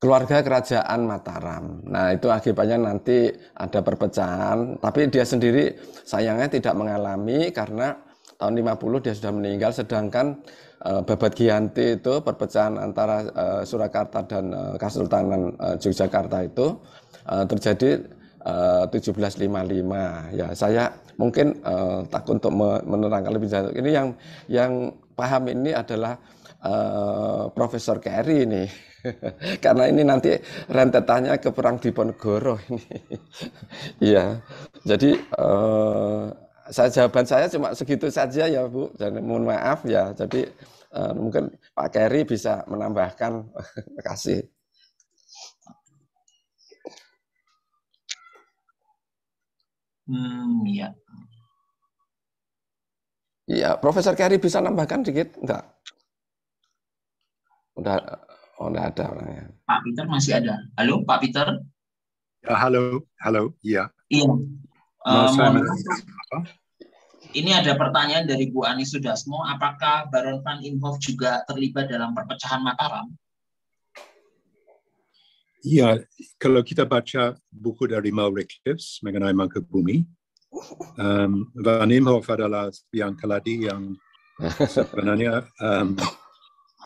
keluarga kerajaan Mataram. Nah, itu akibatnya nanti ada perpecahan, tapi dia sendiri sayangnya tidak mengalami karena tahun 50 dia sudah meninggal sedangkan uh, Babat Giyanti itu perpecahan antara Surakarta dan uh, Kesultanan Yogyakarta itu Eh, terjadi eh, uh, 1755 ya saya mungkin uh, takut untuk menerangkan lebih jauh ini yang yang paham ini adalah uh, Profesor Kerry ini <laughs> karena ini nanti rentetannya ke perang Diponegoro ini <laughs> ya jadi uh, saya jawaban saya cuma segitu saja ya Bu dan mohon maaf ya jadi uh, mungkin Pak Kerry bisa menambahkan. <laughs> Terima kasih. Hmm, iya. Iya, Profesor Kari bisa nambahkan dikit? Enggak. Udah oh, enggak ada orangnya. Pak Peter masih ada. Halo, Pak Peter? Ya, halo, halo. Iya. Iya. Uh, mohon ini ada pertanyaan dari Bu Anis Sudasmo, apakah Baron Van Inhofe juga terlibat dalam perpecahan Mataram? Ya kalau kita baca buku dari Mal Rickliffs mengenai Mangka bumi, um, Van Imhoff adalah yang keladi yang <laughs> sebenarnya um,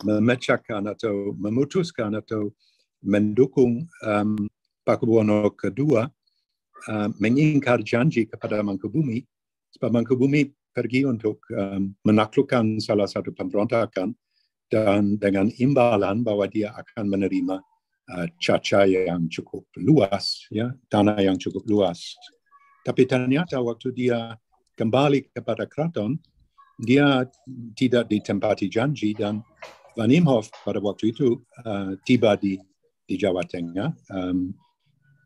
memecahkan atau memutuskan atau mendukung um, Pakubuwono kedua uh, um, mengingkar janji kepada Bumi sebab bumi pergi untuk um, menaklukkan salah satu pemberontakan dan dengan imbalan bahwa dia akan menerima Ah, caca yang cukup luas, ya, tanah yang cukup luas. Tapi ternyata waktu dia kembali kepada keraton, dia tidak ditempati janji dan Van Imhoff pada waktu itu uh, tiba di di Jawa Tengah um,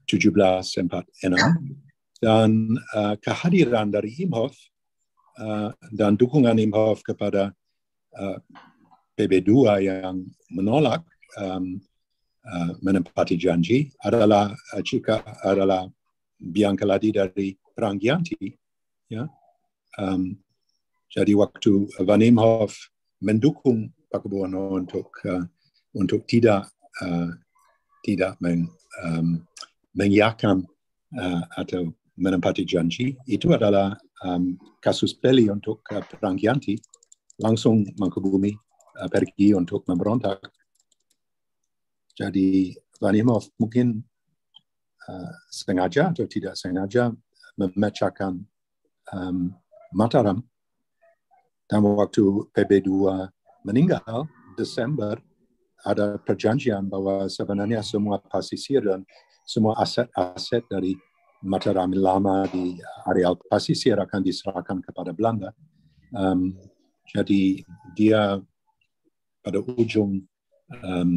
1746 dan uh, kehadiran dari Imhoff uh, dan dukungan Imhoff kepada uh, PB2 yang menolak um, Eh, menempati janji adalah jika eh, adalah Bianca Ladi dari Rangianti. ya um, jadi waktu Imhoff mendukung Pak Gubernur untuk uh, untuk tidak uh, tidak meng, um, mengiakan uh, atau menempati janji itu adalah um, kasus peli untuk uh, Rangianti langsung Mangkubumi uh, pergi untuk memberontak jadi Vanimov mungkin uh, sengaja atau tidak sengaja memecahkan um, Mataram dan waktu PB2 meninggal Desember ada perjanjian bahwa sebenarnya semua Pasisir dan semua aset-aset dari Mataram lama di areal Pasisir akan diserahkan kepada Belanda. Um, jadi dia pada ujung um,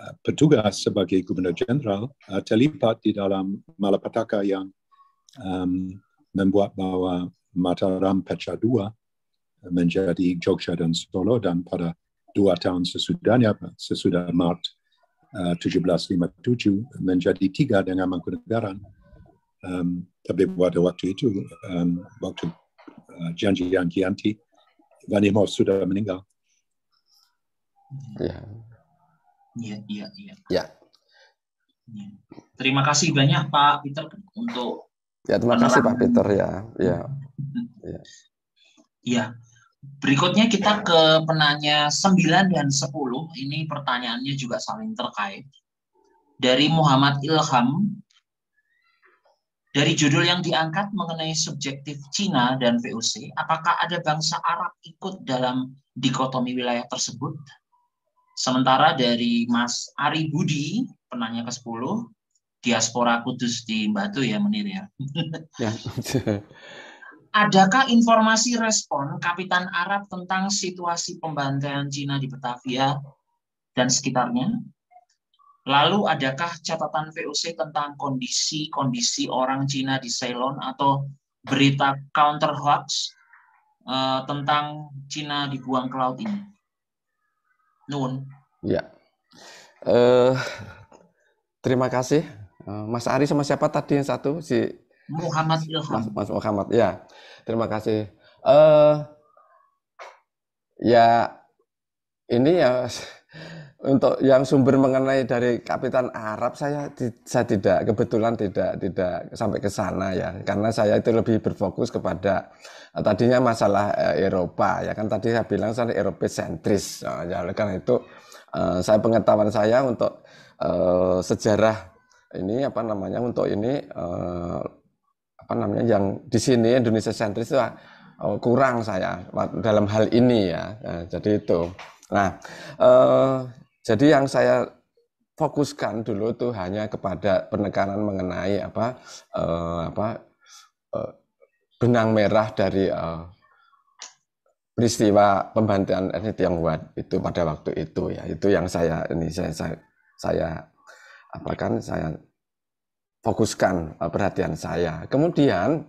Eh, petugas sebagai gubernur jenderal uh, terlibat di dalam malapetaka yang um, membuat bahwa Mataram pecah dua eh, menjadi Jogja dan Solo dan pada dua tahun sesudahnya, sesudah Maret uh, 1757 menjadi tiga dengan Mangkunegaran. Um, tapi pada waktu itu, um, waktu uh, Janji Yang Kianti, Vanimo sudah meninggal. Yeah. Iya, iya, iya. Ya. ya. Terima kasih banyak Pak Peter untuk Ya, terima kasih Pak Peter ya. Ya. Mm-hmm. Ya. ya. Berikutnya kita ke penanya 9 dan 10. Ini pertanyaannya juga saling terkait. Dari Muhammad Ilham. Dari judul yang diangkat mengenai subjektif Cina dan VOC, apakah ada bangsa Arab ikut dalam dikotomi wilayah tersebut? Sementara dari Mas Ari Budi, penanya ke-10, diaspora kudus di Batu ya Menir ya. ya. Adakah informasi respon Kapitan Arab tentang situasi pembantaian Cina di Batavia dan sekitarnya? Lalu adakah catatan VOC tentang kondisi-kondisi orang Cina di Ceylon atau berita counter hoax uh, tentang Cina dibuang ke laut ini? Nun. Ya. Uh, terima kasih. Eh, Mas Ari sama siapa tadi yang satu si Muhammad Ilham. Mas, Mas Muhammad ya. Terima kasih. uh, ya ini ya untuk yang sumber mengenai dari kapitan Arab saya saya tidak kebetulan tidak tidak sampai ke sana ya karena saya itu lebih berfokus kepada eh, tadinya masalah eh, Eropa ya kan tadi saya bilang saya Eropa sentris nah, ya karena itu eh, saya pengetahuan saya untuk sejarah ini apa namanya untuk ini apa namanya yang di sini Indonesia sentris itu kurang saya dalam hal ini ya nah, jadi itu Nah, eh, jadi yang saya fokuskan dulu itu hanya kepada penekanan mengenai apa eh, apa eh, benang merah dari eh, peristiwa pembantian yang Tionghoa itu pada waktu itu ya itu yang saya ini saya saya, saya apa kan saya fokuskan eh, perhatian saya. Kemudian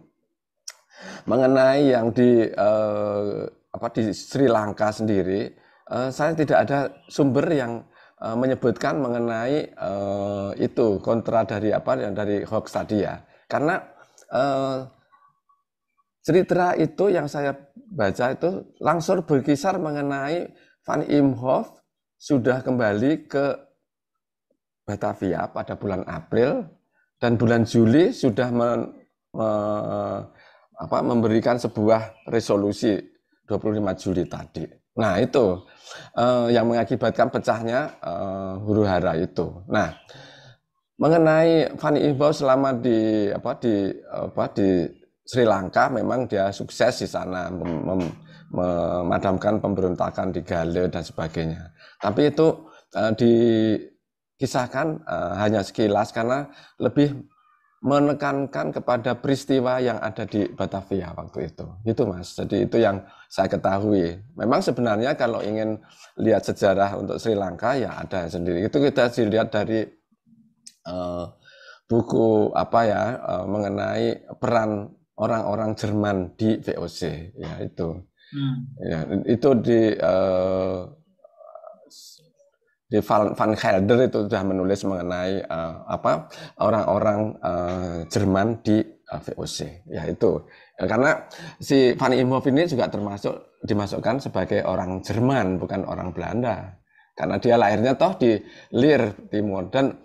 mengenai yang di eh, apa di Sri Lanka sendiri Eh, saya tidak ada sumber yang uh, menyebutkan mengenai uh, itu kontra dari apa yang dari hoax tadi ya. Karena uh, cerita itu yang saya baca itu langsung berkisar mengenai Van Imhoff sudah kembali ke Batavia pada bulan April dan bulan Juli sudah men, me, apa, memberikan sebuah resolusi 25 Juli tadi. Nah, itu uh, yang mengakibatkan pecahnya uh, huru hara itu. Nah, mengenai Fani Ibau selama di apa di apa di Sri Lanka memang dia sukses di sana mem, mem, memadamkan pemberontakan di Galil dan sebagainya. Tapi itu uh, dikisahkan uh, hanya sekilas karena lebih menekankan kepada peristiwa yang ada di Batavia waktu itu. Itu Mas. Jadi itu yang saya ketahui. Memang sebenarnya kalau ingin lihat sejarah untuk Sri Lanka ya ada sendiri. Itu kita dilihat dari uh, buku apa ya uh, mengenai peran orang-orang Jerman di VOC ya itu. Hmm. Ya, itu di uh, di Van, itu sudah menulis mengenai uh, apa orang-orang uh, Jerman di uh, eh, VOC yaitu ya, karena si Van Imhoff ini juga termasuk dimasukkan sebagai orang Jerman bukan orang Belanda karena dia lahirnya toh di Lir Timur dan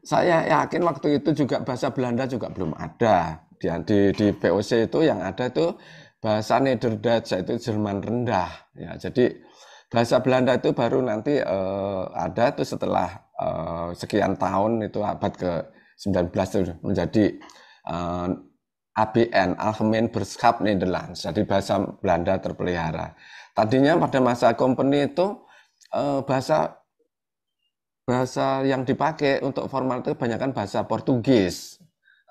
saya yakin waktu itu juga bahasa Belanda juga belum ada di di, di VOC itu yang ada itu bahasa Nederduits itu Jerman rendah ya jadi bahasa Belanda itu baru nanti uh, ada tuh setelah uh, sekian tahun itu abad ke 19 menjadi uh, eh, ABN Algemeen Berschap Nederlands. Jadi bahasa Belanda terpelihara. Tadinya pada masa company itu uh, bahasa bahasa yang dipakai untuk formal itu kebanyakan bahasa Portugis,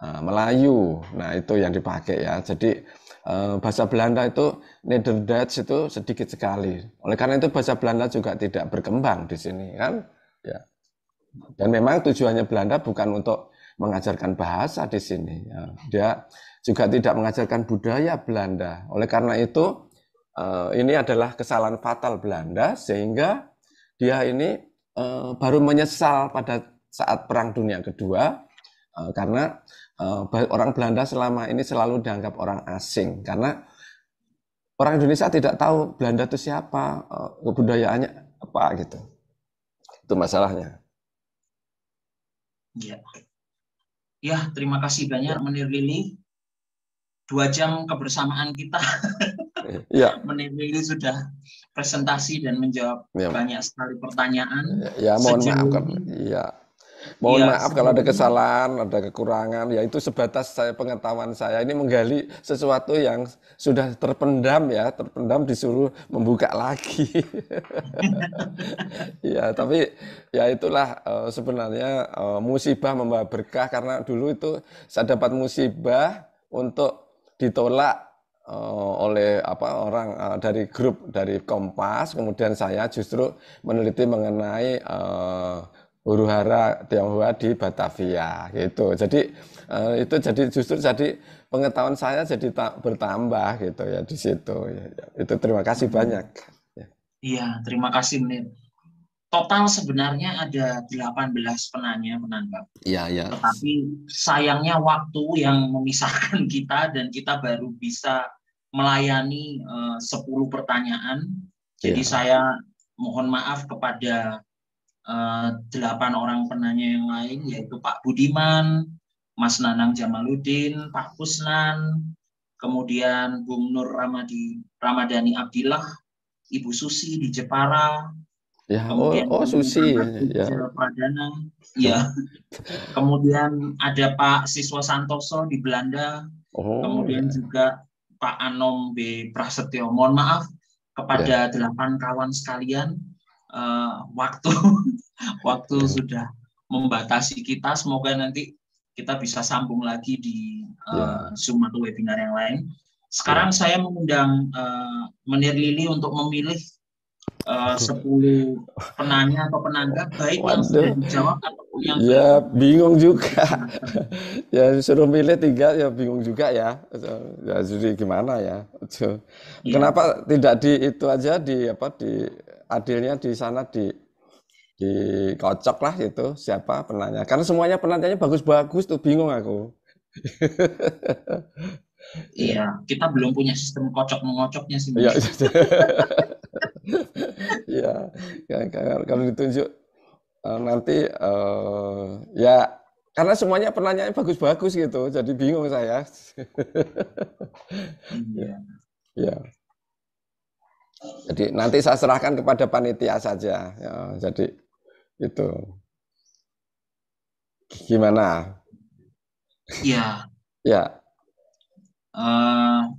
Melayu. Nah, itu yang dipakai ya. Jadi Eh, bahasa Belanda itu Nederduits itu sedikit sekali. Oleh karena itu bahasa Belanda juga tidak berkembang di sini kan. Ya. Dan memang tujuannya Belanda bukan untuk mengajarkan bahasa di sini. Ya. Dia juga tidak mengajarkan budaya Belanda. Oleh karena itu eh, ini adalah kesalahan fatal Belanda sehingga dia ini eh, baru menyesal pada saat Perang Dunia Kedua karena Eh, orang Belanda selama ini selalu dianggap orang asing karena orang Indonesia tidak tahu Belanda itu siapa, eh, kebudayaannya apa gitu. Itu masalahnya. Ya. Ya, terima kasih banyak ya. Menir Lili. Dua jam kebersamaan kita. <laughs> ya. Menir Lili sudah presentasi dan menjawab ya. banyak sekali pertanyaan. Ya, ya mohon Sejauh maaf. ya. Mohon ya, maaf kalau ada kesalahan, ada kekurangan, ya itu sebatas saya pengetahuan saya ini menggali sesuatu yang sudah terpendam ya, terpendam disuruh membuka <laughs> lagi. ya, tapi ya itulah eh, sebenarnya eh, musibah membawa berkah karena dulu itu saya dapat musibah untuk ditolak eh, oleh apa orang dari grup dari Kompas kemudian saya justru meneliti mengenai uh, Uruhara, hara Tionghoa di Batavia gitu. Jadi eh, itu jadi justru jadi pengetahuan saya jadi tak bertambah gitu ya di situ. Ya, ya. itu terima kasih hmm. banyak. Ya. Iya, terima kasih Menit. Total sebenarnya ada 18 penanya menanggap. Iya, iya. Tetapi sayangnya waktu yang memisahkan kita dan kita baru bisa melayani eh, uh, 10 pertanyaan. Jadi ya. saya mohon maaf kepada Eh, delapan orang penanya yang lain yaitu Pak Budiman, Mas Nanang Jamaludin, Pak Kusnan, kemudian Bung Nur Ramadi, Ramadhani Abdillah, Ibu Susi di Jepara, ya, oh, kemudian oh, oh Susi ya. Pradana, ya. ya. <laughs> kemudian ada Pak Siswa Santoso di Belanda, oh, kemudian ya. juga Pak Anom B Prasetyo. Mohon maaf kepada ya. delapan kawan sekalian uh, waktu <laughs> waktu ya. sudah membatasi kita. Semoga nanti kita bisa sambung lagi di uh, ya. Zoom webinar yang lain. Sekarang ya. saya mengundang uh, Menir Lili untuk memilih sepuluh penanya atau penanggap baik yang sudah menjawab atau yang ya bingung juga <laughs> ya suruh milih tiga ya bingung juga ya, ya jadi gimana ya, ya. kenapa tidak di itu aja di apa di adilnya di sana di dikocok lah itu siapa penanya karena semuanya penanyanya bagus-bagus tuh bingung aku <laughs> iya kita belum punya sistem kocok mengocoknya sih iya <laughs> iya ya, kalau ditunjuk eh, nanti uh, ya karena semuanya pertanyaannya bagus-bagus gitu jadi bingung saya <laughs> iya yeah. Jadi nanti saya serahkan kepada panitia saja. Ya, jadi itu gimana? Iya. ya. Uh,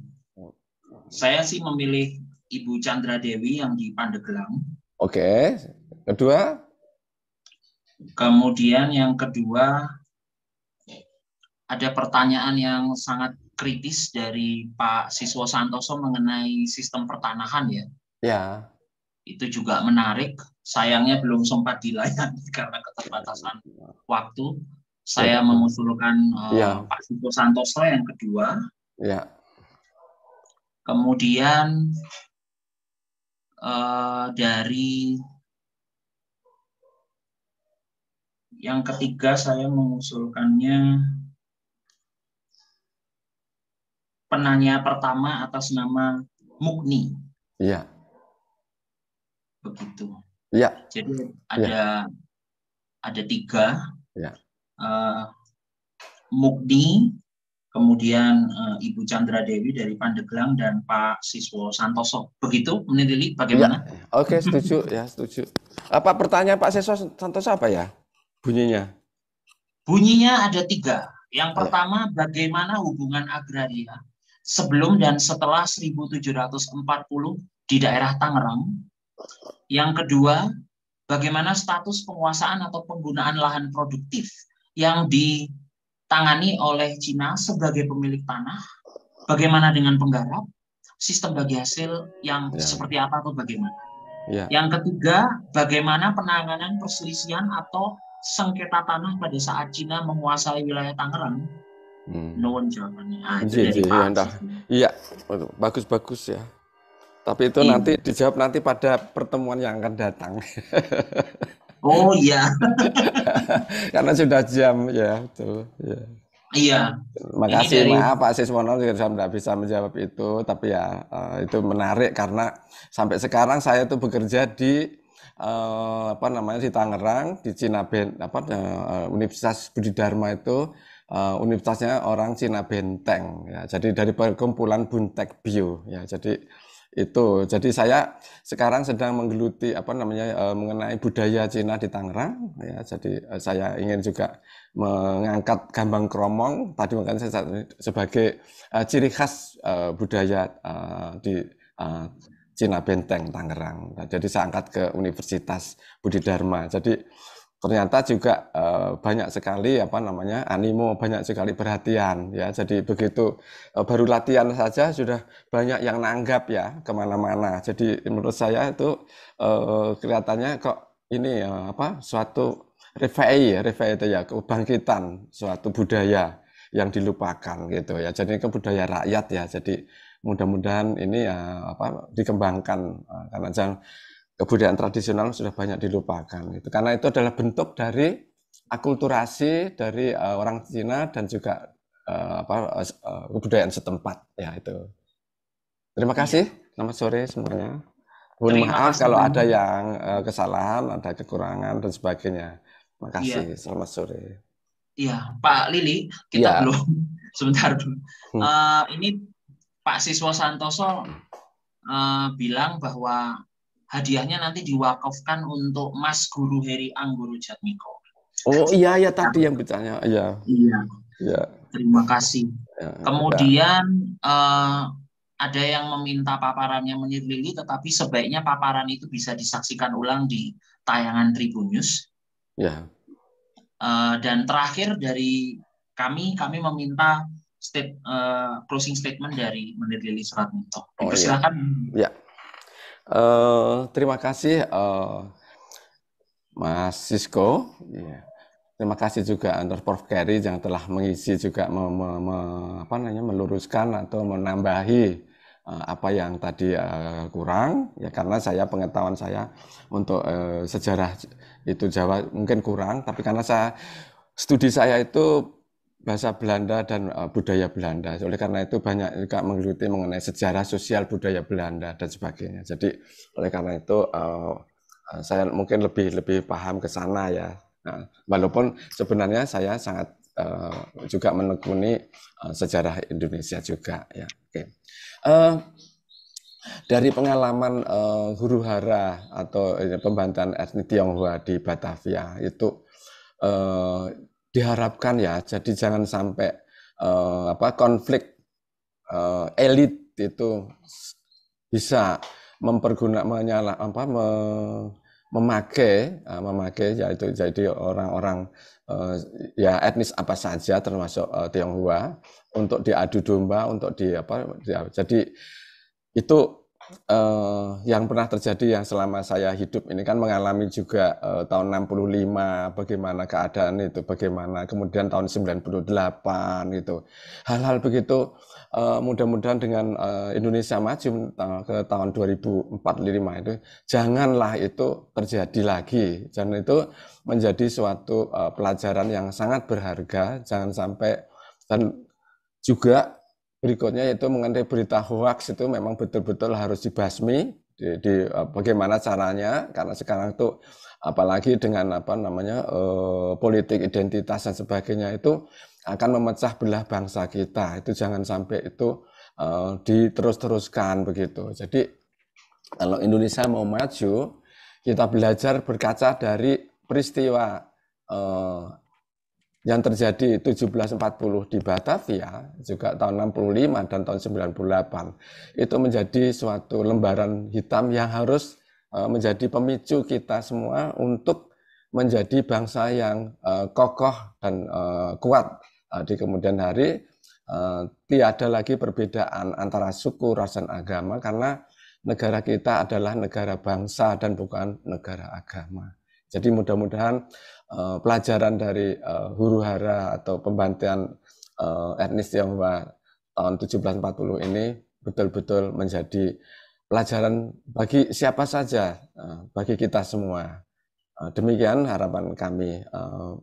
saya sih memilih Ibu Chandra Dewi yang di Pandeglang. Oke. Okay. Kedua? Kemudian yang kedua ada pertanyaan yang sangat kritis dari Pak Siswo Santoso mengenai sistem pertanahan ya. Ya. Itu juga menarik. Sayangnya belum sempat dilayani <laughs> karena keterbatasan waktu. Saya ya. mengusulkan uh, ya. Pak Siswo Santoso yang kedua. Ya. Kemudian uh, dari yang ketiga saya mengusulkannya penanya pertama atas nama Mukni. Iya. Begitu. Iya. Jadi iya. ada ya. ada tiga. Iya. Uh, Mukni, kemudian uh, Ibu Chandra Dewi dari Pandeglang dan Pak Siswo Santoso. Begitu, menilai bagaimana? Ya. Oke, setuju ya, setuju. Apa pertanyaan Pak Siswo Santoso apa ya? Bunyinya? Bunyinya ada tiga. Yang iya. pertama, ya. bagaimana hubungan agraria sebelum dan setelah 1740 di daerah Tangerang. Yang kedua, bagaimana status penguasaan atau penggunaan lahan produktif yang ditangani oleh Cina sebagai pemilik tanah, bagaimana dengan penggarap, sistem bagi hasil yang ya. seperti apa atau bagaimana. Ya. Yang ketiga, bagaimana penanganan perselisihan atau sengketa tanah pada saat Cina menguasai wilayah Tangerang Hmm. Nuwun jawabannya. Ah, Iya, iya, iya, iya bagus-bagus ya. Tapi itu nanti dijawab nanti pada pertemuan yang akan datang. <laughs> oh iya. <laughs> Karena sudah jam ya, betul. Ya. Iya. Makasih dari... maaf Pak Siswono saya tidak bisa menjawab itu, tapi ya eh, itu menarik karena sampai sekarang saya tuh bekerja di eh, apa namanya di Tangerang di Cina Ben apa eh, Universitas Budi Dharma itu uh, universitasnya orang Cina Benteng ya. Jadi dari perkumpulan Buntek Bio ya. Jadi itu. Jadi saya sekarang sedang menggeluti apa namanya uh, mengenai budaya Cina di Tangerang ya. Jadi uh, saya ingin juga mengangkat gambang kromong tadi makan saya sebagai uh, ciri khas uh, budaya uh, di uh, Cina Benteng Tangerang. Nah, jadi saya angkat ke Universitas Budi Dharma. Jadi ternyata juga eh, banyak sekali apa namanya animo banyak sekali perhatian ya jadi begitu eh, baru latihan saja sudah banyak yang nanggap ya kemana-mana jadi menurut saya itu eh, kelihatannya kok ini apa suatu revei ya itu ya kebangkitan suatu budaya yang dilupakan gitu ya jadi kebudayaan rakyat ya jadi mudah-mudahan ini ya apa dikembangkan karena jangan kebudayaan tradisional sudah banyak dilupakan itu Karena itu adalah bentuk dari akulturasi dari uh, orang Cina dan juga uh, apa uh, kebudayaan setempat ya itu. Terima iya. kasih. Selamat sore semuanya. Mohon maaf kalau ada yang uh, kesalahan, ada kekurangan dan sebagainya. terima Ya. Selamat sore. Iya, Pak Lili, kita ya. belum <laughs> sebentar dulu. Uh, hmm. ini Pak Siswa Santoso uh, bilang bahwa hadiahnya nanti diwakafkan untuk Mas Guru Heri Anggoro Jatmiko. Oh iya ya tadi yang bertanya ya. Iya. Ya. Terima kasih. Ya, Kemudian ya. Uh, ada yang meminta paparannya menyelili, tetapi sebaiknya paparan itu bisa disaksikan ulang di tayangan Tribun News. Ya. Uh, dan terakhir dari kami, kami meminta state, uh, closing statement dari Menteri Lili Suratminto. Oh, iya. Silakan. Ya. Eh, terima kasih uh, Mas Sisko. Yeah. Terima kasih juga antar Prof. Kerry yang telah mengisi juga me, me, me, apa namanya, meluruskan atau menambahi uh, apa yang tadi uh, kurang ya karena saya pengetahuan saya untuk uh, sejarah itu Jawa mungkin kurang tapi karena saya studi saya itu bahasa Belanda dan uh, budaya Belanda. Oleh karena itu banyak juga mengikuti mengenai sejarah sosial budaya Belanda dan sebagainya. Jadi oleh karena itu uh, saya mungkin lebih lebih paham ke sana ya. Nah, walaupun sebenarnya saya sangat uh, juga menekuni uh, sejarah Indonesia juga ya. Oke. Okay. Uh, dari pengalaman uh, huru hara atau uh, pembantahan etnis Tionghoa di Batavia itu uh, diharapkan ya jadi jangan sampai uh, apa konflik uh, elit itu bisa mempergunakan menyala apa me, memakai uh, eh, memakai yaitu jadi orang-orang ya etnis apa saja termasuk Tionghoa untuk diadu domba untuk di apa ya, jadi itu uh, yang pernah terjadi ya selama saya hidup ini kan mengalami juga uh, tahun 65 bagaimana keadaan itu bagaimana kemudian tahun 98 itu hal-hal begitu uh, mudah-mudahan dengan uh, Indonesia maju uh, ke tahun 2045 itu janganlah itu terjadi lagi jangan itu menjadi suatu uh, pelajaran yang sangat berharga jangan sampai dan juga berikutnya yaitu mengenai berita hoax itu memang betul-betul harus dibasmi di, di eh, bagaimana caranya karena sekarang itu apalagi dengan apa namanya eh, politik identitas dan sebagainya itu akan memecah belah bangsa kita itu jangan sampai itu eh, diterus-teruskan begitu jadi kalau Indonesia mau maju kita belajar berkaca dari peristiwa eh, yang terjadi 1740 di Batavia juga tahun 65 dan tahun 98 itu menjadi suatu lembaran hitam yang harus eh, menjadi pemicu kita semua untuk menjadi bangsa yang eh, kokoh dan eh, kuat di kemudian hari tiada lagi perbedaan antara suku, ras dan agama karena negara kita adalah negara bangsa dan bukan negara agama. Jadi mudah-mudahan uh, pelajaran dari uh, eh, huru hara atau pembantian uh, eh, etnis Tionghoa tahun 1740 ini betul-betul menjadi pelajaran bagi siapa saja, uh, bagi kita semua. Uh, demikian harapan kami uh,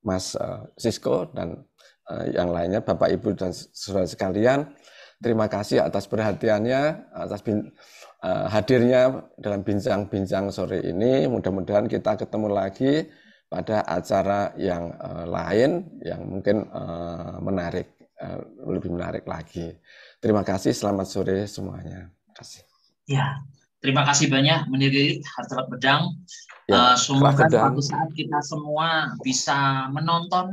Mas uh, Sisko dan uh, yang lainnya Bapak Ibu dan saudara sekalian. Terima kasih atas perhatiannya, atas bin, uh, hadirnya dalam bincang-bincang sore ini. Mudah-mudahan kita ketemu lagi pada acara yang eh, lain yang mungkin eh, menarik eh, lebih menarik lagi. Terima kasih, selamat sore semuanya. Terima kasih. Ya, terima kasih banyak menirili Hartorat Bedang. Ya, semoga suatu saat kita semua bisa menonton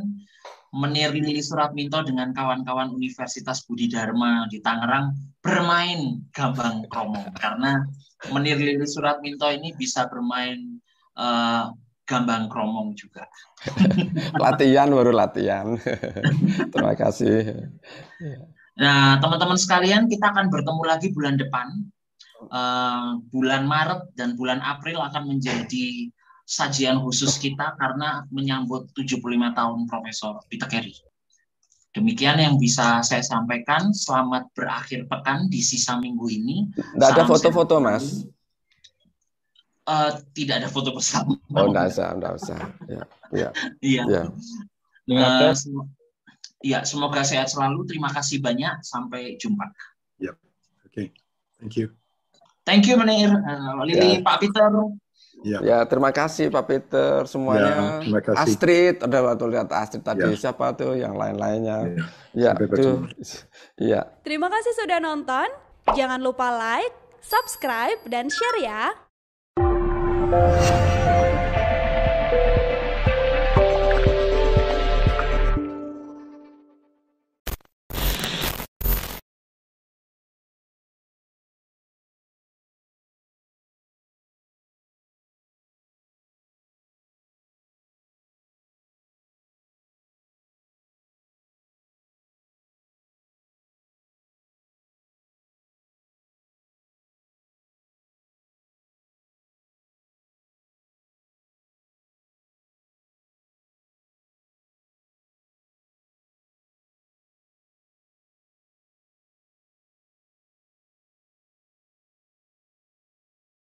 menirili Surat Suratminto dengan kawan-kawan Universitas Budi Dharma di Tangerang bermain gambang kromo karena menirili Surat Suratminto ini bisa bermain uh, gambang kromong juga. <laughs> latihan baru latihan. <laughs> Terima kasih. Iya. Nah, teman-teman sekalian, kita akan bertemu lagi bulan depan. Uh, bulan Maret dan bulan April akan menjadi sajian khusus kita karena menyambut 75 tahun Profesor Peter Carey. Demikian yang bisa saya sampaikan. Selamat berakhir pekan di sisa minggu ini. Tidak ada foto-foto, Mas uh, tidak ada foto bersama. Oh, enggak usah, enggak usah. Iya. Iya. Iya. Ya. Uh, semoga sehat selalu. Terima kasih banyak. Sampai jumpa. Ya. Yep. Oke. Okay. Thank you. Thank you, Menir. Uh, Lili, yeah. Pak Peter. Ya. ya, terima kasih Pak Peter semuanya. Ya, terima kasih. Astrid, ada waktu lihat Astrid tadi ya. siapa tuh yang lain-lainnya. Ya, ya <laughs> Ya. Terima kasih sudah nonton. Jangan lupa like, subscribe dan share ya. Thank you.